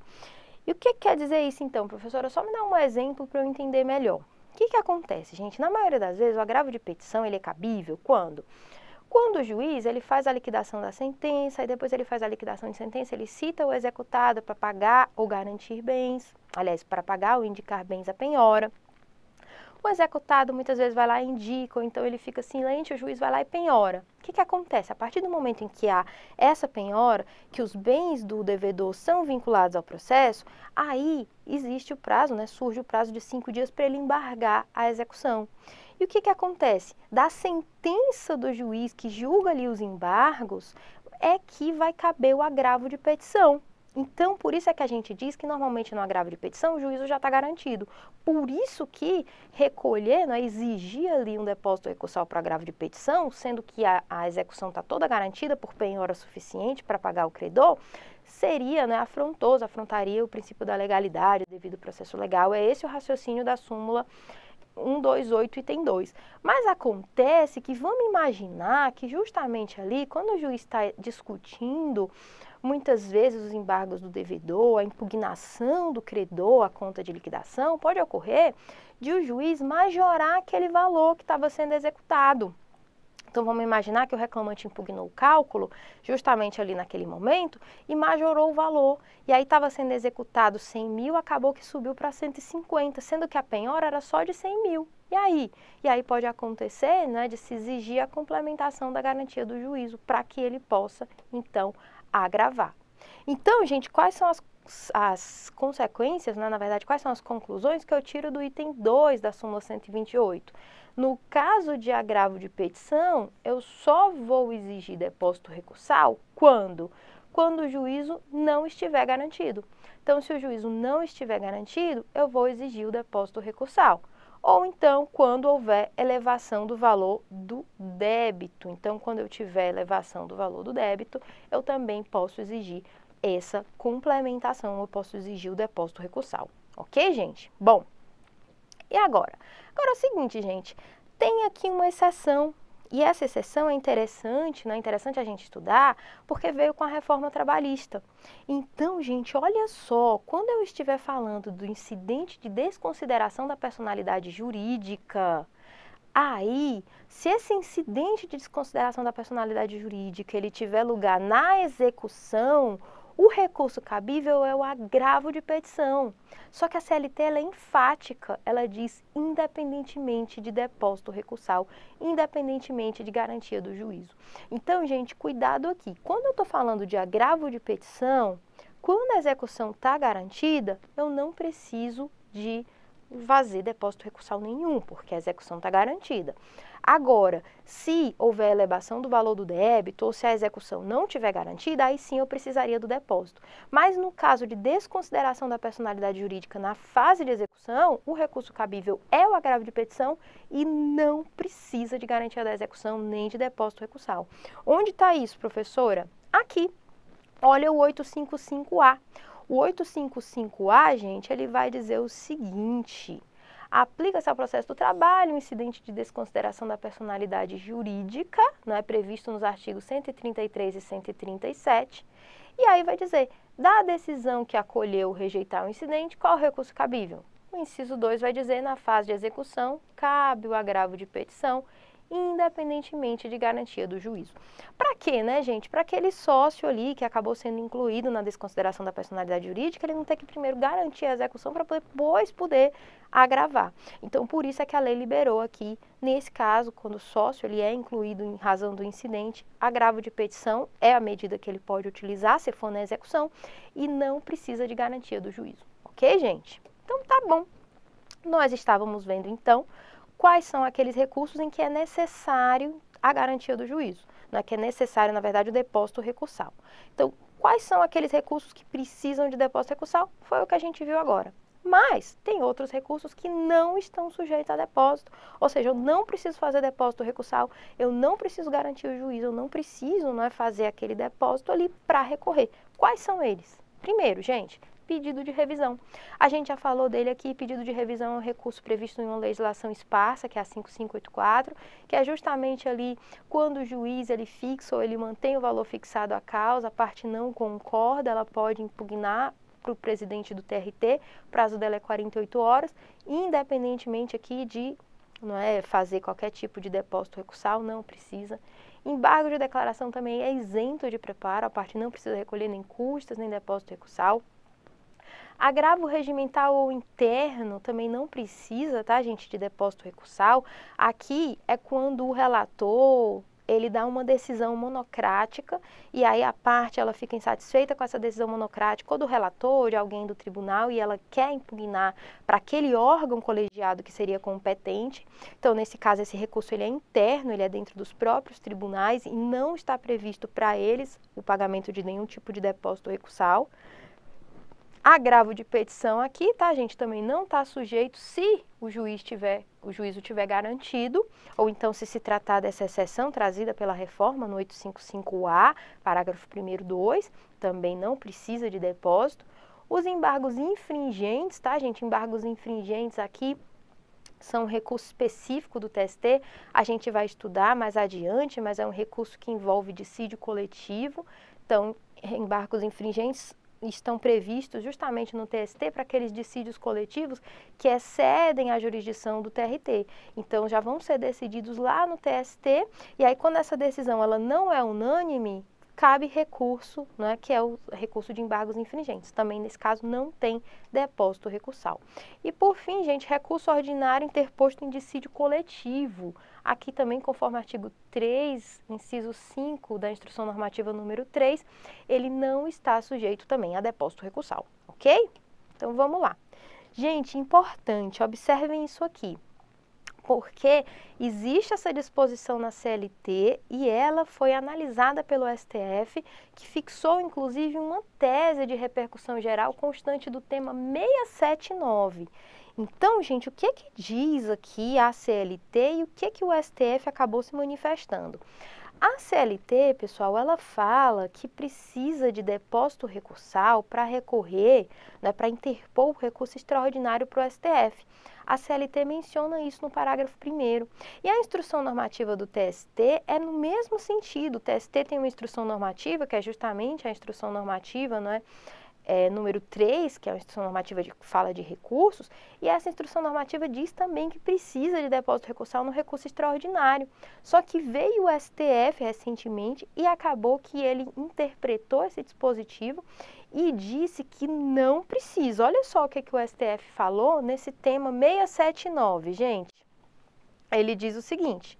E o que, que quer dizer isso então, professora? Só me dá um exemplo para eu entender melhor. O que, que acontece, gente? Na maioria das vezes, o agravo de petição ele é cabível quando quando o juiz ele faz a liquidação da sentença e depois ele faz a liquidação de sentença, ele cita o executado para pagar ou garantir bens, aliás, para pagar ou indicar bens à penhora. O tipo executado muitas vezes vai lá e indica, ou então ele fica silente, o juiz vai lá e penhora. O que, que acontece? A partir do momento em que há essa penhora, que os bens do devedor são vinculados ao processo, aí existe o prazo, né, surge o prazo de cinco dias para ele embargar a execução. E o que, que acontece? Da sentença do juiz que julga ali os embargos, é que vai caber o agravo de petição. Então, por isso é que a gente diz que normalmente no agravo de petição o juízo já está garantido. Por isso que recolher, né, exigir ali um depósito recursal para agravo de petição, sendo que a, a execução está toda garantida por penhora suficiente para pagar o credor, seria né, afrontoso, afrontaria o princípio da legalidade, devido ao processo legal. É esse o raciocínio da súmula 128 item 2. Mas acontece que vamos imaginar que justamente ali, quando o juiz está discutindo Muitas vezes os embargos do devedor, a impugnação do credor à conta de liquidação pode ocorrer de o juiz majorar aquele valor que estava sendo executado. Então vamos imaginar que o reclamante impugnou o cálculo justamente ali naquele momento e majorou o valor. E aí estava sendo executado 100 mil, acabou que subiu para 150, sendo que a penhora era só de 100 mil. E aí? E aí pode acontecer né, de se exigir a complementação da garantia do juízo para que ele possa, então, agravar. Então, gente, quais são as, as consequências, né? na verdade, quais são as conclusões que eu tiro do item 2 da súmula 128? No caso de agravo de petição, eu só vou exigir depósito recursal quando? Quando o juízo não estiver garantido. Então, se o juízo não estiver garantido, eu vou exigir o depósito recursal ou então quando houver elevação do valor do débito. Então, quando eu tiver elevação do valor do débito, eu também posso exigir essa complementação, eu posso exigir o depósito recursal. Ok, gente? Bom, e agora? Agora é o seguinte, gente, tem aqui uma exceção e essa exceção é interessante, não é interessante a gente estudar, porque veio com a reforma trabalhista. Então, gente, olha só, quando eu estiver falando do incidente de desconsideração da personalidade jurídica, aí, se esse incidente de desconsideração da personalidade jurídica ele tiver lugar na execução o recurso cabível é o agravo de petição. Só que a CLT é enfática, ela diz independentemente de depósito recursal, independentemente de garantia do juízo. Então, gente, cuidado aqui. Quando eu estou falando de agravo de petição, quando a execução está garantida, eu não preciso de fazer depósito recursal nenhum, porque a execução está garantida. Agora, se houver elevação do valor do débito ou se a execução não tiver garantida, aí sim eu precisaria do depósito. Mas no caso de desconsideração da personalidade jurídica na fase de execução, o recurso cabível é o agravo de petição e não precisa de garantia da execução nem de depósito recursal. Onde está isso, professora? Aqui. Olha o 855A. O 855A, gente, ele vai dizer o seguinte: aplica-se ao processo do trabalho o incidente de desconsideração da personalidade jurídica, não é previsto nos artigos 133 e 137. E aí vai dizer, da decisão que acolheu ou rejeitar o incidente, qual o recurso cabível? O inciso 2 vai dizer, na fase de execução, cabe o agravo de petição independentemente de garantia do juízo. Para quê, né, gente? Para aquele sócio ali que acabou sendo incluído na desconsideração da personalidade jurídica, ele não tem que primeiro garantir a execução para depois poder agravar. Então, por isso é que a lei liberou aqui, nesse caso, quando o sócio ele é incluído em razão do incidente, agravo de petição é a medida que ele pode utilizar se for na execução e não precisa de garantia do juízo. Ok, gente? Então tá bom. Nós estávamos vendo então quais são aqueles recursos em que é necessário a garantia do juízo, né, que é necessário, na verdade, o depósito recursal. Então, quais são aqueles recursos que precisam de depósito recursal? Foi o que a gente viu agora. Mas tem outros recursos que não estão sujeitos a depósito, ou seja, eu não preciso fazer depósito recursal, eu não preciso garantir o juízo, eu não preciso não é, fazer aquele depósito ali para recorrer. Quais são eles? Primeiro, gente, pedido de revisão. A gente já falou dele aqui, pedido de revisão é um recurso previsto em uma legislação esparsa, que é a 5584, que é justamente ali quando o juiz ele fixa ou ele mantém o valor fixado à causa, a parte não concorda, ela pode impugnar para o presidente do TRT, o prazo dela é 48 horas, independentemente aqui de não é fazer qualquer tipo de depósito recursal, não precisa. Embargo de declaração também é isento de preparo, a parte não precisa recolher nem custas, nem depósito recursal. Agravo regimental ou interno também não precisa, tá, gente, de depósito recursal. Aqui é quando o relator ele dá uma decisão monocrática e aí a parte ela fica insatisfeita com essa decisão monocrática ou do relator, ou de alguém do tribunal e ela quer impugnar para aquele órgão colegiado que seria competente. Então, nesse caso, esse recurso ele é interno, ele é dentro dos próprios tribunais e não está previsto para eles o pagamento de nenhum tipo de depósito recursal agravo de petição aqui, tá, gente? Também não está sujeito se o juiz tiver, o juízo tiver garantido, ou então se se tratar dessa exceção trazida pela reforma no 855-A, parágrafo 1 2, também não precisa de depósito. Os embargos infringentes, tá, gente? Embargos infringentes aqui são um recurso específico do TST, a gente vai estudar mais adiante, mas é um recurso que envolve dissídio coletivo, então embargos infringentes estão previstos justamente no TST para aqueles dissídios coletivos que excedem a jurisdição do TRT. Então já vão ser decididos lá no TST e aí quando essa decisão ela não é unânime, cabe recurso, né, que é o recurso de embargos infringentes. Também nesse caso não tem depósito recursal. E por fim, gente, recurso ordinário interposto em dissídio coletivo. Aqui também, conforme o artigo 3, inciso 5 da instrução normativa número 3, ele não está sujeito também a depósito recursal, ok? Então vamos lá. Gente, importante, observem isso aqui porque existe essa disposição na CLT e ela foi analisada pelo STF, que fixou inclusive uma tese de repercussão geral constante do tema 679. Então, gente, o que, que diz aqui a CLT e o que, que o STF acabou se manifestando? A CLT, pessoal, ela fala que precisa de depósito recursal para recorrer, né, para interpor o recurso extraordinário para o STF. A CLT menciona isso no parágrafo 1. E a instrução normativa do TST é no mesmo sentido. O TST tem uma instrução normativa, que é justamente a instrução normativa, não é? é, número 3, que é a instrução normativa que fala de recursos, e essa instrução normativa diz também que precisa de depósito recursal no recurso extraordinário. Só que veio o STF recentemente e acabou que ele interpretou esse dispositivo e disse que não precisa. Olha só o que, é que o STF falou nesse tema 679, gente. Ele diz o seguinte: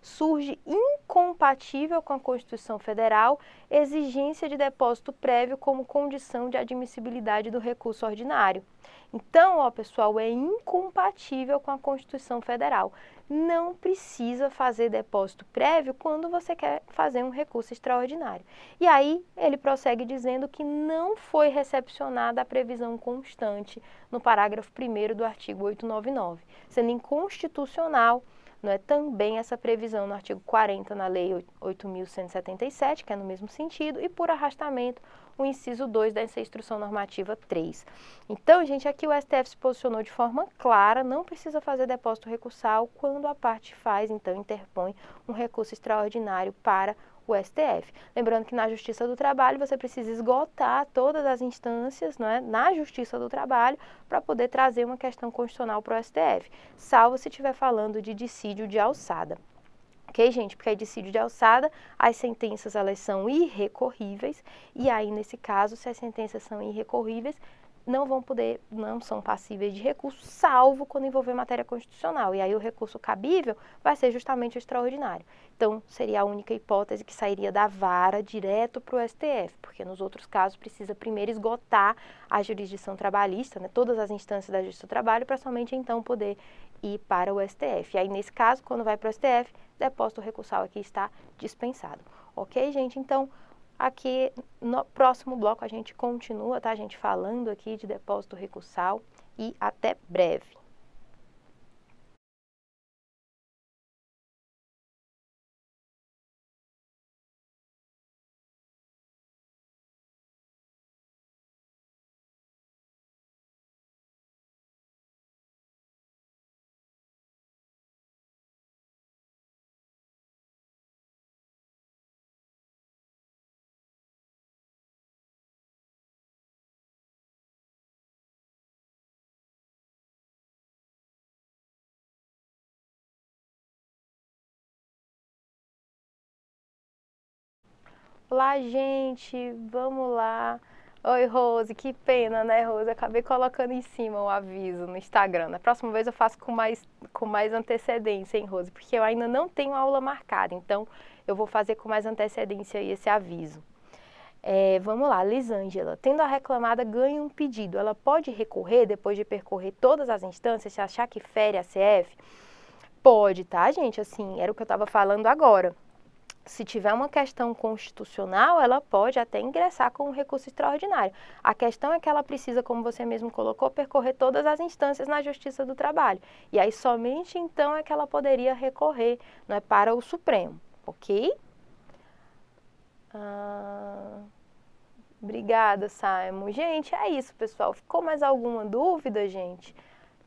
surge incompatível com a Constituição Federal exigência de depósito prévio como condição de admissibilidade do recurso ordinário. Então, ó, pessoal, é incompatível com a Constituição Federal. Não precisa fazer depósito prévio quando você quer fazer um recurso extraordinário. E aí ele prossegue dizendo que não foi recepcionada a previsão constante no parágrafo 1 do artigo 899, sendo inconstitucional não é também essa previsão no artigo 40 na Lei 8.177, que é no mesmo sentido, e por arrastamento o inciso 2 dessa instrução normativa 3. Então, gente, aqui o STF se posicionou de forma clara, não precisa fazer depósito recursal quando a parte faz, então, interpõe um recurso extraordinário para o STF. Lembrando que na Justiça do Trabalho você precisa esgotar todas as instâncias não é, na Justiça do Trabalho para poder trazer uma questão constitucional para o STF, salvo se estiver falando de dissídio de alçada. Ok, gente? Porque é dissídio de alçada, as sentenças elas são irrecorríveis e aí nesse caso, se as sentenças são irrecorríveis, não vão poder, não são passíveis de recurso, salvo quando envolver matéria constitucional. E aí o recurso cabível vai ser justamente o extraordinário. Então, seria a única hipótese que sairia da vara direto para o STF, porque nos outros casos precisa primeiro esgotar a jurisdição trabalhista, né, todas as instâncias da justiça do trabalho, para somente então poder ir para o STF. E aí, nesse caso, quando vai para o STF, depósito recursal aqui está dispensado. Ok, gente? Então, Aqui no próximo bloco a gente continua, tá, gente, falando aqui de depósito recursal e até breve. lá, gente, vamos lá. Oi, Rose, que pena, né, Rose? Acabei colocando em cima o aviso no Instagram. Na próxima vez eu faço com mais, com mais antecedência, hein, Rose? Porque eu ainda não tenho aula marcada, então eu vou fazer com mais antecedência esse aviso. É, vamos lá, Lisângela. Tendo a reclamada ganho um pedido, ela pode recorrer depois de percorrer todas as instâncias, se achar que fere a CF? Pode, tá, gente? Assim, era o que eu estava falando agora se tiver uma questão constitucional, ela pode até ingressar com um recurso extraordinário. A questão é que ela precisa, como você mesmo colocou, percorrer todas as instâncias na Justiça do Trabalho. E aí somente então é que ela poderia recorrer não é, para o Supremo, ok? Ah, obrigada, Simon. Gente, é isso, pessoal. Ficou mais alguma dúvida, gente?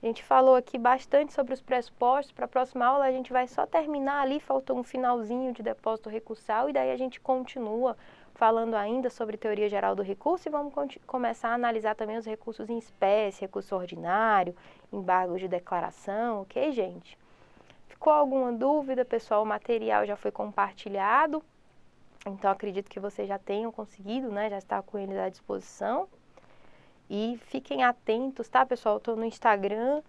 A gente falou aqui bastante sobre os pressupostos. Para a próxima aula, a gente vai só terminar ali, faltou um finalzinho de depósito recursal, e daí a gente continua falando ainda sobre teoria geral do recurso e vamos começar a analisar também os recursos em espécie, recurso ordinário, embargos de declaração, ok, gente? Ficou alguma dúvida, pessoal? O material já foi compartilhado, então acredito que vocês já tenham conseguido, né? Já está com ele à disposição. E fiquem atentos, tá, pessoal? Eu tô no Instagram.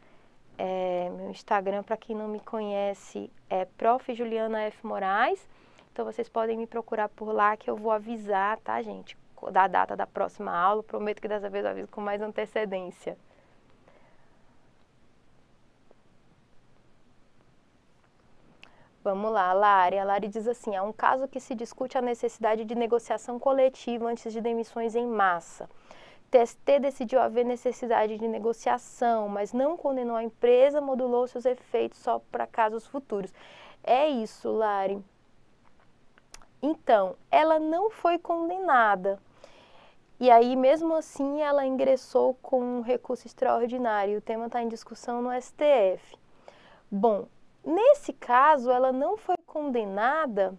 É, meu Instagram, para quem não me conhece, é Prof. Juliana F. Moraes. Então vocês podem me procurar por lá que eu vou avisar, tá, gente? Da data da próxima aula. Prometo que dessa vez eu aviso com mais antecedência. Vamos lá, Lari. A Lari diz assim: há um caso que se discute a necessidade de negociação coletiva antes de demissões em massa. TST decidiu haver necessidade de negociação, mas não condenou a empresa, modulou seus efeitos só para casos futuros. É isso, Lari. Então, ela não foi condenada. E aí, mesmo assim, ela ingressou com um recurso extraordinário. O tema está em discussão no STF. Bom, nesse caso, ela não foi condenada,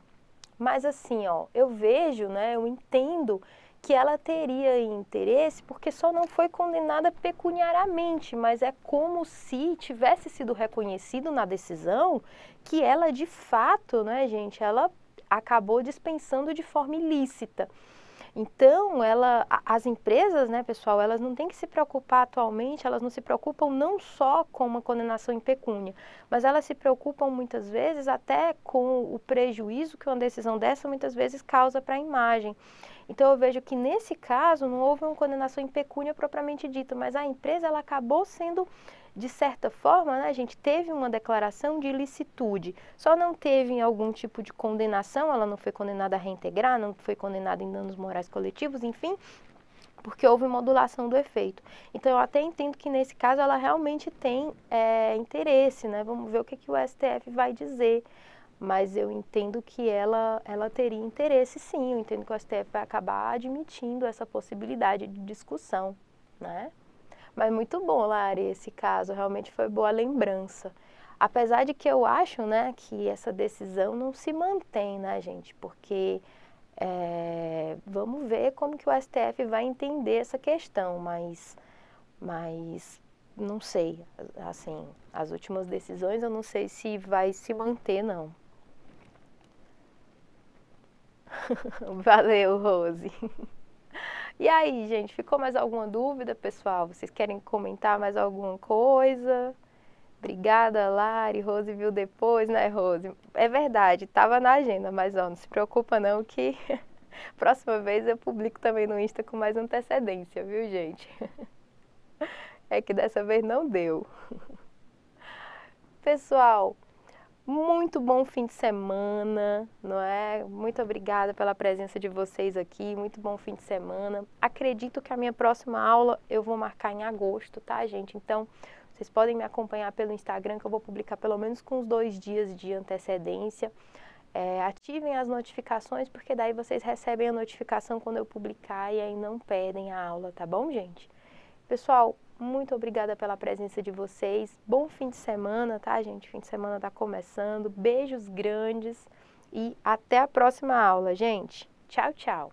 mas assim, ó, eu vejo, né, eu entendo que ela teria interesse, porque só não foi condenada pecuniariamente, mas é como se tivesse sido reconhecido na decisão que ela de fato, né, gente, ela acabou dispensando de forma ilícita. Então, ela, as empresas, né, pessoal, elas não têm que se preocupar atualmente, elas não se preocupam não só com uma condenação em pecúnia, mas elas se preocupam muitas vezes até com o prejuízo que uma decisão dessa muitas vezes causa para a imagem. Então eu vejo que nesse caso não houve uma condenação em pecúnia propriamente dita, mas a empresa ela acabou sendo de certa forma, né, a gente teve uma declaração de ilicitude, só não teve algum tipo de condenação, ela não foi condenada a reintegrar, não foi condenada em danos morais coletivos, enfim, porque houve modulação do efeito. Então, eu até entendo que nesse caso ela realmente tem é, interesse, né? Vamos ver o que, que o STF vai dizer. Mas eu entendo que ela, ela teria interesse, sim. Eu entendo que o STF vai acabar admitindo essa possibilidade de discussão, né? Mas muito bom, Lari, esse caso, realmente foi boa lembrança. Apesar de que eu acho, né, que essa decisão não se mantém, né, gente, porque é, vamos ver como que o STF vai entender essa questão, mas, mas não sei, assim, as últimas decisões eu não sei se vai se manter, não. Valeu, Rose. E aí, gente, ficou mais alguma dúvida, pessoal? Vocês querem comentar mais alguma coisa? Obrigada, Lari. Rose viu depois, né, Rose? É verdade, estava na agenda, mas ó, não se preocupa não que próxima vez eu publico também no Insta com mais antecedência, viu, gente? é que dessa vez não deu. Pessoal, muito bom fim de semana, não é? Muito obrigada pela presença de vocês aqui, muito bom fim de semana. Acredito que a minha próxima aula eu vou marcar em agosto, tá, gente? Então, vocês podem me acompanhar pelo Instagram, que eu vou publicar pelo menos com uns dois dias de antecedência. É, ativem as notificações, porque daí vocês recebem a notificação quando eu publicar e aí não perdem a aula, tá bom, gente? Pessoal, muito obrigada pela presença de vocês. Bom fim de semana, tá, gente? Fim de semana tá começando. Beijos grandes e até a próxima aula, gente. Tchau, tchau.